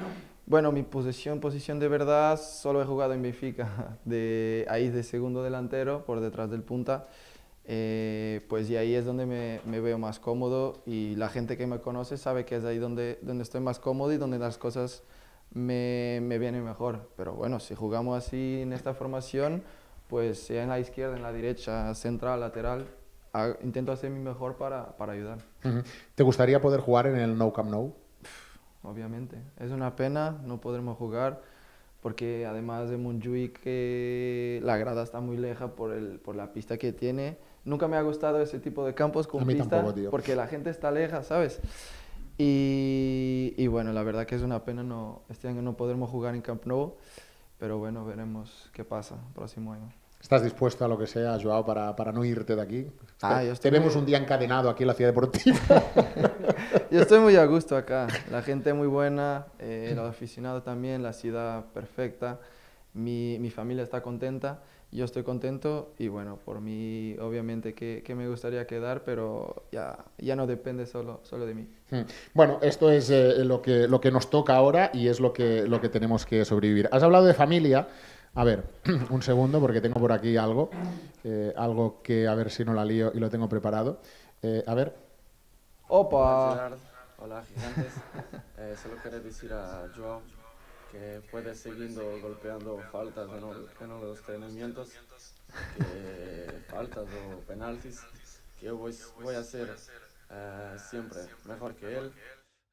bueno, mi posición, posición de verdad, solo he jugado en Benfica, de ahí de segundo delantero, por detrás del punta. Eh, pues y ahí es donde me, veo más cómodo y la gente que me conoce sabe que es ahí donde, donde estoy más cómodo y donde las cosas me, vienen mejor. Pero bueno, si jugamos así en esta formación, pues sea en la izquierda, en la derecha, central, lateral, intento hacer mi mejor para, para ayudar. ¿Te gustaría poder jugar en el No Camp Nou? obviamente. Es una pena, no podremos jugar, porque además de Munjui que la grada está muy leja por, el, por la pista que tiene. Nunca me ha gustado ese tipo de campos con pista, porque la gente está leja, ¿sabes? Y, bueno, la verdad que es una pena no, este año no podremos jugar en Camp Nou, pero bueno, veremos qué pasa el próximo año. ¿Estás dispuesto a lo que sea, Joao, para, para no irte de aquí? Ah, un día encadenado aquí en la ciudad deportiva. yo estoy muy a gusto acá. La gente muy buena, el eh, aficionado también, la ciudad perfecta. Mi, mi, familia está contenta, yo estoy contento y bueno, por mí obviamente que, que me gustaría quedar, pero ya, ya no depende solo, solo de mí. Hmm. Bueno, esto es eh, lo, que, lo que nos toca ahora y es lo que, lo que tenemos que sobrevivir. Has hablado de familia. A ver, un segundo porque tengo por aquí algo, eh, algo que a ver si no la lío y lo tengo preparado. Eh, a ver. Opa. Hola gigantes. Eh, solo quería decir a Joao que puede seguir golpeando faltas en, el, en los entrenamientos, faltas o penaltis, que yo voy, a hacer siempre mejor que él.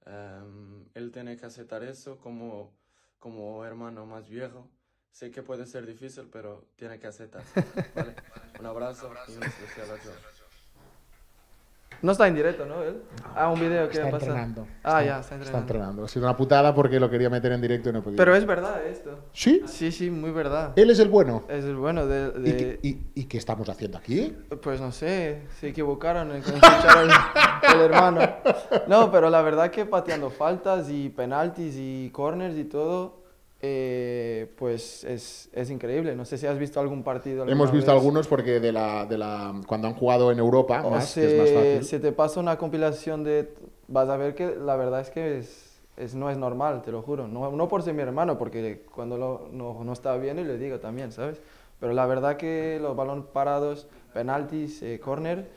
Em, él tiene que aceptar eso como, como hermano más viejo Sé que puede ser difícil, pero tiene que aceptar. ¿vale? Un abrazo, un y un especial a no está en directo, ¿no? ¿Él? Ah, un video que va a pasar. Entrenando. Ah, ya, está entrenando. Está entrenando. Ha sido una putada porque lo quería meter en directo y no podía. Pero es verdad esto. ¿Sí? Sí, sí, muy verdad. Él es el bueno. Es el bueno de... ¿Y, qué, estamos haciendo aquí? Pues no sé, se equivocaron en escuchar al el hermano. No, pero la verdad que pateando faltas y penaltis y corners y todo, eh, pues es, es, increíble. No sé si has visto algún partido. Hemos visto algunos porque de la, de la, cuando han jugado en Europa, más, se, te pasa una compilación de... Vas a ver que la verdad es que es, no es normal, te lo juro. No, no por ser mi hermano, porque cuando lo, no, no está bien y le digo también, ¿sabes? Pero la verdad que los balones parados, penaltis, eh, corner,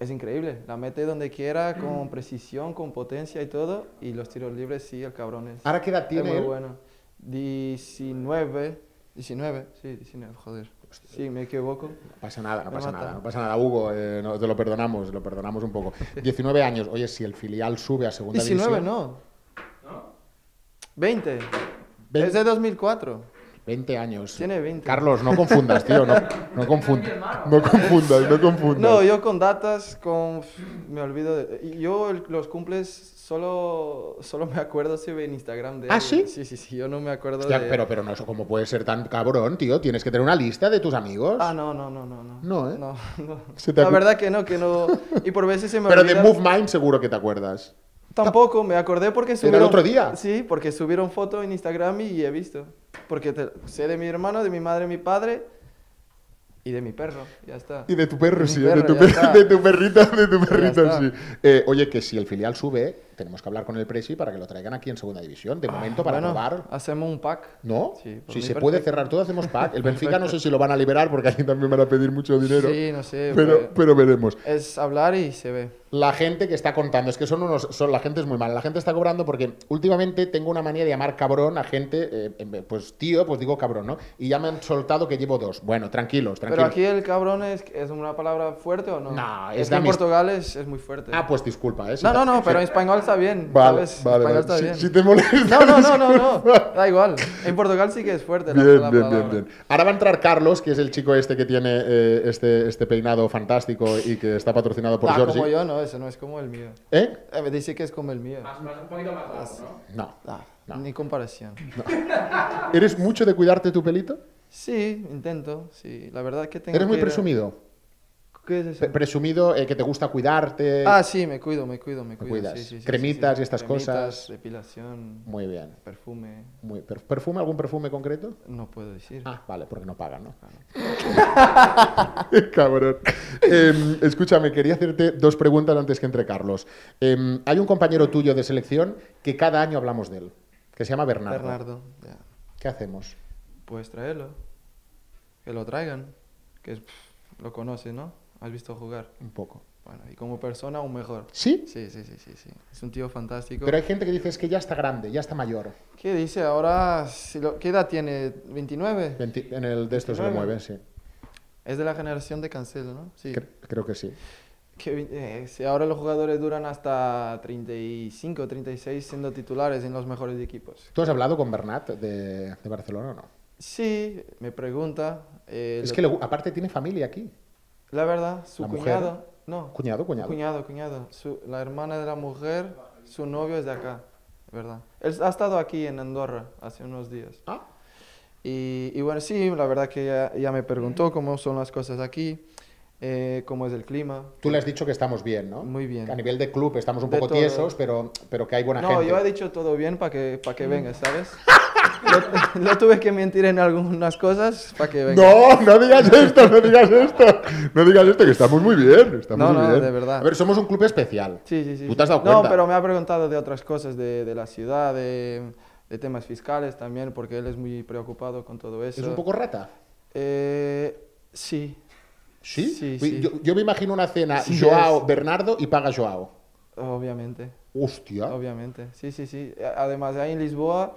es increíble. La mete donde quiera, con precisión, con potencia y todo. Y los tiros libres, sí, el cabrón es... ¿Ahora queda tiene? muy bueno. 19, 19, sí, 19, joder. Sí, me equivoco. No pasa nada, no pasa nada, no pasa nada, Hugo, eh, te lo perdonamos, lo perdonamos un poco. 19 años, oye, si el filial sube a segunda división... 19, no. ¿No? 20. 20. Es 2004. 20 años. Tiene 20. Carlos, no confundas, tío, no, confundas. No confundas, no confundas. No, yo con datas, con... Me olvido de... Yo los cumples solo, solo me acuerdo si ve en Instagram de... ¿Ah, sí? Sí, sí, sí, yo no me acuerdo de... Pero, pero no, eso cómo puede ser tan cabrón, tío. Tienes que tener una lista de tus amigos. Ah, no, no, no, no. No, no ¿eh? No, no. La verdad que no, que no... Y por veces se me Pero de Move Mind seguro que te acuerdas. Tampoco, me acordé porque subieron... el otro día? Sí, porque subieron foto en Instagram y he visto. Porque sé de mi hermano, de mi madre, mi padre y de mi perro, ya está. Y de tu perro, sí, de, tu per, de, tu perrito, de tu sí. Eh, oye, que si el filial sube, tenemos que hablar con el Presi para que lo traigan aquí en segunda división, de ah, momento para bueno, probar. Hacemos un pack. ¿No? si se puede cerrar todo, hacemos pack. El Benfica no sé si lo van a liberar porque aquí también van a pedir mucho dinero. Sí, no sé. Pero, pues, pero veremos. Es hablar y se ve. La gente que está contando, es que son unos. Son, la gente es muy mala. La gente está cobrando porque últimamente tengo una manía de llamar cabrón a gente. Eh, em, pues tío, pues digo cabrón, ¿no? Y ya me han soltado que llevo dos. Bueno, tranquilos, tranquilos. Pero aquí el cabrón es, es una palabra fuerte o no? No, es, en Portugal es, muy fuerte. Ah, pues disculpa, ¿eh? No, no, no, pero en español está bien. Vale, vale. si, bien. te molesta. No, no, no, no, no, Da igual. En Portugal sí que es fuerte. bien, bien, bien, bien, Ahora va a entrar Carlos, que es el chico este que tiene eh, este, este peinado fantástico y que está patrocinado por ah, Jorge. No, como yo, no, eso no es como el mío. ¿Eh? ¿Eh? me dice que es como el mío. Más, más, un poquito más ¿no? Ah, no. Ni comparación. ¿Eres mucho de cuidarte tu pelito? Sí, intento, sí. La verdad es que tengo ¿Eres muy presumido? Presumido eh, que te gusta cuidarte. Ah, sí, me cuido, me cuido, me cuido. Cremitas y estas Cremitas, cosas. Depilación. Muy bien. Perfume. Muy, ¿Perfume? ¿Algún perfume concreto? No puedo decir. Ah, vale, porque no pagan, ¿no? Ah, Cabrón. Em, escúchame, quería hacerte dos preguntas antes que entre Carlos. Em, hay un compañero tuyo de selección que cada año hablamos de él, que se llama Bernardo. Bernardo, ¿Qué hacemos? Pues traerlo. Que lo traigan. Que lo conoce, ¿no? ¿Has visto jugar? Un poco. Bueno, y como persona aún mejor. ¿Sí? ¿Sí? Sí, sí, sí, Es un tío fantástico. Pero hay gente que dice, es que ya está grande, ya está mayor. ¿Qué dice? Ahora, si lo, ¿qué edad tiene? ¿29? en el de estos se sí. Es de la generación de Cancelo, ¿no? Sí. creo que sí. Que, eh, ahora los jugadores duran hasta 35, 36 siendo titulares en los mejores equipos. ¿Tú has hablado con Bernat de, Barcelona o no? Sí, me pregunta. Eh, es que aparte tiene familia aquí. La verdad, su cuñado. No. ¿Cuñado, cuñado? Cuñado, cuñado. Su, la hermana de la mujer, su novio es de acá, ¿verdad? Él ha estado aquí en Andorra hace unos días. Ah. Y, y bueno, sí, la verdad que ya, me preguntó cómo son las cosas aquí, eh, cómo es el clima. Tú le has dicho que estamos bien, ¿no? Muy bien. a nivel de club estamos un poco tiesos, pero, pero que hay buena gente. No, yo he dicho todo bien para que, para que mm. venga, ¿sabes? No tuve que mentir en algunas cosas para que venga. No, no digas esto, no digas esto. No digas esto, que estamos muy bien. Estamos no, no, de verdad. A somos un club especial. Sí, sí, sí. ¿Tú te has dado No, pero me ha preguntado de otras cosas, de, la ciudad, de, temas fiscales también, porque él es muy preocupado con todo eso. ¿Es un poco rata? Eh, sí. ¿Sí? sí, Yo, me imagino una cena Joao, Bernardo y paga Joao. Obviamente. Hostia. Obviamente, sí, sí, sí. Además, ahí en Lisboa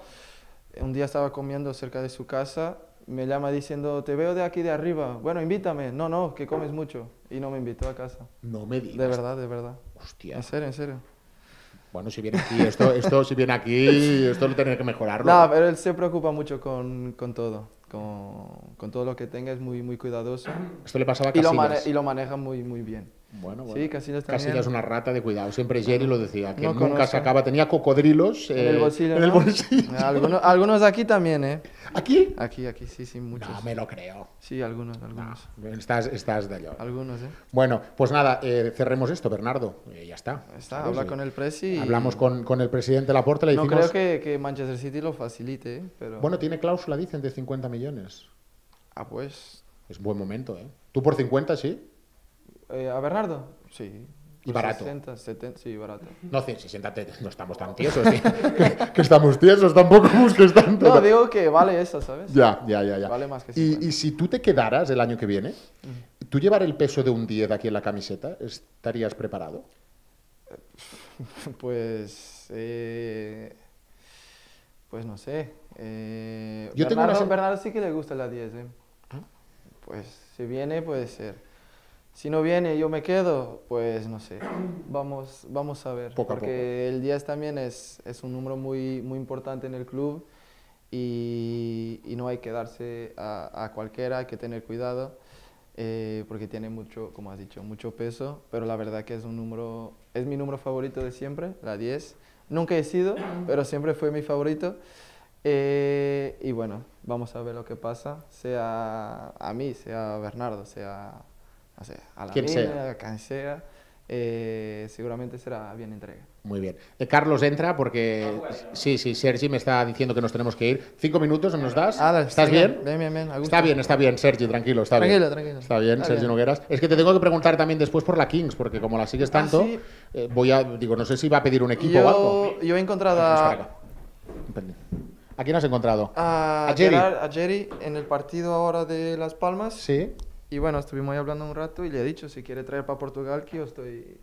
un día estaba comiendo cerca de su casa, me llama diciendo, te veo de aquí de arriba, bueno, invítame. No, no, que comes mucho. Y no me invitó a casa. No me digas. De verdad, de verdad. Hostia. En serio, en serio. Bueno, si viene aquí, esto, esto si viene aquí, esto lo tiene que mejorarlo. No, pero él se preocupa mucho con, todo. Con, todo lo que tenga es muy, muy cuidadoso. Esto le pasaba a Casillas. Y lo, y lo maneja muy, muy bien. Bueno, bueno. Sí, ya es una rata de cuidado. Siempre Jerry lo decía, que nunca se acaba, Tenía cocodrilos en el eh, bolsillo. Algunos, de aquí también, ¿eh? ¿Aquí? Aquí, aquí, sí, sí, muchos. No me lo creo. Sí, algunos, algunos. estás, estás de allá. Algunos, ¿eh? Bueno, pues nada, eh, cerremos esto, Bernardo. Eh, ya está. habla con el presi. Hablamos con, el presidente Laporte Le no creo que, que, Manchester City lo facilite, pero. Bueno, tiene cláusula, dicen, de 50 millones. Ah, pues. Es buen momento, ¿eh? ¿Tú por 50, sí? Eh, ¿A Bernardo? Sí. Y barato. 60, 70, sí, barato. No, 60, no estamos tan tiesos. ¿eh? que, estamos tiesos, tampoco busques tanto. No, digo que vale esa, ¿sabes? Ya, ya, ya. ya. Vale más que Y, si tú te quedaras el año que viene, mm. ¿tú llevar el peso de un 10 aquí en la camiseta, estarías preparado? Pues... Eh, pues no sé. Yo tengo una... Bernardo sí que le gusta la 10. ¿eh? ¿Ah? Pues si viene puede ser si no viene yo me quedo, pues no sé, vamos, vamos a ver. porque el 10 también es, es, un número muy, muy importante en el club y, no hay que darse a, cualquiera, hay que tener cuidado. Eh, porque tiene mucho, como has dicho, mucho peso, pero la verdad que es un número, es mi número favorito de siempre, la 10. Nunca he sido, pero siempre fue mi favorito. Eh, y bueno, vamos a ver lo que pasa, sea a mí, sea a Bernardo, sea a la Quien eh, seguramente será bien entregue Muy bien. Eh, Carlos entra porque. Sí, sí, Sergi me está diciendo que nos tenemos que ir. ¿Cinco minutos nos das? Ah, ¿Estás bien? Está bien, está bien, Sergi, tranquilo, está bien. Tranquilo, Está bien, Sergi Nogueras. Es que te tengo que preguntar también después por la Kings, porque como la sigues ah, tanto, eh, voy a. Digo, no sé si va a pedir un equipo yo, o Yo he encontrado a. ¿A quién has encontrado? A, Jerry. a Jerry en el partido ahora de Las Palmas. Sí. Y bueno, estuvimos ahí hablando un rato y le he dicho, si quiere traer para Portugal, que yo estoy...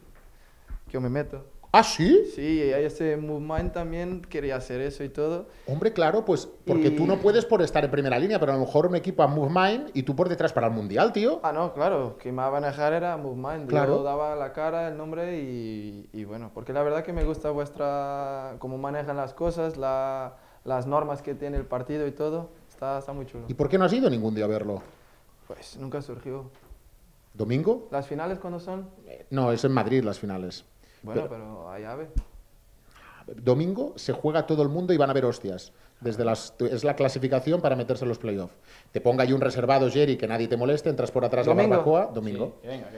que yo me meto. ¿Ah, sí? Sí, ahí este Movemind también quería hacer eso y todo. Hombre, claro, pues porque tú no puedes por estar en primera línea, pero a lo mejor un equipo a Movemind y tú por detrás para el Mundial, tío. Ah, no, claro, que me a manejar era Movemind. Claro. Yo daba la cara, el nombre y, bueno, porque la verdad que me gusta vuestra... cómo manejan las cosas, las normas que tiene el partido y todo. Está, está muy chulo. ¿Y por qué no has ido ningún día a verlo? Pues nunca surgió. ¿Domingo? ¿Las finales cuándo son? Eh, no, es en Madrid las finales. Bueno, pero, hay ave. Domingo se juega todo el mundo y van a ver hostias. Desde las, es la clasificación para meterse en los playoffs. Te ponga ahí un reservado, Jerry, que nadie te moleste, entras por atrás de la domingo. venga,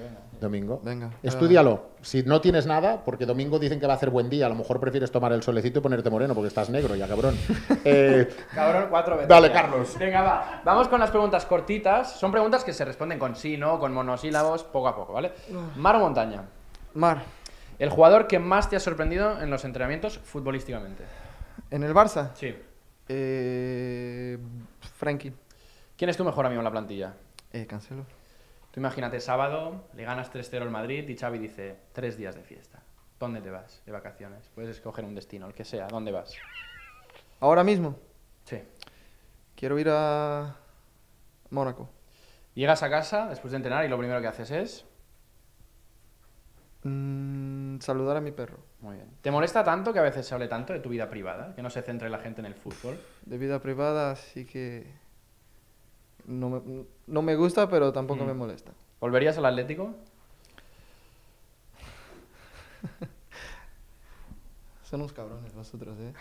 Domingo. Venga. Estudialo. Si no tienes nada, porque domingo dicen que va a hacer buen día, a lo mejor prefieres tomar el solecito y ponerte moreno porque estás negro, ya cabrón. Eh, cabrón, cuatro veces. Dale, Carlos. Venga, va. Vamos con las preguntas cortitas. Son preguntas que se responden con sí, no, con monosílabos, poco a poco, ¿vale? ¿Mar montaña? Mar. ¿El jugador que más te ha sorprendido en los entrenamientos futbolísticamente? ¿En el Barça? Sí. Eh, Frankie. ¿Quién es tu mejor amigo en la plantilla? Eh, cancelo. Tú imagínate, sábado le ganas 3-0 al Madrid y Xavi dice, tres días de fiesta. ¿Dónde te vas de vacaciones? Puedes escoger un destino, el que sea. ¿Dónde vas? ¿Ahora mismo? Sí. Quiero ir a Mónaco. Llegas a casa después de entrenar y lo primero que haces es... Mm, saludar a mi perro. Muy bien. ¿Te molesta tanto que a veces se hable tanto de tu vida privada? Que no se centre la gente en el fútbol. De vida privada sí que... No me, gusta, pero tampoco me mm. molesta. ¿Volverías al Atlético? Son unos cabrones vosotros, ¿eh?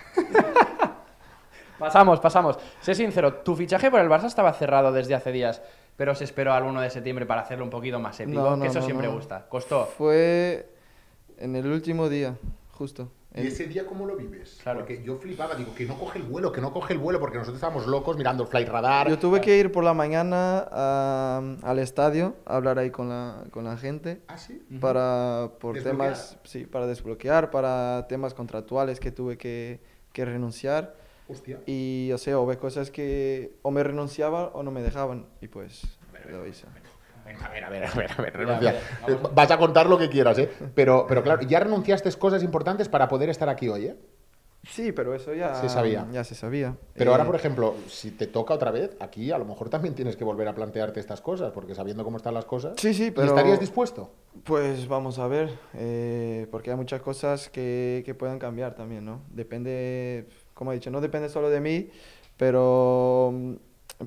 pasamos, pasamos. Sé sincero, tu fichaje por el Barça estaba cerrado desde hace días, pero se esperó al 1 de septiembre para hacerlo un poquito más épico, que eso siempre gusta. ¿Costó? Fue en el último día, justo. ¿Y ese día cómo lo vives? Claro. Porque yo flipaba, digo, que no coge el vuelo, que no coge el vuelo, porque nosotros estábamos locos mirando el flight radar. Yo tuve que ir por la mañana al estadio a hablar ahí con la, con la gente. ¿Ah, sí? Para, por temas, sí, para desbloquear, para temas contractuales que tuve que, que renunciar. Hostia. Y, o sea, o ve cosas que o me renunciaban o no me dejaban. Y pues, lo hice a ver, a ver, a ver, a ver, renuncia. Eh, vas a contar lo que quieras, ¿eh? Pero, pero claro, ya renunciaste cosas importantes para poder estar aquí hoy, ¿eh? Sí, pero eso ya se sabía. Ya se sabía. Pero ahora, eh, por ejemplo, si te toca otra vez, aquí a lo mejor también tienes que volver a plantearte estas cosas, porque sabiendo cómo están las cosas, sí, sí, pero... ¿estarías dispuesto? Pues vamos a ver, eh, porque hay muchas cosas que, que cambiar también, ¿no? Depende, como he dicho, no depende solo de mí, pero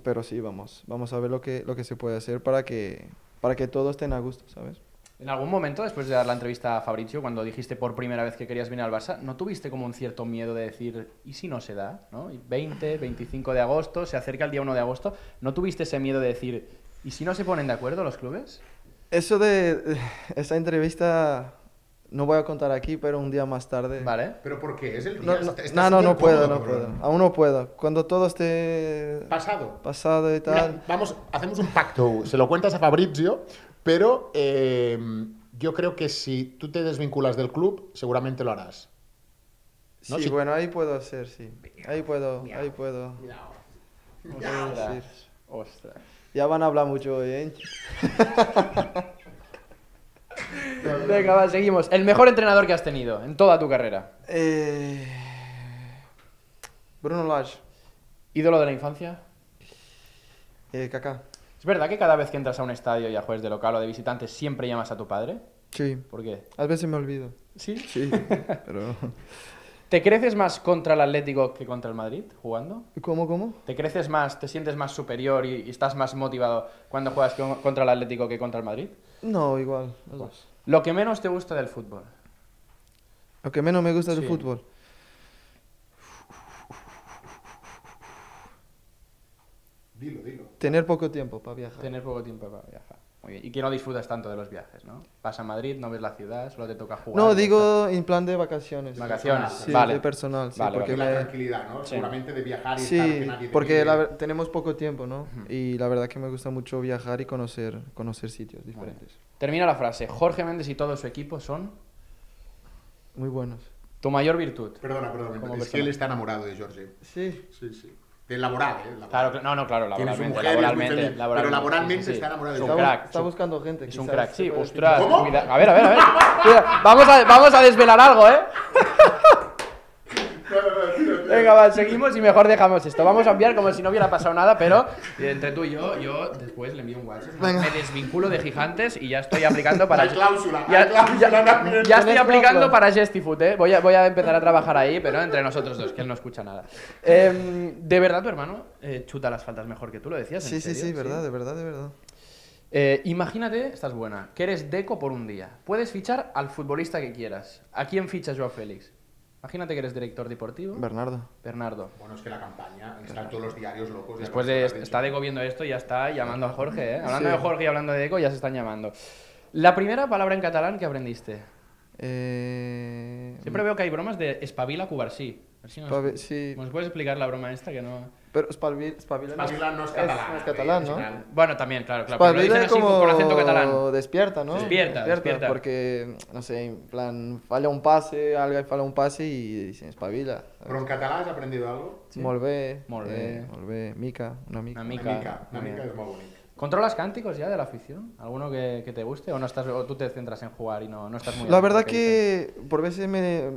pero sí, vamos, vamos a ver lo que, lo que se puede hacer para que, para que todos estén a gusto, ¿sabes? En algún momento, después de dar la entrevista a Fabricio cuando dijiste por primera vez que querías venir al Barça, ¿no tuviste como un cierto miedo de decir, ¿y si no se da? ¿no? 20, 25 de agosto, se acerca el día 1 de agosto, ¿no tuviste ese miedo de decir, ¿y si no se ponen de acuerdo los clubes? Eso de eh, esa entrevista no voy a contar aquí, pero un día más tarde. Vale. Pero ¿por es el día. No, no, no, puedo, no puedo. Aún no puedo. Cuando todo esté. Pasado. Pasado y tal. vamos, hacemos un pacto. Se lo cuentas a Fabrizio, pero eh, yo creo que si tú te desvinculas del club, seguramente lo harás. Sí, bueno, ahí puedo hacer, sí. Ahí puedo, ahí puedo. Ya van a hablar mucho hoy, ¿eh? Venga, va, seguimos. El mejor entrenador que has tenido en toda tu carrera. Eh, Bruno Lage. ¿Ídolo de la infancia? Eh, Kaká. ¿Es verdad que cada vez que entras a un estadio y a juegues de local o de visitante siempre llamas a tu padre? Sí. ¿Por qué? A veces me olvido. ¿Sí? Sí, pero... ¿Te creces más contra el Atlético que contra el Madrid jugando? ¿Cómo, cómo? ¿Te creces más, te sientes más superior y, estás más motivado cuando juegas contra el Atlético que contra el Madrid? No, igual, Lo que menos te gusta del fútbol. Lo que menos me gusta del fútbol. Dilo, dilo. Tener poco tiempo para viajar. Tener poco tiempo para viajar. Y que no disfrutas tanto de los viajes, ¿no? Vas a Madrid, no ves la ciudad, solo te toca jugar. No, digo en plan de vacaciones. Vacaciones, sí, vale. De personal, sí, porque la tranquilidad, ¿no? Seguramente de viajar y sí, porque tenemos poco tiempo, ¿no? Y la verdad que me gusta mucho viajar y conocer, conocer sitios diferentes. Termina la frase. Jorge Méndez y todo su equipo son muy buenos. Tu mayor virtud. Perdona, perdona. Es él está enamorado de Jorge. Sí. Sí, sí. De laboral, ¿eh? Laboral. Claro, no, no, claro, laboralmente. Mujer, laboralmente, feliz, laboralmente, Pero laboralmente sí, sí. está enamorado de es un crack. Está buscando gente. Es un crack, sí, ostras. ¿Cómo? a ver, a ver, a ver. Mira, vamos, a, vamos a desvelar algo, ¿eh? Venga, va, seguimos y mejor dejamos esto. Vamos a enviar como si no hubiera pasado nada, pero entre tú y yo, yo después le envío un WhatsApp. Me desvinculo de Gigantes y ya estoy aplicando para. La cláusula, ya, estoy aplicando para Gestifood, ¿eh? Voy a, voy a empezar a trabajar ahí, pero entre nosotros dos, que él no escucha nada. Em, de verdad, tu hermano eh, chuta las faltas mejor que tú, lo decías. ¿En sí, sí, sí, verdad, de verdad, de verdad. Eh, imagínate, estás buena, que eres deco por un día. Puedes fichar al futbolista que quieras. ¿A quién fichas Joao Félix? Imagínate que eres director deportivo. Bernardo. Bernardo. Bueno, es que la campaña, están todos los diarios locos. Después de, está Deco viendo esto, ya está llamando a Jorge, ¿eh? Hablando de Jorge y hablando de Deco, ya se están llamando. La primera palabra en catalán que aprendiste. Eh, Siempre veo que hay bromas de espabila cubarsí. A sí. puedes explicar la broma esta que no...? Pero espavil, no es, catalán. Es, es catalán, ¿no? bueno, también, claro, claro. pero lo dicen como así con acento catalán. Despierta, ¿no? Despierta, despierta, Porque, no sé, en plan, falla un pase, alguien falla un pase y dicen espabila ¿Pero en catalán has aprendido algo? Sí. Molvé. molve, eh, Mica, una mica. Una mica. mica, es muy bonito. ¿Controlas cánticos ya de la afición? ¿Alguno que, te guste? ¿O no estás tú te centras en jugar y no, estás muy... La verdad que por veces me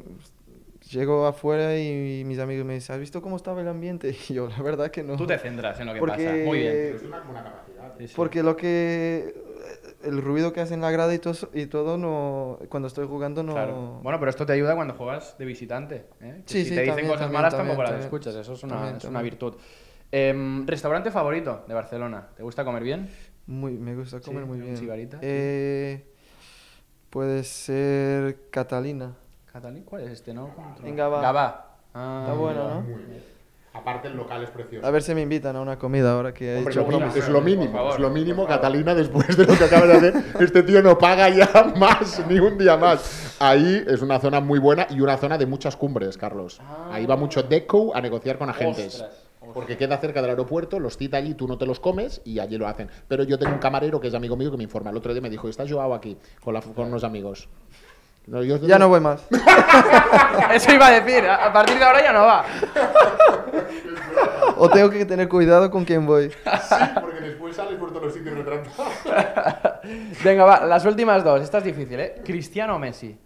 llego afuera y mis amigos me dicen, ¿has visto cómo estaba el ambiente? Y yo, la verdad que no. Tú te centras en lo que pasa. Muy bien. Es una, capacidad. ¿eh? Porque lo que... Eh, el ruido que hacen la grada y todo, y todo no, cuando estoy jugando no... Claro. Bueno, pero esto te ayuda cuando juegas de visitante. ¿eh? Sí, si te dicen cosas malas tampoco las escuchas. Eso es una, es una virtud. Em, ¿Restaurante favorito de Barcelona? ¿Te gusta comer bien? Muy, me gusta comer muy bien. ¿Sibarita? Eh, puede ser Catalina. ¿Catalín? ¿Cuál es este, no? En Gabá. Ah, Está bueno, ¿no? Muy bien. Aparte el local es precioso. A ver si me invitan a una comida ahora que he hecho es lo mínimo, es lo mínimo, Catalina, después de lo que acabas de hacer, este tío no paga ya más, ni un día más. Ahí es una zona muy buena y una zona de muchas cumbres, Carlos. Ah. Ahí va mucho Deco a negociar con agentes. Porque queda cerca del aeropuerto, los cita allí, tú no te los comes y allí lo hacen. Pero yo tengo un camarero que es amigo mío que me informa. El otro día me dijo, está Joao aquí con, con unos amigos ya no voy más. Eso iba a decir, a partir de ahora ya no va. o tengo que tener cuidado con quién voy. Sí, porque después sale por todos los sitios Venga, va, las últimas dos. Esta es difícil, ¿eh? Cristiano o Messi.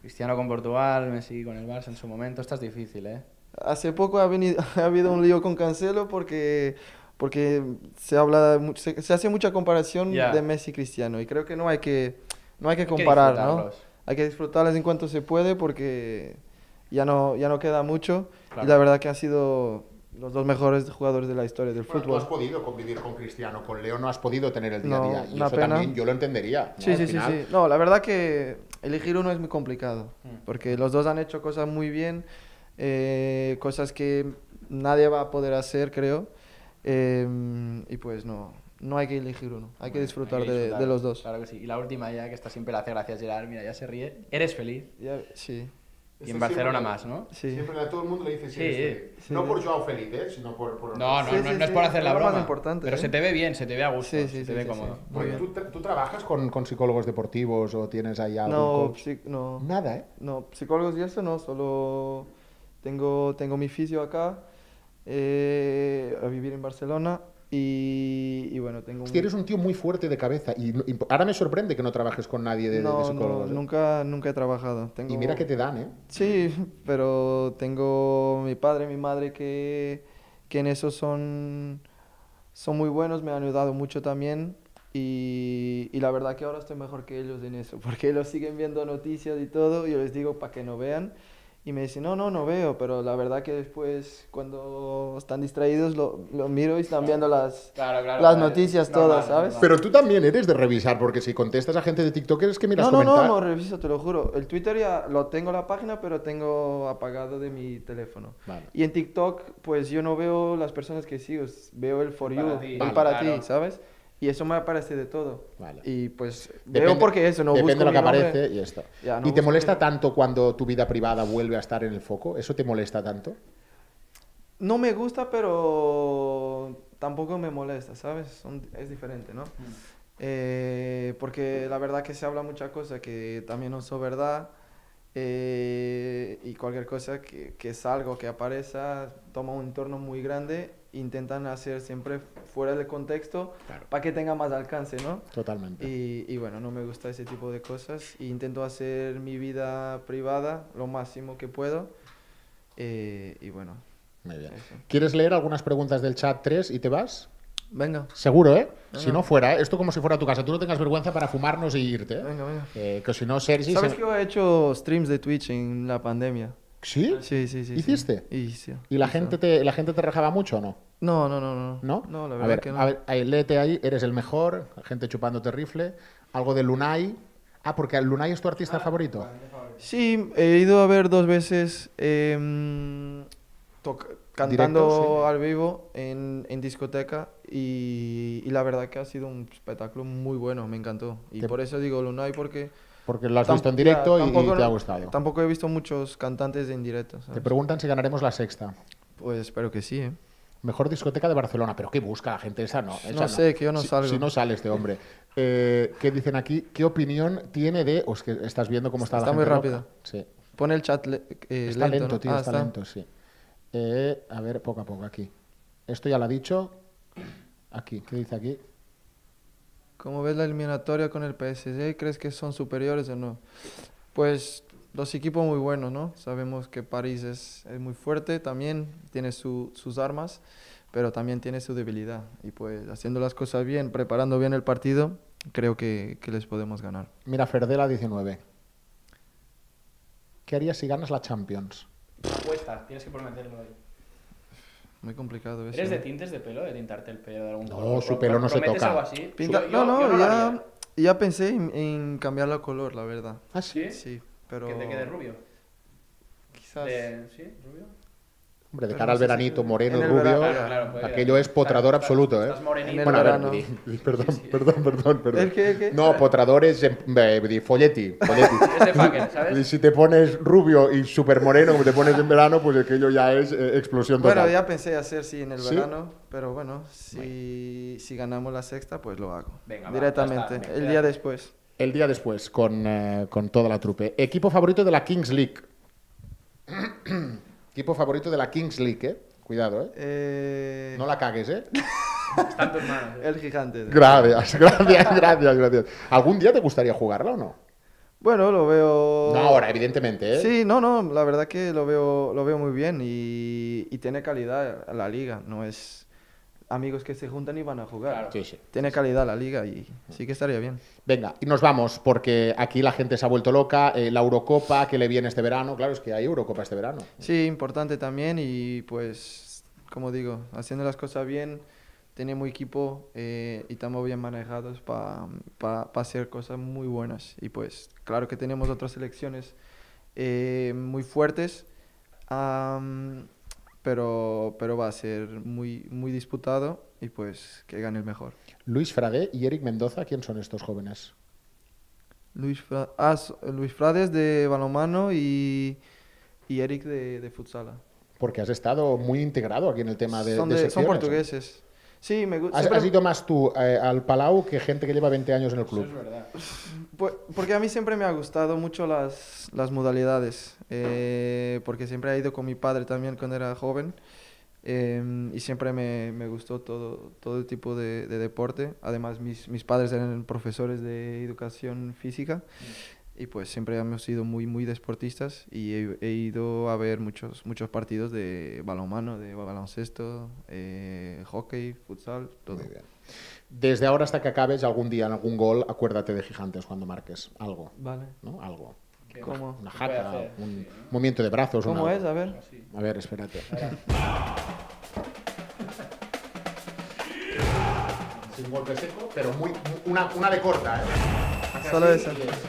Cristiano con Portugal, Messi con el Barça en su momento. Esta difícil, ¿eh? Hace poco ha, venido, habido un lío con Cancelo porque porque se habla se, hace mucha comparación de Messi y Cristiano y creo que no hay que no hay que comparar, hay que ¿no? Hay que en cuanto se puede porque ya no, ya no queda mucho. Y la verdad que han sido los dos mejores jugadores de la historia del fútbol. No has podido convivir con Cristiano, con Leo no has podido tener el día a día. Y eso pena. también yo lo entendería. Sí, sí, sí, No, la verdad que elegir uno es muy complicado. Mm. Porque los dos han hecho cosas muy bien, eh, cosas que nadie va a poder hacer, creo. Em, y pues no, no hay que elegir uno, hay que disfrutar, de, los dos. Claro que sí. Y la última ya, que está siempre la hace gracias Gerard, mira, ya se ríe. ¿Eres feliz? Ya, sí. Y en Barcelona más, ¿no? Sí. Siempre a todo el mundo le dice sí, sí, No por Joao Feliz, ¿eh? sino por... No, no, no, es por hacer la broma. Más importante, pero se te ve bien, se te ve a gusto, se te ve cómodo. ¿tú, trabajas con, con, psicólogos deportivos o tienes ahí algo? No, no. Nada, ¿eh? No, psicólogos y eso no, solo tengo, tengo mi fisio acá, eh, a vivir en Barcelona y, bueno, tengo un... eres un tío muy fuerte de cabeza y, ahora me sorprende que no trabajes con nadie de, de ¿eh? nunca, nunca he trabajado. Y mira que te dan, ¿eh? Sí, pero tengo mi padre y mi madre que, en eso son, son muy buenos, me han ayudado mucho también y, y, la verdad que ahora estoy mejor que ellos en eso, porque ellos siguen viendo noticias y todo, y yo les digo para que no vean y me dice, no, no, no veo, pero la verdad que después cuando están distraídos lo, miro y están viendo las, las noticias todas, ¿sabes? Pero tú también eres de revisar, porque si contestas a gente de TikTok eres que miras No, no, no, no, reviso, te lo juro. El Twitter ya lo tengo la página, pero tengo apagado de mi teléfono. Y en TikTok, pues yo no veo las personas que sigo, veo el for you, ti. el para ti, ¿sabes? Y eso me aparece de todo. Y pues veo porque eso, no Depende de lo que aparece y esto. ¿Y te molesta tanto cuando tu vida privada vuelve a estar en el foco? ¿Eso te molesta tanto? No me gusta, pero tampoco me molesta, ¿sabes? es diferente, ¿no? Mm. Eh, porque la verdad que se habla mucha cosa que también no es verdad. Eh, y cualquier cosa que, que salga que aparezca toma un entorno muy grande intentan hacer siempre fuera del contexto para que tenga más alcance, ¿no? Totalmente. Y, bueno, no me gusta ese tipo de cosas. intento hacer mi vida privada lo máximo que puedo. Eh, y bueno. Muy bien. ¿Quieres leer algunas preguntas del chat 3 y te vas? Venga. Seguro, ¿eh? Si no fuera, esto como si fuera tu casa. Tú no tengas vergüenza para fumarnos y e irte. ¿eh? Venga, venga. Eh, que si no, Sergi. ¿Sabes que yo he hecho streams de Twitch en la pandemia? ¿Sí? Sí, sí, sí. ¿Hiciste? Sí. ¿Y la, Gente te, la gente te rajaba mucho o no? No, no, no, no. ¿No? la verdad a ver, A ahí, léete ahí, eres el mejor, gente chupándote rifle, algo de Lunay. Ah, porque Lunay es tu artista ah, favorito. sí, he ido a ver dos veces eh, cantando al vivo en, en discoteca y, y, la verdad que ha sido un espectáculo muy bueno, me encantó. Y por eso digo Lunay porque porque lo has visto en directo y, te ha gustado. Tampoco he visto muchos cantantes en directo. Te preguntan si ganaremos la sexta. Pues espero que sí, ¿eh? Mejor discoteca de Barcelona, pero ¿qué busca la gente? Esa no. no sé, que yo no salgo. Si no sale este hombre. Eh, ¿Qué dicen aquí? ¿Qué opinión tiene de.? Os que estás viendo cómo está, la Está muy rápido. Sí. Pone el chat. Eh, está lento, tío, ah, está, lento, sí. Eh, a ver, poco a poco aquí. Esto ya lo ha dicho. Aquí, ¿qué dice aquí? ¿Cómo ves la eliminatoria con el PSG? ¿Crees que son superiores o no? Pues los equipos muy buenos, ¿no? Sabemos que París es, muy fuerte también, tiene sus armas, pero también tiene su debilidad. Y pues haciendo las cosas bien, preparando bien el partido, creo que, que les podemos ganar. Mira, Ferdela 19. ¿Qué harías si ganas la Champions? Apuestas, tienes que prometerlo ahí. Muy complicado eso. ¿Eres de eh. tintes de pelo? ¿De tintarte el pelo de algún color? No, su pelo no se toca. Algo así? Pinta... no, no, ya, ya, pensé en, en cambiarlo color, la verdad. ¿Ah, sí? Sí, pero... ¿Que te quede rubio? Quizás. De... ¿Sí? ¿Rubio? Hombre, de cara al veranito, moreno, rubio, aquello es potrador absoluto, ¿eh? Bueno, a ver, perdón, perdón, perdón, perdón. No, potrador es folletti, ¿sabes? Y si te pones rubio y súper moreno como te pones en verano, pues aquello ya es eh, explosión total. Bueno, ya pensé hacer sí en el verano, pero bueno, si, si ganamos la sexta, pues lo hago. Venga, directamente, el día después. El día después, con, eh, con toda la trupe. Equipo favorito de la Kings League. Equipo favorito de la Kings League, ¿eh? Cuidado, ¿eh? eh... No la cagues, ¿eh? Están eh. El gigante. Gracias, gracias, gracias, gracias. ¿Algún día te gustaría jugarla o no? Bueno, lo veo. No ahora, evidentemente, ¿eh? Sí, no, no, la verdad que lo veo, lo veo muy bien y, y tiene calidad la liga. No es, amigos que se juntan y van a jugar. Tiene calidad la liga y sí que estaría bien. Venga, y nos vamos, porque aquí la gente se ha vuelto loca. Eh, la Eurocopa que le viene este verano, claro, es que hay Eurocopa este verano. Sí, importante también y pues, como digo, haciendo las cosas bien, tenemos equipo eh, y estamos bien manejados para hacer cosas muy buenas. Y pues, claro que tenemos otras selecciones eh, muy fuertes pero, pero va a ser muy, muy disputado y pues que gane el mejor. Luis Fragué y Eric Mendoza, ¿quién son estos jóvenes? Luis, ah, Frades de balomano y, y Eric de, futsala. Porque has estado muy integrado aquí en el tema de, son, son portugueses. Sí, me gusta. Has, más tú eh, al Palau que gente que lleva 20 años en el club. es verdad. Pues, porque a mí siempre me ha gustado mucho las, las modalidades. Eh, porque siempre he ido con mi padre también cuando era joven. Em, y siempre me, me, gustó todo, todo tipo de, deporte. Además, mis, mis, padres eran profesores de educación física y pues siempre hemos sido muy, muy deportistas y he, ido a ver muchos, muchos partidos de balonmano, de baloncesto, eh, hockey, futsal, todo. Desde ahora hasta que acabes algún día en algún gol, acuérdate de Gigantes cuando marques algo. Vale. ¿no? Algo. ¿Cómo? Una jata, un movimiento de brazos. ¿Cómo es? A ver. A ver, espérate. Es un golpe seco, pero muy, una, una de corta, ¿eh? Solo esa. Un, dos, tres,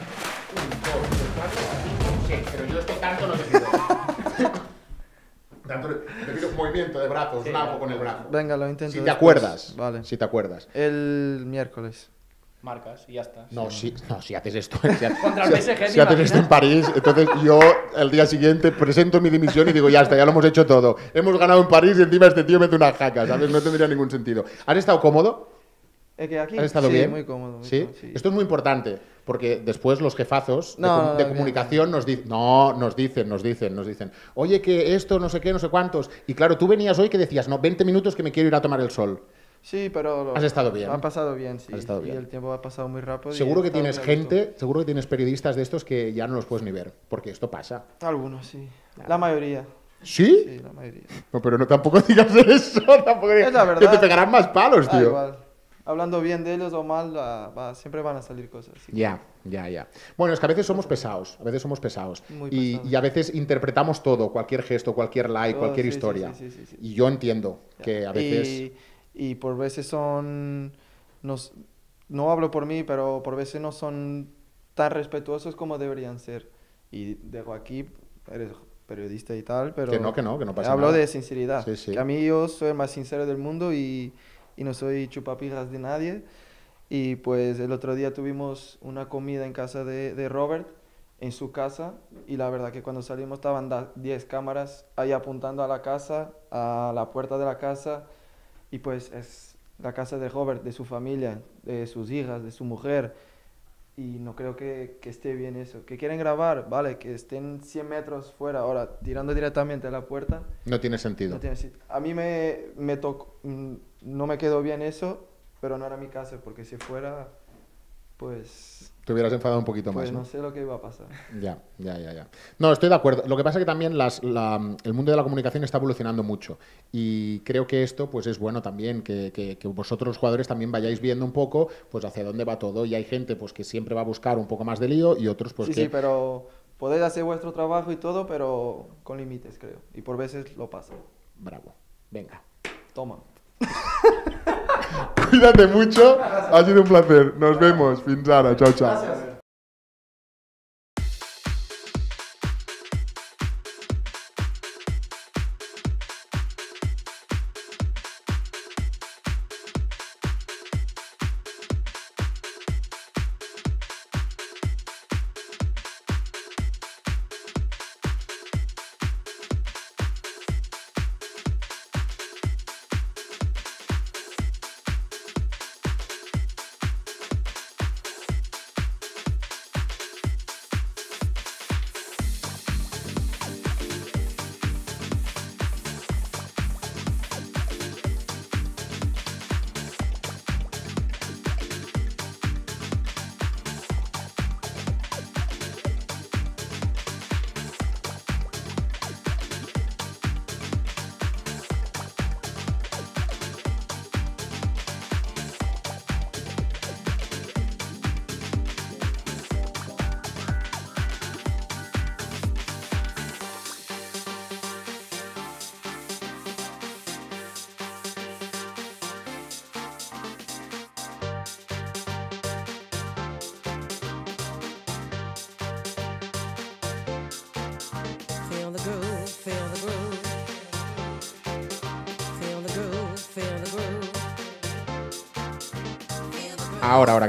cuatro, cinco, seis. Pero yo esto tanto no te Tanto, un movimiento de brazos, un nada, con el brazo. Venga, lo intento. Si te acuerdas. Vale. Si te acuerdas. El miércoles marcas y ya está. No, si, haces esto, si, en París, entonces yo el día siguiente presento mi dimisión y digo, ya está, ya lo hemos hecho todo. Hemos ganado en París y encima este tío mete una jaca, ¿sabes? No tendría ningún sentido. ¿Has estado cómodo? ¿Eh, ¿Has estado bien? Muy ¿Sí? Esto es muy importante, porque después los jefazos de, de comunicación nos dicen, no, nos dicen, nos dicen, nos dicen, oye, que esto, no sé qué, no sé cuántos. Y claro, tú venías hoy que decías, no, 20 minutos que me quiero ir a tomar el sol. Sí, pero... Has estado bien. Han pasado bien, sí. Y el tiempo ha pasado muy rápido. Seguro que tienes gente, seguro que tienes periodistas de estos que ya no los puedes ni ver, porque esto pasa. Algunos, sí. La mayoría. ¿Sí? Sí, la mayoría. No, pero no, tampoco digas eso, tampoco Es la verdad. Que te pegarán más palos, tío. igual hablando bien de ellos o mal, siempre van a salir cosas. Ya, ya, ya. Bueno, es que a veces somos pesados, a veces somos pesados. Muy y, y, a veces interpretamos todo, cualquier gesto, cualquier like, oh, cualquier historia. Sí, sí, y yo entiendo que a veces y por veces son, nos, no hablo por mí, pero por veces no son tan respetuosos como deberían ser. Y dejo aquí, eres periodista y tal, pero... Que no, que no, que no pasa Hablo de sinceridad. Que a mí yo soy el más sincero del mundo y, y no soy chupapijas de nadie. Y pues el otro día tuvimos una comida en casa de, de Robert, en su casa, y la verdad que cuando salimos estaban 10 cámaras ahí apuntando a la casa, a la puerta de la casa, y pues es la casa de Robert, de su familia, de sus hijas, de su mujer. Y no creo que, esté bien eso. Que quieren grabar, vale, que estén 100 metros fuera, ahora tirando directamente a la puerta. No tiene sentido. No A mí me, me tocó, mm, no me quedó bien eso, pero no era mi casa, porque si fuera, pues te hubieras enfadado un poquito más. Pues ¿no? no sé lo que iba a pasar. Ya, ya, ya, ya. No, estoy de acuerdo. Lo que pasa es que también las, el mundo de la comunicación está evolucionando mucho y creo que esto pues es bueno también, que, vosotros los jugadores también vayáis viendo un poco pues hacia dónde va todo y hay gente pues que siempre va a buscar un poco más de lío y otros pues sí, Sí, pero podéis hacer vuestro trabajo y todo, pero con límites creo. Y por veces lo pasa. Bravo. Venga. Toma. Cuídate mucho. Ha sido un placer. Nos vemos. Fins ara. Chao, chao.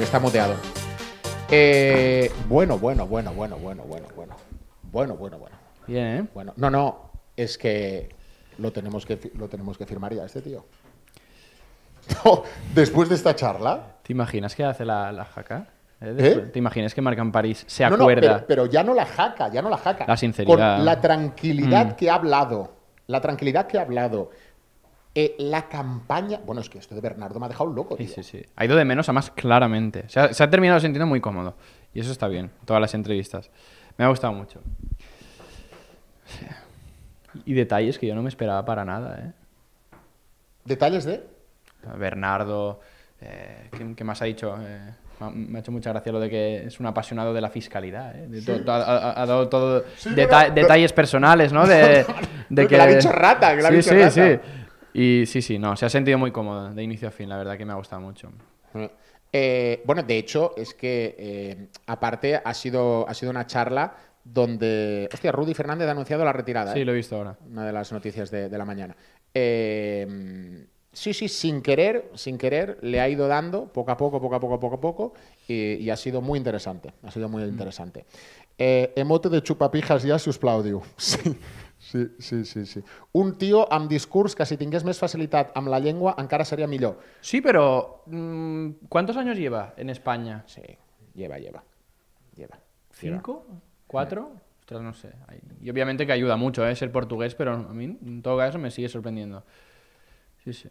está moteado. Eh, bueno, bueno, bueno, bueno, bueno, bueno, bueno. Bueno, bueno, bueno. Bien, ¿eh? Bueno, no, no, es que lo tenemos que, lo tenemos que firmar ya, este tío. después de esta charla. ¿Te imaginas que hace la, jaca? ¿Eh? ¿Te imaginas que marcan París? Se acuerda. pero, ya no la jaca, ya no la jaca. La sinceridad. la tranquilidad mm. que ha hablado. La tranquilidad que ha hablado. Eh, la campaña. Bueno, es que esto de Bernardo me ha dejado loco, tío. Sí, sí, Ha ido de menos a más claramente. Se ha, terminado sintiendo muy cómodo. Y eso está bien, todas las entrevistas. Me ha gustado mucho. Y detalles que yo no me esperaba para nada, ¿eh? ¿Detalles de? Bernardo. Eh, ¿qué, más ha dicho? Eh, me ha hecho mucha gracia lo de que es un apasionado de la fiscalidad. ¿eh? ha, dado todo detalles personales, ¿no? De, que... la ha dicho rata, que la sí, y sí, sí, no, se ha sentido muy cómoda de inicio a fin, la verdad que me ha gustado mucho. Mm. Eh, bueno, de hecho, es que eh, aparte ha sido, ha sido una charla donde. Hostia, Rudy Fernández ha anunciado la retirada. Sí, ¿eh? lo he visto ahora. Una de las noticias de, la mañana. Em, sí, sí, sin querer, sin querer, le ha ido dando poco a poco, poco a poco, poco a poco, y, ha sido muy interesante. Ha sido muy mm. interesante. emote de chupapijas ya sus plaudiu. Sí. Sí, sí, sí, sí. Un tío am discurs casi si tingués més facilitat amb la llengua sería seria millor. Sí, pero... ¿Cuántos mm, años lleva en España? Sí, lleva, lleva. lleva. ¿Cinco? ¿Cuatro? no sé. Y obviamente que ayuda mucho ¿eh? ser portugués, pero a mí en todo caso me sigue sorprendiendo. Sí, sí.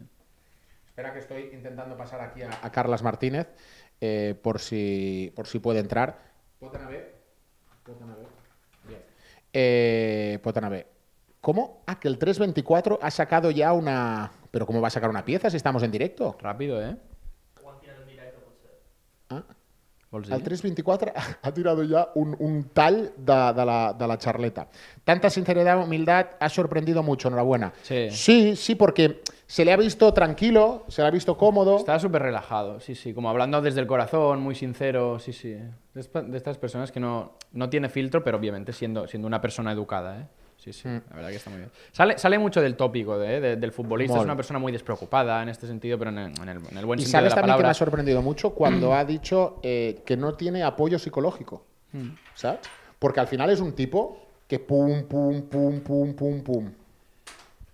Espera que estoy intentando pasar aquí a, Carlas Martínez eh, por, si, por si puede entrar. ver? potanabe. Bien. Eh, ¿Cómo? Ah, que el 324 ha sacado ya una... ¿Pero cómo va a sacar una pieza si estamos en directo? Rápido, ¿eh? Ah. El 324 ha tirado ya un, tal de, la, de la charleta. Tanta sinceridad, humildad, ha sorprendido mucho, enhorabuena. Sí. Sí, sí, porque se le ha visto tranquilo, se le ha visto cómodo. Está súper relajado, sí, sí, como hablando desde el corazón, muy sincero, sí, sí. De, estas personas que no, no tiene filtro, pero obviamente siendo, siendo una persona educada, ¿eh? sí, sí. Mm. La verdad que está muy bien. Sale, mucho del tópico del futbolista. Es una persona muy despreocupada en este sentido, pero en el, buen ¿Y sentido. Y sabes también que me ha sorprendido mucho cuando mm. ha dicho eh, que no tiene apoyo psicológico. Mm. ¿Sabes? Porque al final es un tipo que pum, pum, pum, pum, pum, pum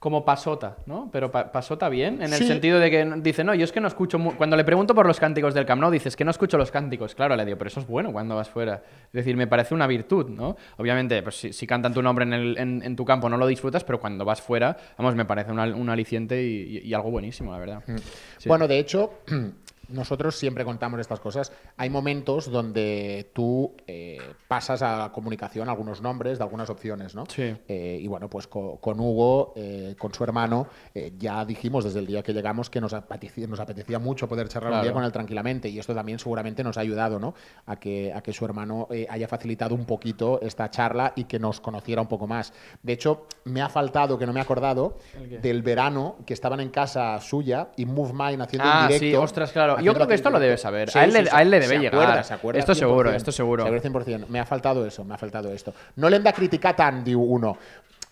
como pasota, ¿no? Pero pasota bien, en el sentido de que dice, no, yo es que no escucho... Cuando le pregunto por los cánticos del Camp no dices que no escucho los cánticos. Claro, le digo, pero eso es bueno cuando vas fuera. Es decir, me parece una virtud, ¿no? Obviamente, pues si, cantan tu nombre en, tu campo no lo disfrutas, pero cuando vas fuera, vamos, me parece un, aliciente y, algo buenísimo, la verdad. Mm. Bueno, de hecho... nosotros siempre contamos estas cosas. Hay momentos donde tú eh, pasas a comunicación algunos nombres de algunas opciones, ¿no? Sí. Eh, y bueno, pues con, Hugo, eh, con su hermano, ya dijimos desde el día que llegamos que nos apetecía, nos apetecía mucho poder charlar un día con él tranquilamente. Y esto también seguramente nos ha ayudado, ¿no? A que, a que su hermano haya facilitado un poquito esta charla y que nos conociera un poco más. De hecho, me ha faltado, que no me he acordado, del verano que estaban en casa suya y Move haciendo un ah, directo. Sí, ostras, claro yo creo que esto lo debe saber. a, él le, debe llegar. se acuerda esto seguro, esto seguro. Me ha faltado eso, me ha faltado esto. No le anda criticar tan de uno.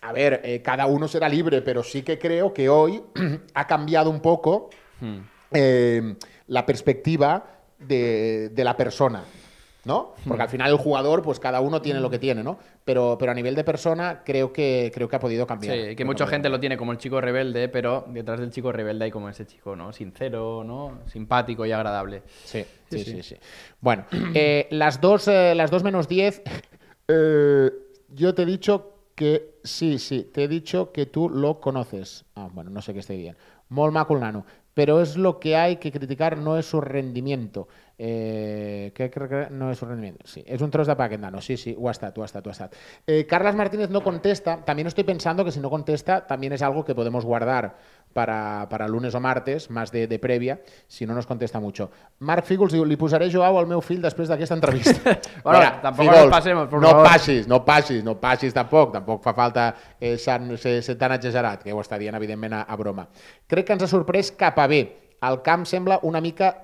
A ver, eh, cada uno será libre, pero sí que creo que hoy ha cambiado un poco hmm. eh, la perspectiva de la persona. ¿no? Hmm. Porque al final el jugador, pues cada uno tiene lo que tiene, ¿no? Pero, pero a nivel de persona creo que, creo que ha podido cambiar. Sí, que mucha gente lo tiene como el chico rebelde, pero detrás del chico rebelde hay como ese chico, ¿no? Sincero, ¿no? Simpático y agradable. Sí, sí, sí. sí. Bueno, eh, las, dos, eh, las dos menos diez... Eh, yo te he dicho que sí, sí, te he dicho que tú lo conoces. Ah, bueno, no sé qué estoy bien. Mol pero es lo que hay que criticar, no es su rendimiento. Eh, no es su rendimiento. Sí, es un trozo de Sí, sí, hasta WhatsApp, hasta eh, Carlas Martínez no contesta. También estoy pensando que si no contesta, también es algo que podemos guardar para, para lunes o martes, más de, de, previa, si no nos contesta mucho. Marc Fígols diu, li posaré Joao al meu fill després d'aquesta entrevista. bueno, Mira, tampoc Fígols, passem, no favor. passis, no passis, no passis tampoc, tampoc fa falta eh, ser, ser tan exagerat, que ho està dient evidentment a, a broma. Crec que ens ha sorprès cap a bé. El camp sembla una mica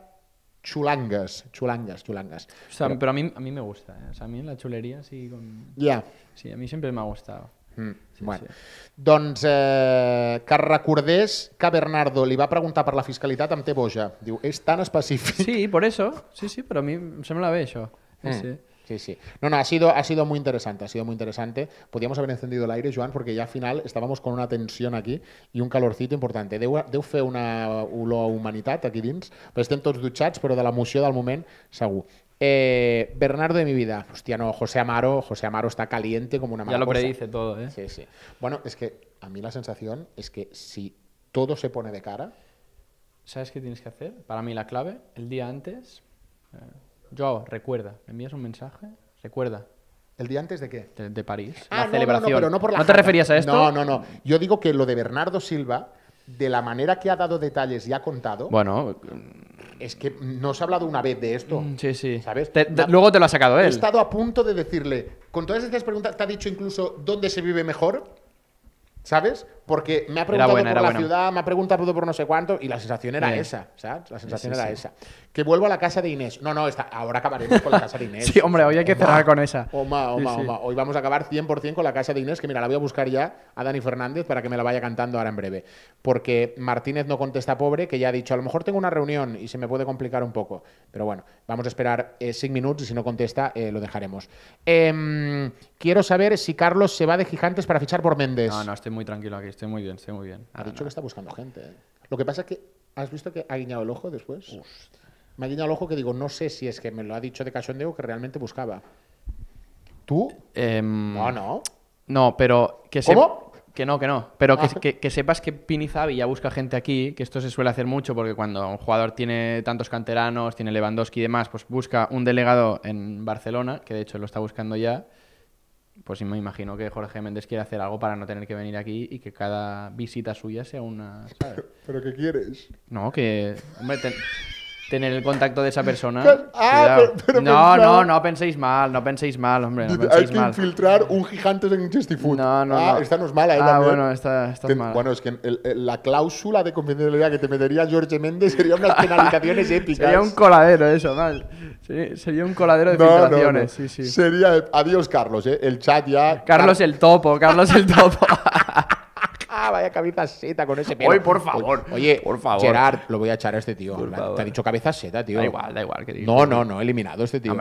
xulangues, xulangues, xulangues. O sea, però... però, a mi a mi me gusta, ¿eh? o sea, a mi la xuleria sí con... Yeah. Sí, a mi sempre m'ha gustat. Mm. Sí, bueno. sí. Doncs eh, que recordés que Bernardo li va preguntar per la fiscalitat amb té boja. Diu, és tan específic. Sí, por eso. Sí, sí, però a mi me sembla bé això. Mm. Sí. Sí, sí. No, no, ha sido, ha sido muy interesante, ha sido muy interesante. Podríamos haber encendido el aire, Joan, porque ya al final estábamos con una tensión aquí i un calorcito importante. Deu, deu fer una olor a humanitat aquí dins, però estem tots dutxats, però de l'emoció del moment, segur. Eh, Bernardo de mi vida. Hostia, no, José Amaro. José Amaro está caliente como una madre. Ya lo predice todo, ¿eh? Sí, sí. Bueno, es que a mí la sensación es que si todo se pone de cara... ¿Sabes qué tienes que hacer? Para mí la clave, el día antes... yo eh, Joao, recuerda, me envías un mensaje, recuerda, ¿El día antes de qué? De, París. Ah, la celebración. No, te referías a esto? No, no, no. Yo digo que lo de Bernardo Silva de la manera que ha dado detalles y ha contado. Bueno. Es que no se ha hablado una vez de esto. Mm, sí, sí. ¿Sabes? luego te lo ha sacado él. He estado a punto de decirle, con todas estas preguntas, te ha dicho incluso dónde se vive mejor. ¿Sabes? Porque me ha preguntado por la ciudad, me ha preguntado por no sé cuánto, y la sensación era esa, ¿sabes? La sensación era esa. Que vuelvo a la casa de Inés. No, no, está, ahora acabaremos con la casa de Inés. sí, hombre, hoy hay que cerrar con esa. Oma, oma, oma. Hoy vamos a acabar 100% con la casa de Inés, que mira, la voy a buscar ya a Dani Fernández para que me la vaya cantando ahora en breve. Porque Martínez no contesta pobre, que ya ha dicho, a lo mejor tengo una reunión y se me puede complicar un poco. Pero bueno, vamos a esperar seis eh, minutos y si no contesta, eh, lo dejaremos. Em, quiero saber si Carlos se va de Gigantes para fichar por Méndez. No, no, estoy muy tranquilo aquí estoy muy bien, sé muy bien. Ha dicho ah. que está buscando gente. ¿eh? Lo que pasa es que, ¿has visto que ha guiñado el ojo después? Me ha guiñado el ojo que digo, no sé si es que me lo ha dicho de cachondeo que realmente buscaba. ¿Tú? Em, no, no. No, pero que se... Que no, que no. Pero que, ah. sepas que Pini ya busca gente aquí, que esto se suele hacer mucho porque cuando un jugador tiene tantos canteranos, tiene Lewandowski y demás, pues busca un delegado en Barcelona, que de hecho lo está buscando ya pues sí me imagino que Jorge Méndez quiere hacer algo para no tener que venir aquí y que cada visita suya sea una. ¿Pero, qué quieres? No, que. Hombre, tener el contacto de esa persona. Ah, no, no, no penséis mal, no penséis mal, hombre. No Hay que infiltrar un gigante en Food. No, no, ah, no. Esta no es mala, ¿eh? Ah, bueno, está, está mala. Bueno, es que la cláusula de confidencialidad que te metería George Méndez sería unas penalizaciones épicas. Sería un coladero eso, mal. Sería, sería un coladero de penalizaciones. filtraciones, Sería, adiós Carlos, ¿eh? el chat ya... Carlos el topo, Carlos el topo. cabeza seta con ese pelo. Oye, por favor. Oye, por favor. Gerard, lo voy a echar a este tío. te ha dicho cabeza seta, tío. Da igual, da igual. no, no, no, eliminado este tío.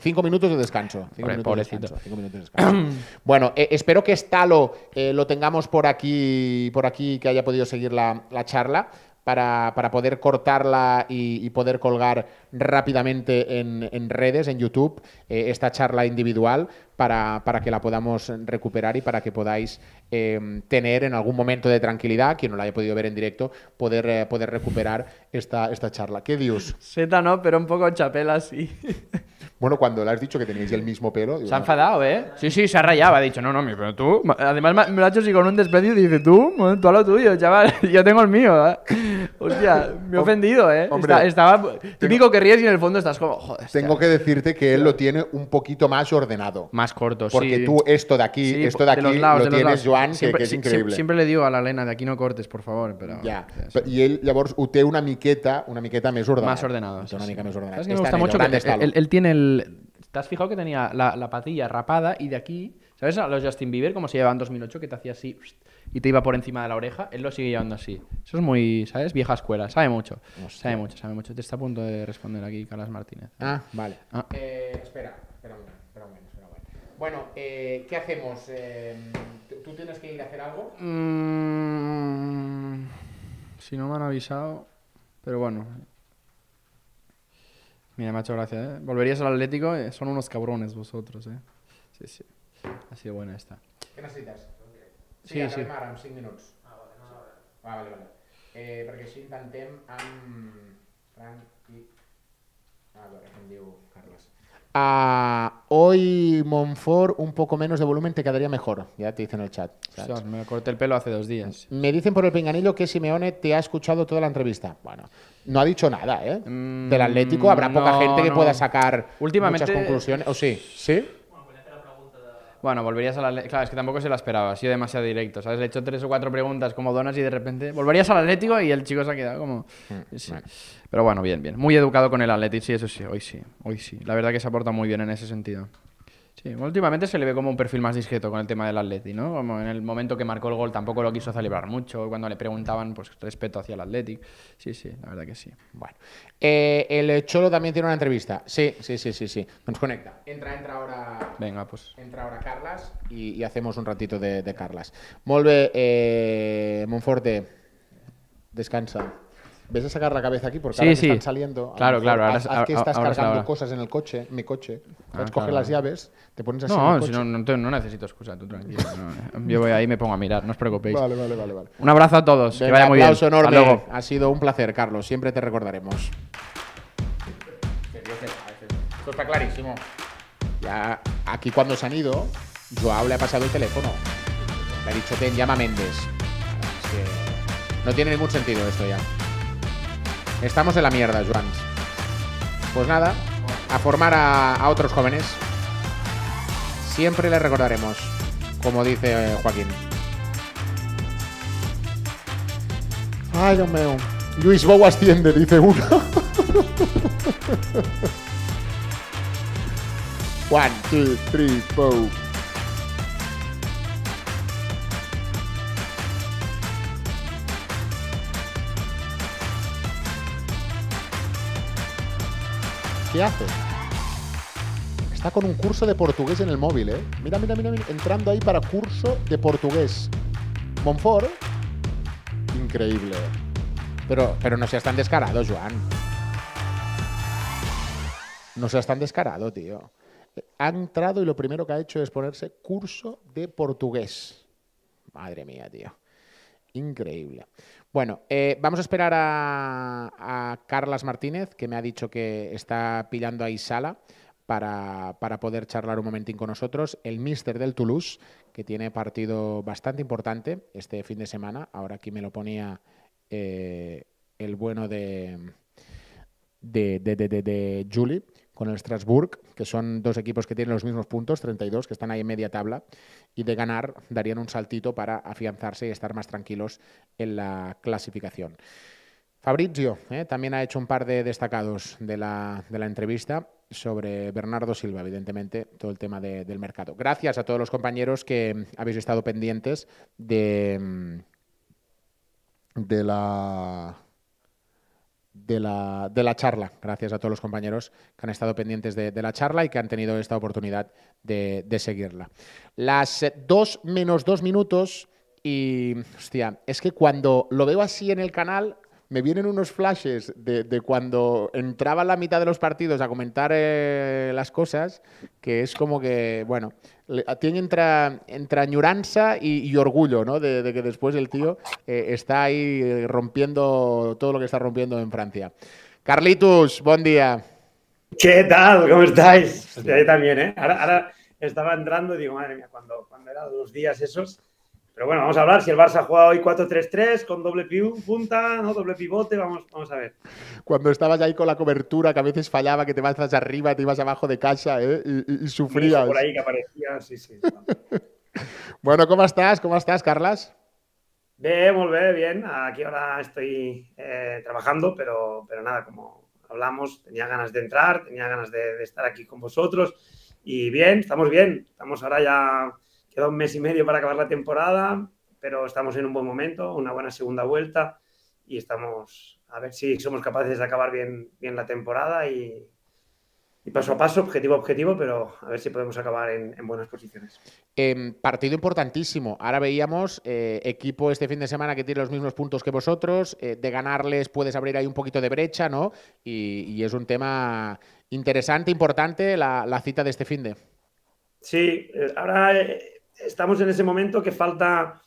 cinco minutos de descanso. Cinco, minutos, de descanso. bueno, eh, espero que Stalo eh, lo tengamos por aquí, por aquí, que haya podido seguir la, la charla para, poder cortarla y, poder colgar rápidamente en, redes, en YouTube, eh, esta charla individual para, que la podamos recuperar y para que podáis em, tener en algún momento de tranquilidad, quien no la haya podido ver en directo, poder, eh, poder recuperar esta, esta charla. ¿Qué dios? Seta no, pero un poco chapela sí. Bueno, cuando le has dicho que tenéis el mismo pelo. se ha ah". enfadado, ¿eh? Sí, sí, se ha rayado. Ha dicho, no, no, pero tú. Además, me lo ha hecho así con un desprecio y dice, tú, tú a lo tuyo, chaval. Yo tengo el mío. ¿eh? Hostia, me he ofendido, ¿eh? Hombre, estaba. Típico que ríes y en el fondo estás como, joder. Tengo que decirte que él lo tiene un poquito más ordenado. Más corto, sí. Porque tú, esto de aquí, esto de aquí, lo tienes, Joan, siempre, que, es increíble. Siempre, le digo a la Lena, de aquí no cortes, por favor. Pero, ya. Y él, I ell, llavors, una miqueta, una miqueta más ordenada. Más ordenada. Una Que me gusta mucho que él, él tiene el ¿Te has fijado que tenía la, patilla rapada y de aquí... ¿Sabes a los Justin Bieber como se llevaban 2008 que te hacía así y te iba por encima de la oreja? Él lo sigue llevando así. Eso es muy, ¿sabes? Vieja escuela. Sabe mucho. Sabe mucho, sabe mucho. Te está a punto de responder aquí Carlos Martínez. Ah, vale. Ah. Eh, espera, espera un momento. Bueno, eh, ¿qué hacemos? Eh, ¿Tú tienes que ir a hacer algo? Mm, si no me han avisado, pero bueno, Mira, macho, gracias. ¿eh? Volverías al Atlético, eh, son unos cabrones vosotros, ¿eh? Sí, sí. Ha sido buena esta. ¿Qué necesitas? Sí, sí. Sí, 5 minuts. Ah, vale, vale. Ah, vale, vale. Eh, perquè intentem Frank y... Ah, a veure, Carlos hoy Monfort un poco menos de volumen te quedaría mejor. Ya te dicen en el chat. me corté el pelo hace dos días. Me dicen por el pinganillo que Simeone te ha escuchado toda la entrevista. Bueno, no ha dicho nada, ¿eh? Del mm, Atlético habrá poca gente que pueda sacar Últimamente, muchas conclusiones. ¿O sí? ¿Sí? Bueno, volverías a la... Claro, es que tampoco se la esperaba, ha sido demasiado directo, ¿sabes? Le he hecho tres o cuatro preguntas como donas y de repente volverías al Atlético y el chico se ha quedado como... Mm, Pero bueno, bien, bien. Muy educado con el Atlético, sí, eso sí, hoy sí, hoy sí. La verdad que se aporta muy bien en ese sentido. Sí, últimamente se le ve como un perfil más discreto con el tema del Atleti, ¿no? Como en el momento que marcó el gol tampoco lo quiso celebrar mucho, cuando le preguntaban, pues respeto hacia el Athletic. Sí, sí, la verdad que sí. Bueno, eh, el Cholo también tiene una entrevista. Sí, sí, sí, sí, sí. Nos conecta. Entra, entra ahora. Venga, pues. Entra ahora Carlas y, hacemos un ratito de, Carlas. Molve, eh, Monforte, descansa ves a sacar la cabeza aquí porque ahora sí. están saliendo. Claro, claro. Ahora, haz, que estás cargando cosas en el coche, mi coche. Ah, coges las llaves, te pones así. No, no, necesito excusa, tú tranquilo. yo voy ahí y me pongo a mirar, no os preocupéis. Vale, vale, vale. Un abrazo a todos. que vaya muy bien. Enorme. Ha sido un placer, Carlos. Siempre te recordaremos. Esto está clarísimo. Ya aquí cuando se han ido, Joao le ha pasado el teléfono. Le ha dicho, ten, llama Méndez. no tiene ningún sentido esto ya. Estamos en la mierda, Juan. Pues nada, a formar a, otros jóvenes. Siempre les recordaremos, como dice eh, Joaquín. Ay, Dios mío. Luis Bow asciende, dice uno. One, two, three, four. ¿Qué hace? Está con un curso de portugués en el móvil, ¿eh? Mira, mira, mira, entrando ahí para curso de portugués. Monfort, increíble. Pero, pero no seas tan descarado, Joan. No seas tan descarado, tío. Ha entrado y lo primero que ha hecho es ponerse curso de portugués. Madre mía, tío. Increíble. Bueno, eh, vamos a esperar a, Carlas Martínez, que me ha dicho que está pillando ahí sala para, poder charlar un momentín con nosotros. El míster del Toulouse, que tiene partido bastante importante este fin de semana. Ahora aquí me lo ponía eh, el bueno de, de, de, de, de Julie con el Strasbourg, que son dos equipos que tienen los mismos puntos, 32, que están ahí en media tabla, y de ganar darían un saltito para afianzarse y estar más tranquilos en la clasificación. Fabrizio eh, también ha hecho un par de destacados de la, entrevista sobre Bernardo Silva, evidentemente, todo el tema del mercado. Gracias a todos los compañeros que habéis estado pendientes de, de la de la, charla. Gracias a todos los compañeros que han estado pendientes de, la charla y que han tenido esta oportunidad de, de seguirla. Las eh, dos menos dos minutos y, hostia, es que cuando lo veo así en el canal, me vienen unos flashes de, cuando entraba la mitad de los partidos a comentar eh, las cosas, que es como que, bueno, tiene entra entra añoranza y, orgullo, ¿no? De, que después el tío eh, está ahí eh, rompiendo todo lo que está rompiendo en Francia. Carlitos, buen día. ¿Qué tal? ¿Cómo estáis? Estoy también, ¿eh? Ahora, estaba entrando y digo, madre mía, cuando, cuando eran los días esos pero bueno, vamos a hablar si el Barça ha jugado hoy 4-3-3 con doble punta, ¿no? doble pivote, vamos, vamos a ver. Cuando estabas ahí con la cobertura, que a veces fallaba, que te vas arriba, te ibas abajo de casa ¿eh? y, sufrías. por ahí que aparecía, sí, sí. bueno, ¿cómo estás? ¿Cómo estás, Carlas? Bien, muy bien, bien. Aquí ahora estoy eh, trabajando, pero, pero nada, como hablamos, tenía ganas de entrar, tenía ganas de estar aquí con vosotros. Y bien, estamos bien. Estamos ahora ya Queda un mes y medio para acabar la temporada, pero estamos en un buen momento, una buena segunda vuelta y estamos a ver si somos capaces de acabar bien, la temporada y, paso a paso, objetivo a objetivo, pero a ver si podemos acabar en, buenas posiciones. Em, partido importantísimo. Ahora veíamos eh, equipo este fin de semana que tiene los mismos puntos que vosotros. Eh, de ganarles puedes abrir ahí un poquito de brecha, ¿no? Y, es un tema interesante, importante la, la, cita de este fin de. Sí, eh, ahora estamos en ese momento que falta...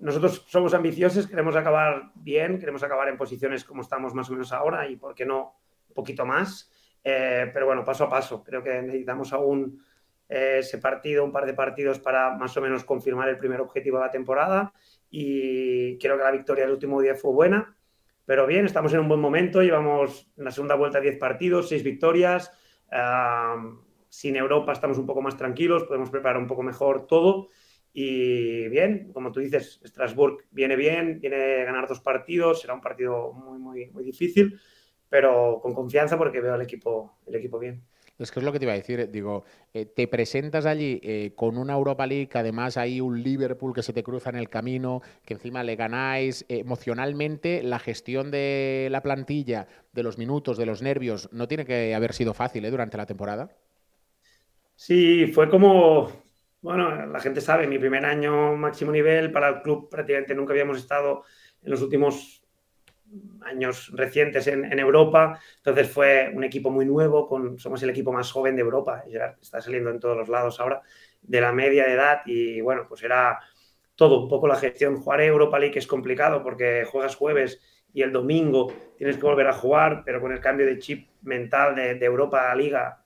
Nosotros somos ambiciosos, queremos acabar bien, queremos acabar en posiciones como estamos más o menos ahora y, ¿por qué no?, un poquito más. Eh, pero bueno, paso a paso. Creo que necesitamos aún eh, ese partido, un par de partidos para más o menos confirmar el primer objetivo de la temporada. Y creo que la victoria del último día fue buena. Pero bien, estamos en un buen momento. Llevamos la segunda vuelta 10 partidos, 6 victorias. Ah, sin Europa estamos un poco más tranquilos, podemos preparar un poco mejor todo. Y bien, como tú dices, Strasbourg viene bien, viene a ganar dos partidos, será un partido muy, muy, muy difícil, pero con confianza porque veo al equipo, el equipo bien. Es que es lo que te iba a decir, eh, digo, eh, te presentas allí eh, con una Europa League, además hay un Liverpool que se te cruza en el camino, que encima le ganáis emocionalmente, la gestión de la plantilla, de los minutos, de los nervios, no tiene que haber sido fácil durante la temporada. Sí, fue como, bueno, la gente sabe, mi primer año máximo nivel para el club prácticamente nunca habíamos estado en los últimos años recientes en, Europa. Entonces fue un equipo muy nuevo, con, somos el equipo más joven de Europa. está saliendo en todos los lados ahora, de la media de edad. Y bueno, pues era todo, un poco la gestión. Jugar Europa League es complicado porque juegas jueves y el domingo tienes que volver a jugar, pero con el cambio de chip mental de Europa a Liga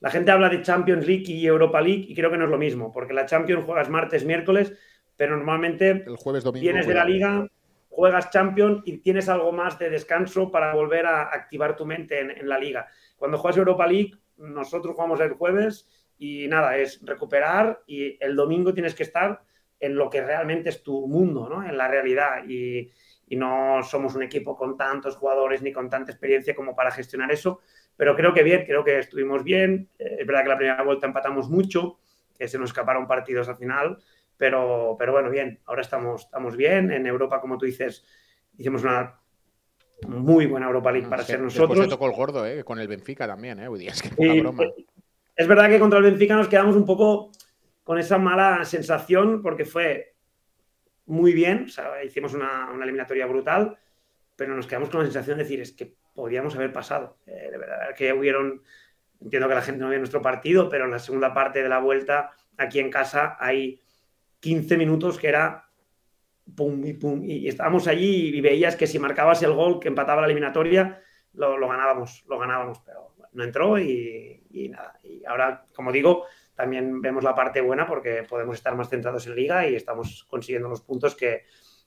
la gente habla de Champions League y Europa League y creo que no es lo mismo, porque la Champions juegas martes, miércoles, pero normalmente el jueves, vienes de la liga, juegas Champions y tienes algo más de descanso para volver a activar tu mente en, la liga. Cuando juegas Europa League, nosotros jugamos el jueves y nada, es recuperar y el domingo tienes que estar en lo que realmente es tu mundo, ¿no? en la realidad. y no somos un equipo con tantos jugadores ni con tanta experiencia como para gestionar eso. Pero creo que bien, creo que estuvimos bien. Eh, es verdad que la primera vuelta empatamos mucho, que se nos escaparon partidos al final, pero, pero bueno, bien, ahora estamos, estamos bien. En Europa, como tú dices, hicimos una muy buena Europa League para ser nosotros. Se tocó el gordo, eh, con el Benfica también, ¿eh? broma. Eh, es verdad que contra el Benfica nos quedamos un poco con esa mala sensación porque fue muy bien, hicimos una, una eliminatoria brutal, pero nos quedamos con la sensación de decir, es que podíamos haber pasado. Eh, de verdad que hubieron, entiendo que la gente no vio nuestro partido, pero en la segunda parte de la vuelta, aquí en casa, hay 15 minutos que era pum y pum. Y estábamos allí y veías que si marcabas el gol que empataba la eliminatoria, lo, ganábamos, lo ganábamos, pero no entró y, y, nada. Y ahora, como digo, también vemos la parte buena porque podemos estar más centrados en liga y estamos consiguiendo los puntos que,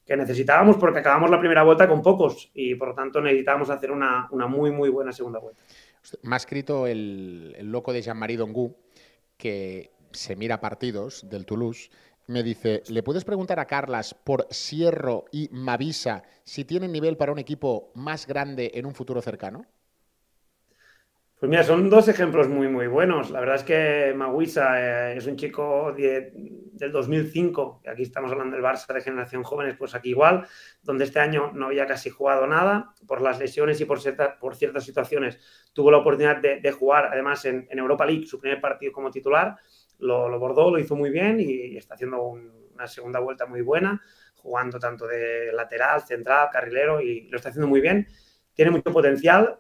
que necesitábamos porque acabamos la primera vuelta con pocos y por lo tanto necesitábamos hacer una, muy, muy buena segunda vuelta. Me ha escrito el, el loco de Jean-Marie Dongu que se mira partidos del Toulouse. Me dice, ¿le puedes preguntar a Carlas por Sierro y Mavisa si tienen nivel para un equipo más grande en un futuro cercano? Pues mira, son dos ejemplos muy, muy buenos. La verdad es que Maguisa eh, es un chico del 2005, aquí estamos hablando del Barça de generación jóvenes, pues aquí igual, donde este año no había casi jugado nada, por las lesiones y por, ciertas situaciones tuvo la oportunidad de, jugar, además, en, Europa League, su primer partido como titular, lo, bordó, lo hizo muy bien y está haciendo una segunda vuelta muy buena, jugando tanto de lateral, central, carrilero y lo está haciendo muy bien. Tiene mucho potencial,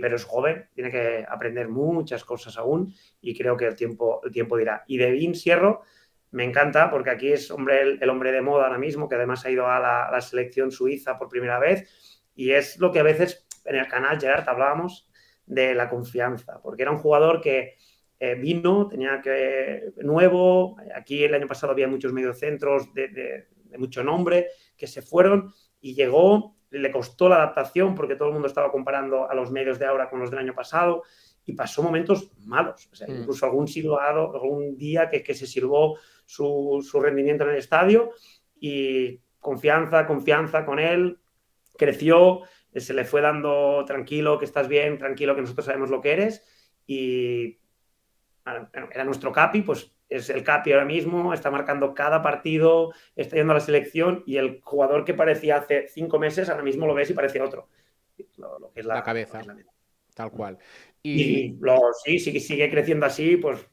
pero es joven, tiene que aprender muchas cosas aún y creo que el tiempo, el tiempo dirá. Y de Vin Sierro me encanta porque aquí es hombre, el, hombre de moda ahora mismo, que además ha ido a la, selección suiza por primera vez y es lo que a veces en el canal Gerard hablábamos de la confianza, porque era un jugador que eh, vino, tenía que nuevo, aquí el año pasado había muchos mediocentros de mucho nombre que se fueron y llegó le costó la adaptación porque todo el mundo estaba comparando a los medios de ahora con los del año pasado y pasó momentos malos. O sea, mm. incluso algún algún día que, que se silbó su, rendimiento en el estadio y confianza, confianza con él, creció, se le fue dando tranquilo, que estás bien, tranquilo, que nosotros sabemos lo que eres y era nuestro capi, pues es el Capi ahora mismo, está marcando cada partido, está yendo a la selección y el jugador que parecía hace cinco meses, ahora mismo lo ves y parece otro. Lo, que es la, cabeza. Tal cual. Y, sí, sigue creciendo así, pues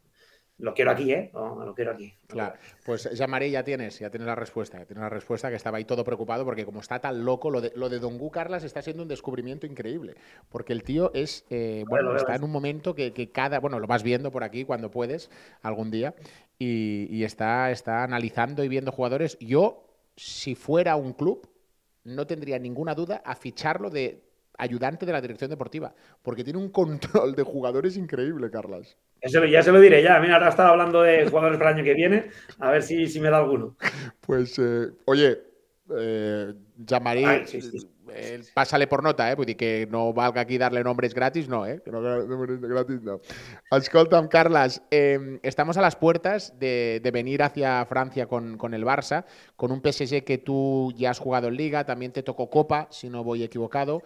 lo quiero aquí, ¿eh? lo quiero aquí. Claro, pues llamaré, eh, ya tienes, ya tienes la respuesta, ya tienes la respuesta que estaba ahí todo preocupado porque como está tan loco, lo de, lo Don Gu Carlas está siendo un descubrimiento increíble, porque el tío es, eh, bueno, está ¿eh? en un momento que, cada, bueno, lo vas viendo por aquí cuando puedes, algún día, y, está, está analizando y viendo jugadores. Yo, si fuera un club, no tendría ninguna duda a ficharlo de ayudante de la dirección deportiva, porque tiene un control de jugadores increíble, Carlas ya se lo diré, ya. Mira, ahora estaba hablando de jugadores para el año que viene, a ver si, si me da alguno. Pues, eh, oye, eh, eh, pásale por nota, eh? que no valga aquí darle nombres gratis, no, eh? Que gratis, no. Carles, em, estamos a las puertas de, venir hacia Francia con, con, el Barça, con un PSG que tú ya has jugado en Liga, también te tocó Copa, si no voy equivocado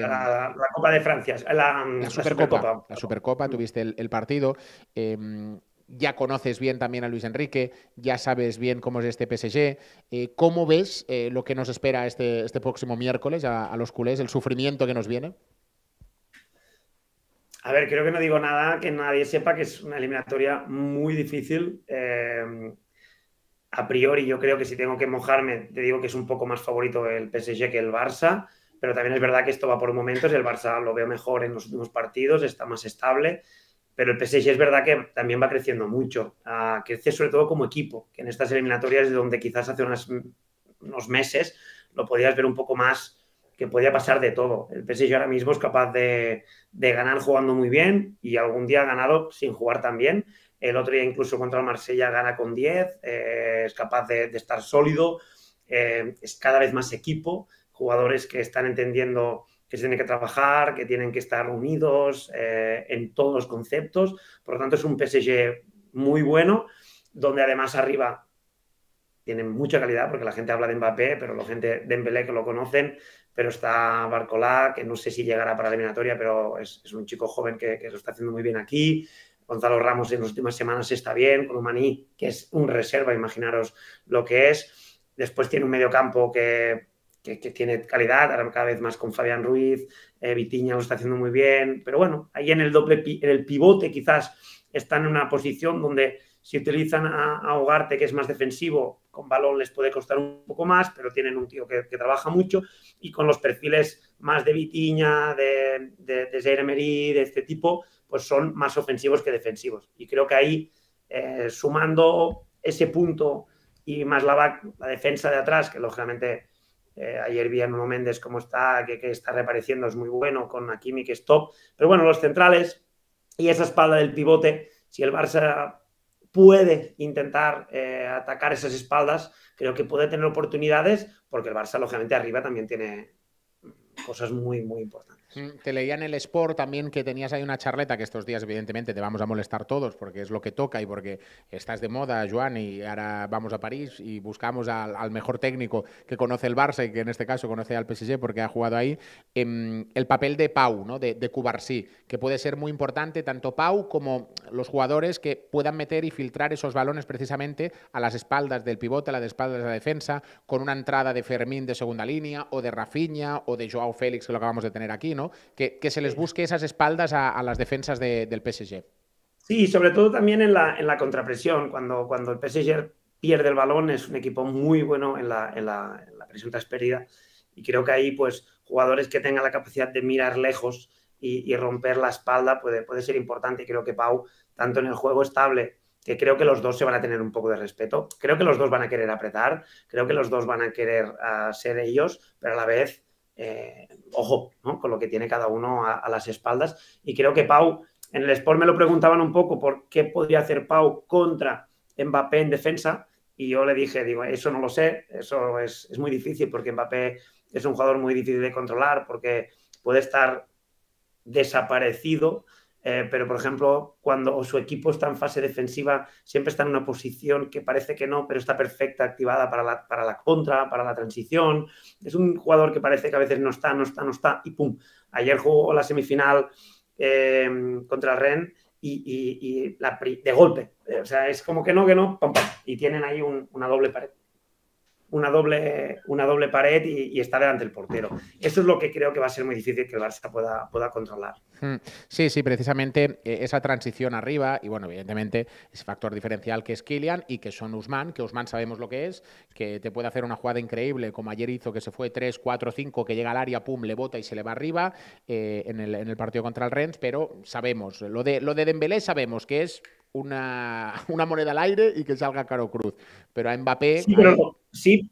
la, Copa de Francia, la, Supercopa, la Supercopa. tuviste el, partido. Em, ya conoces bien también a Luis Enrique, ya sabes bien cómo es este PSG. Eh, ¿Cómo ves eh, lo que nos espera este, este, próximo miércoles a, a, los culés, el sufrimiento que nos viene? A ver, creo que no digo nada que nadie sepa que es una eliminatoria muy difícil em, a priori yo creo que si tengo que mojarme, te digo que es un poco más favorito el PSG que el Barça pero también es verdad que esto va por momentos, el Barça lo veo mejor en los últimos partidos, está más estable, pero el PSG es verdad que también va creciendo mucho, ah, crece sobre todo como equipo, que en estas eliminatorias de donde quizás hace unos meses lo podías ver un poco más, que podía pasar de todo. El PSG ahora mismo es capaz de, ganar jugando muy bien y algún día ha ganado sin jugar tan bien. El otro día incluso contra el Marsella gana con 10, eh, es capaz de, estar sólido, eh, es cada vez más equipo jugadores que están entendiendo que se tiene que trabajar, que tienen que estar unidos eh, en todos los conceptos. Por lo tanto, es un PSG muy bueno, donde además arriba tienen mucha calidad, porque la gente habla de Mbappé, pero la gente de Mbappé que lo conocen, pero está Barcolá, que no sé si llegará para la eliminatoria, pero es, un chico joven que, que, lo está haciendo muy bien aquí. Gonzalo Ramos en las últimas semanas está bien, con Maní, que es un reserva, imaginaros lo que es. Después tiene un medio campo que que, tiene calidad, ahora cada vez más con Fabián Ruiz, eh, Vitiña lo está haciendo muy bien, pero bueno, ahí en el doble, en el pivote quizás están en una posición donde si utilizan a, que es más defensivo, con balón les puede costar un poco más, pero tienen un tío que, trabaja mucho y con los perfiles más de Vitiña, de, de, de de este tipo, pues son más ofensivos que defensivos. Y creo que ahí, eh, sumando ese punto y más la defensa de atrás, que lógicamente eh, ayer vi a Nuno Méndez cómo está, que, está reapareciendo, es muy bueno con Hakimi, que stop Pero bueno, los centrales y esa espalda del pivote, si el Barça puede intentar eh, atacar esas espaldas, creo que puede tener oportunidades, porque el Barça, lógicamente, arriba también tiene, cosas muy, muy importantes. Mm, te leía en el Sport también que tenías ahí una charleta que estos días, evidentemente, te vamos a molestar todos porque es lo que toca y porque estás de moda, Joan, y ahora vamos a París y buscamos al, mejor técnico que conoce el Barça y que en este caso conoce al PSG porque ha jugado ahí. Em, el papel de Pau, ¿no? de, de Cubarsí, que puede ser muy importante, tanto Pau como los jugadores que puedan meter y filtrar esos balones precisamente a las espaldas del pivote, a las espaldas de la defensa, con una entrada de Fermín de segunda línea o de Rafinha o de Joao Félix, que lo acabamos de tener aquí, ¿no? Que, se les busque esas espaldas a, las defensas del PSG. Sí, sobre todo también en la, en la contrapresión, cuando, cuando el PSG pierde el balón, es un equipo muy bueno en la, en la, presión tras pérdida. Y creo que ahí, pues, jugadores que tengan la capacidad de mirar lejos y, romper la espalda puede, puede ser importante. creo que Pau, tanto en el juego estable, que creo que los dos se van a tener un poco de respeto, creo que los dos van a querer apretar, creo que los dos van a querer ah, ser ellos, pero a la vez eh, ojo, con lo que tiene cada uno a, las espaldas. Y creo que Pau, en el Sport me lo preguntaban un poco por qué podría hacer Pau contra Mbappé en defensa. Y yo le dije, digo, eso no lo sé, eso es, es muy difícil porque Mbappé es un jugador muy difícil de controlar, porque puede estar desaparecido eh, pero por ejemplo, cuando su equipo está en fase defensiva, siempre está en una posición que parece que no, pero está perfecta, activada para la, para la contra, para la transición. Es un jugador que parece que a veces no está, no está, no está, y pum. Ayer jugó la semifinal em, contra el Ren y, de golpe. O sea, es como que no, que no, y tienen ahí una doble pared una doble, una doble pared y, estar delante del portero. Eso es lo que creo que va a ser muy difícil que el Barça pueda, pueda controlar. Hmm. Sí, sí, precisamente eh, esa transición arriba y bueno, evidentemente ese factor diferencial que es Kylian y que son Usman, que Usman sabemos lo que es, que te puede hacer una jugada increíble como ayer hizo que se fue 3, 4, 5, que llega al área, pum, le bota y se le va arriba eh, en, el, partido contra el Rennes, pero sabemos, lo de, lo de Dembélé sabemos que es una, moneda al aire y que salga Caro Cruz, pero a Mbappé... Sí, sí,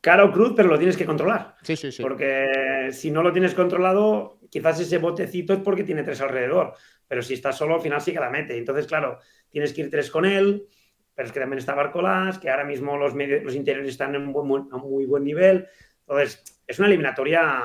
caro cruz, pero lo tienes que controlar. Sí, sí, sí. Porque si no lo tienes controlado, quizás ese botecito es porque tiene tres alrededor. Pero si está solo, al final sí que la mete. Entonces, claro, tienes que ir tres con él. Pero es que también está Barcolás, que ahora mismo los, los interiores están en muy, buen nivel. Entonces, es una eliminatoria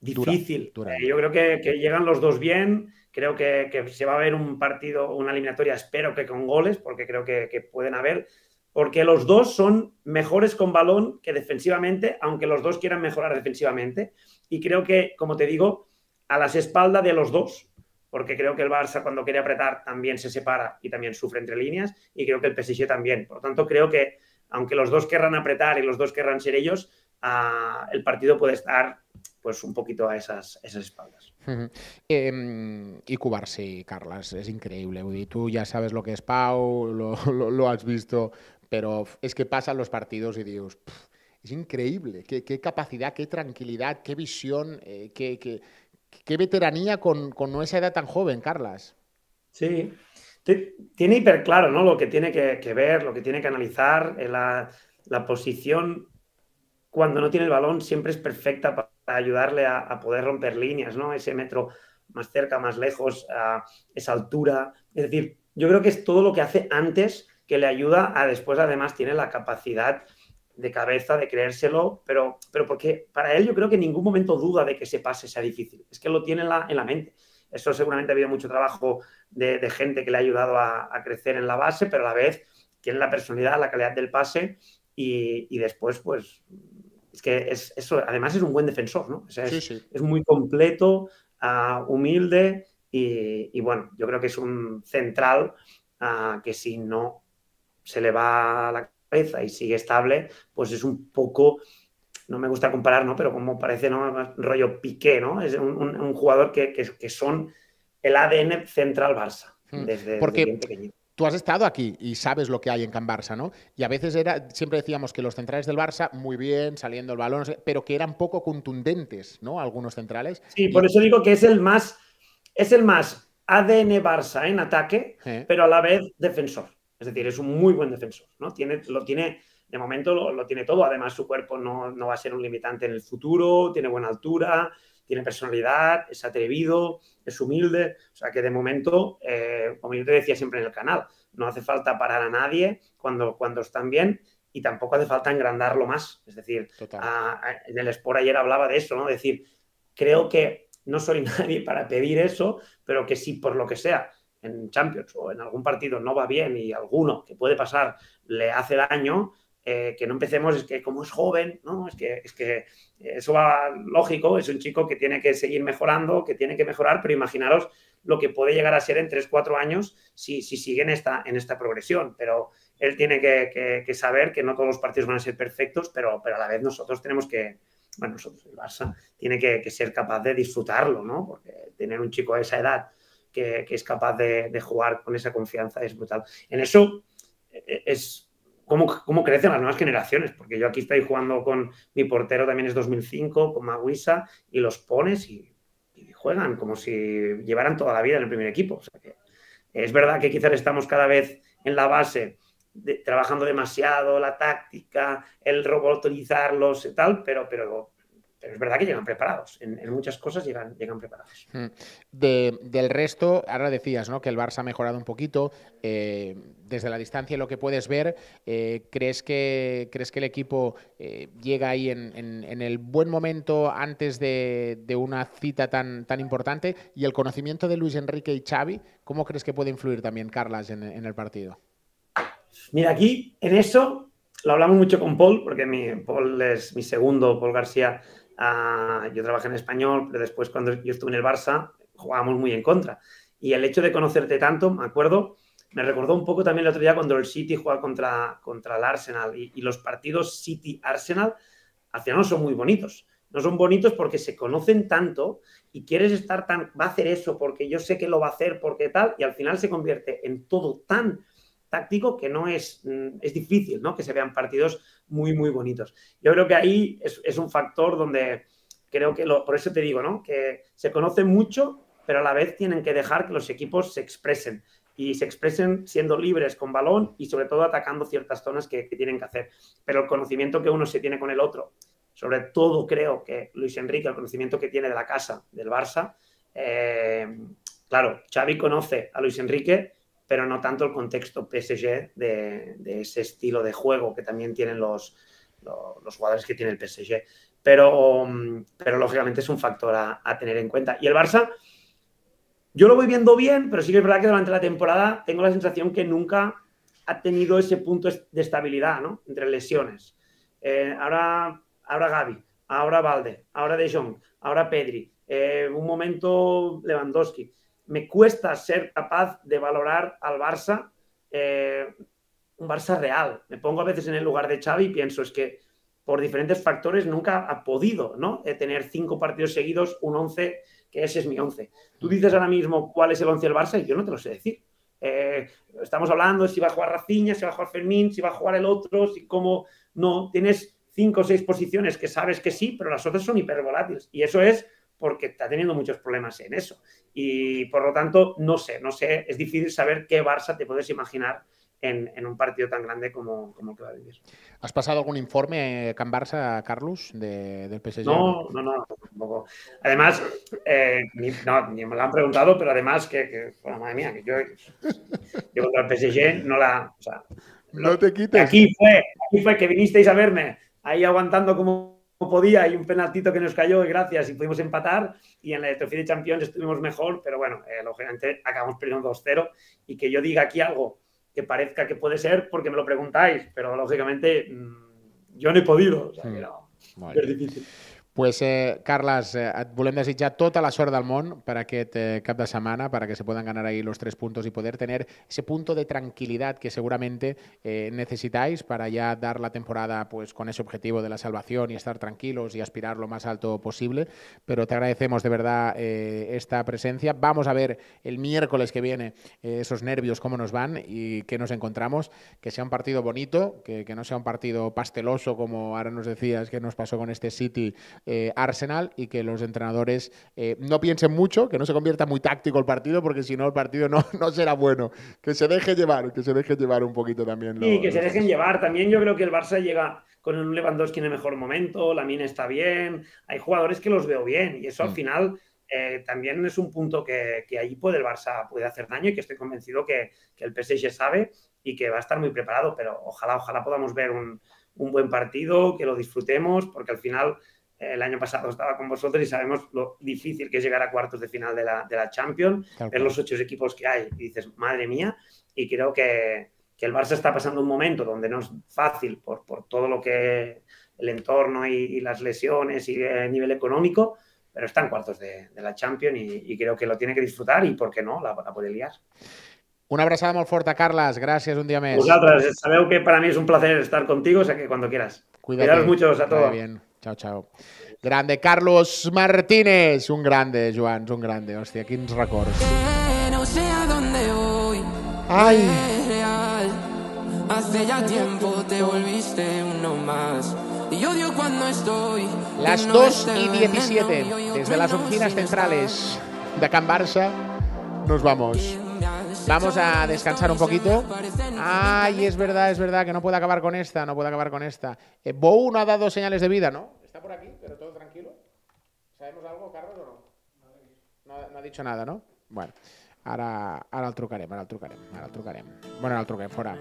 difícil. Eh, yo creo que, llegan los dos bien. Creo que, se va a ver un partido, una eliminatoria, espero que con goles, porque creo que pueden haber porque los dos son mejores con balón que defensivamente, aunque los dos quieran mejorar defensivamente. Y creo que, como te digo, a las espaldas de los dos, porque creo que el Barça cuando quiere apretar también se separa y también sufre entre líneas, y creo que el PSG también. Por lo tanto, creo que aunque los dos querrán apretar y los dos querrán ser ellos, ah, el partido puede estar pues un poquito a esas, esas espaldas. Em, y Cubar, sí, Carlas, es increíble. Tú ya sabes lo que es Pau, lo has visto pero es que pasan los partidos y dios es increíble, qué, capacidad, qué tranquilidad, qué visión, eh, qué, veteranía con, esa edad tan joven, Carlas. Sí, tiene hiper claro ¿no? lo que tiene que, ver, lo que tiene que analizar, eh, la, posición cuando no tiene el balón siempre es perfecta para ayudarle a, poder romper líneas, ¿no? ese metro más cerca, más lejos, a esa altura. Es decir, yo creo que es todo lo que hace antes que le ayuda a después, además, tiene la capacidad de cabeza, de creérselo, pero, pero porque para él yo creo que en ningún momento duda de que ese pase sea difícil, es que lo tiene en la, en la mente. Eso seguramente ha habido mucho trabajo de, gente que le ha ayudado a, crecer en la base, pero a la vez tiene la personalidad, la calidad del pase y, después, pues, es que es, eso, además es un buen defensor, ¿no? es, muy completo, ah, humilde y, bueno, yo creo que es un central ah, que si no se le va la cabeza y sigue estable, pues es un poco, no me gusta comparar, ¿no? Pero como parece, ¿no? Rollo Piqué, ¿no? Es un, jugador que, que, son el ADN central Barça, hmm. Porque... tú has estado aquí y sabes lo que hay en Can Barça, ¿no? Y a veces era, siempre decíamos que los centrales del Barça, muy bien, saliendo el balón, pero que eran poco contundentes, ¿no? Algunos centrales. Sí, por eso digo que es el más, es el más ADN Barça en ataque, pero a la vez defensor. Es decir, es un muy buen defensor, ¿no? Tiene, lo tiene, de momento lo, tiene todo. Además, su cuerpo no, va a ser un limitante en el futuro, tiene buena altura, tiene personalidad, es atrevido, es humilde. O sea que de momento, eh, como yo te decía siempre en el canal, no hace falta parar a nadie cuando, cuando están bien y tampoco hace falta engrandarlo más. Es decir, en el Sport ayer hablaba de eso, ¿no? Es decir, creo que no soy nadie para pedir eso, pero que sí por lo que sea en Champions o en algún partido no va bien y alguno que puede pasar le hace daño, eh, que no empecemos, es que como es joven, ¿no? Es que, es que eso va lógico, es un chico que tiene que seguir mejorando, que tiene que mejorar, pero imaginaros lo que puede llegar a ser en 3, 4 años si, si sigue en esta, en esta progresión. Pero él tiene que, saber que no todos los partidos van a ser perfectos, pero, pero a la vez nosotros tenemos que, bueno, nosotros, el Barça, tiene que, que ser capaz de disfrutarlo, ¿no? Porque tener un chico de esa edad que, es capaz de, jugar con esa confianza, es brutal. En eso e, e, es cómo, crecen las nuevas generaciones, porque yo aquí estoy jugando con mi portero, también es 2005, con Maguisa, y los pones y, juegan como si llevaran toda la vida en el primer equipo. es verdad que quizás estamos cada vez en la base. trabajando demasiado la táctica, el robotizarlos y tal, pero, pero pero es verdad que llegan preparados. En, muchas cosas llegan, llegan preparados. Mm. del resto, ahora decías ¿no? que el Barça ha mejorado un poquito. Eh, desde la distancia, lo que puedes ver, eh, ¿crees, que, ¿crees que el equipo eh, llega ahí en, el buen momento antes de, una cita tan, tan importante? Y el conocimiento de Luis Enrique y Xavi, ¿cómo crees que puede influir también Carlas en, en el partido? Mira, aquí en eso lo hablamos mucho con Paul, porque mi, Paul es mi segundo, Paul García Ah, yo trabajé en español, pero después cuando yo estuve en el Barça jugábamos muy en contra. Y el hecho de conocerte tanto, me acuerdo, me recordó un poco también el otro día cuando el City jugaba contra, contra el Arsenal y, y los partidos City-Arsenal al final no son muy bonitos. No son bonitos porque se conocen tanto y quieres estar tan, va a hacer eso porque yo sé que lo va a hacer porque tal, y al final se convierte en todo tan táctico que no es, mm, es difícil, ¿no? Que se vean partidos muy, muy bonitos. Yo creo que ahí es, un factor donde creo que, por eso te digo, ¿no? Que se conoce mucho, pero a la vez tienen que dejar que los equipos se expresen y se expresen siendo libres con balón y sobre todo atacando ciertas zonas que, tienen que hacer. Pero el conocimiento que uno se tiene con el otro, sobre todo creo que Luis Enrique, el conocimiento que tiene de la casa, del Barça, eh, claro, Xavi conoce a Luis Enrique pero no tanto el contexto PSG de, ese estilo de juego que también tienen los, los, jugadores que tiene el PSG. Mm, pero, lógicamente es un factor a, tener en cuenta. Y el Barça, yo lo voy viendo bien, pero sí que es verdad que durante la temporada tengo la sensación que nunca ha tenido ese punto de estabilidad, ¿no? Entre lesiones. Eh, ahora, ahora Gaby, ahora Valde, ahora De Jong, ahora Pedri, eh, un momento Lewandowski me cuesta ser capaz de valorar al Barça, eh, un Barça real. Me pongo a veces en el lugar de Xavi y pienso, es que por diferentes factores nunca ha podido eh, tener cinco partidos seguidos, un 11, que ese es mi 11. Tú dices ahora mismo cuál es el 11 del Barça y yo no te lo sé decir. Eh, estamos hablando si va a jugar Raciña, si va a jugar Fermín, si va a jugar el otro, si cómo no. Tienes cinco o seis posiciones que sabes que sí, pero las otras son hipervolátiles. Y eso es porque está teniendo muchos problemas en eso. Y por lo tanto, no sé, no sé, es difícil saber qué Barça te puedes imaginar en, un partido tan grande como, el que va a vivir. ¿Has pasado algún informe Can Barça, Carlos, de, del PSG? No, no, no, tampoco. Además, eh, ni, no, ni, me lo han preguntado, pero además que, por la madre mía, que yo, yo contra el PSG no la... no te quites. Aquí fue, aquí fue que vinisteis a verme, ahí aguantando como podía y un penaltito que nos cayó y gracias y pudimos empatar y en la Trofeo de Champions estuvimos mejor, pero bueno, eh, lógicamente acabamos perdiendo 2-0 y que yo diga aquí algo que parezca que puede ser porque me lo preguntáis, pero lógicamente mm, yo no he podido, o es difícil pues, eh, Carles, a eh, decir volem desitjar tota la suerte del món per aquest eh, cap de setmana, para que se puedan ganar ahí los tres puntos y poder tener ese punto de tranquilidad que seguramente eh, necesitáis para ya dar la temporada pues, con ese objetivo de la salvación y estar tranquilos y aspirar lo más alto posible. Pero te agradecemos de verdad eh, esta presencia. Vamos a ver el miércoles que viene esos nervios, cómo nos van y qué nos encontramos. Que sea un partido bonito, que no sea un partido pasteloso, como ahora nos decías que nos pasó con este City eh, Arsenal y que los entrenadores eh, no piensen mucho, que no se convierta muy táctico el partido, porque si no el partido no, no será bueno. Que se deje llevar, que se deje llevar un poquito también. y que se dejen llevar. También yo creo que el Barça llega con un Lewandowski en el mejor momento, la mina está bien, hay jugadores que los veo bien y eso al mm. final... Eh, también es un punto que, ahí puede el Barça puede hacer daño y que estoy convencido que, que, el PSG sabe y que va a estar muy preparado, pero ojalá, ojalá podamos ver un, un buen partido, que lo disfrutemos, porque al final el año pasado estaba con vosotros y sabemos lo difícil que es llegar a cuartos de final de la, de la Champions, En los ocho equipos que hay y dices, madre mía, y creo que, el Barça está pasando un momento donde no es fácil por, por todo lo que el entorno y, las lesiones y el nivel económico, pero están en cuartos de, la Champions y, creo que lo tiene que disfrutar y, ¿por qué no?, la, la puede liar. Una abrazada muy fuerte, Carlas. Gracias un día más. vosotros. sabeu que para mí es un placer estar contigo, o sea que cuando quieras. Cuídate, muchos a todos. Chao, chao. Grande Carlos Martínez, un grande, Joan, un grande, Hostia, quins records. Ay. Hace ya tiempo te volviste uno más. Y odio cuando estoy. Las 2 y 17, desde las oficinas centrales de Can Barça, nos vamos. Vamos a descansar un poquito. Ay, es verdad, es verdad que no puedo acabar con esta, no puedo acabar con esta. Eh, Bou no ha dado señales de vida, ¿no? Está por aquí, pero todo tranquilo. ¿Sabemos algo, Carlos, o no? No, ha dicho nada, ¿no? Bueno, ahora, al el ahora el trucaré. ahora Bueno, ahora el trucaremos, fuera.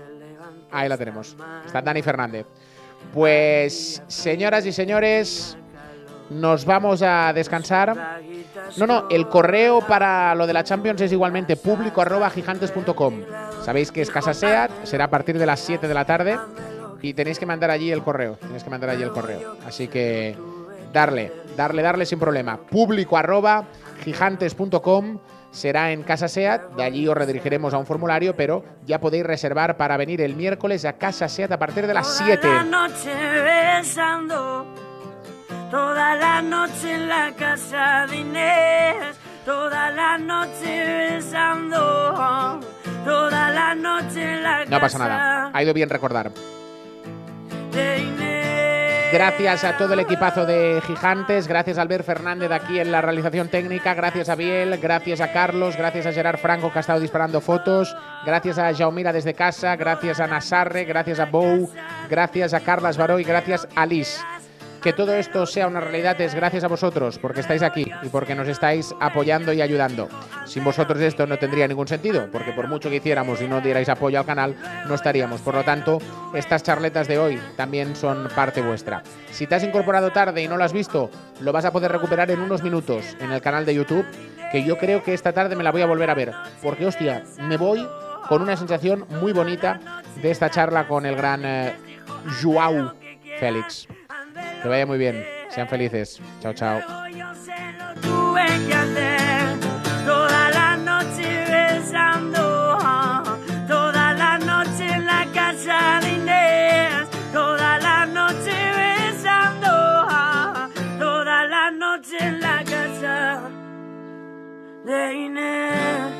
Ahí la tenemos. Está Dani Fernández. Pues, señoras y señores, nos vamos a descansar. No, no, el correo para lo de la Champions es igualmente público Sabéis que es Casa SEAT, será a partir de las 7 de la tarde y tenéis que mandar allí el correo. Tenéis que mandar allí el correo. Así que darle, darle, darle sin problema. Público arroba gigantes.com será en Casa SEAT. De allí os redirigiremos a un formulario, pero ya podéis reservar para venir el miércoles a Casa SEAT a partir de las 7. Toda la noche en la casa de Inés, toda la noche besando, toda la noche en la casa. No pasa nada, ha ido bien recordar. Gracias a todo el equipazo de Gigantes, gracias a Albert Fernández aquí en la realización técnica, gracias a Biel, gracias a Carlos, gracias a Gerard Franco que ha estado disparando fotos, gracias a Jaumira desde casa, gracias a Nasarre, gracias a Bou, gracias a Carlas Baró y gracias a Liz. Que todo esto sea una realidad es gracias a vosotros, porque estáis aquí y porque nos estáis apoyando y ayudando. Sin vosotros esto no tendría ningún sentido, porque por mucho que hiciéramos y no dierais apoyo al canal, no estaríamos. Por lo tanto, estas charletas de hoy también son parte vuestra. Si te has incorporado tarde y no lo has visto, lo vas a poder recuperar en unos minutos en el canal de YouTube, que yo creo que esta tarde me la voy a volver a ver, porque hostia, me voy con una sensación muy bonita de esta charla con el gran eh, Joao Félix. Te vaya muy bien. Sean felices. Chao, chao. toda la noche besando, ah, toda la noche en la casa de Inés, toda la noche besando, ah, toda la noche en la casa de Inés.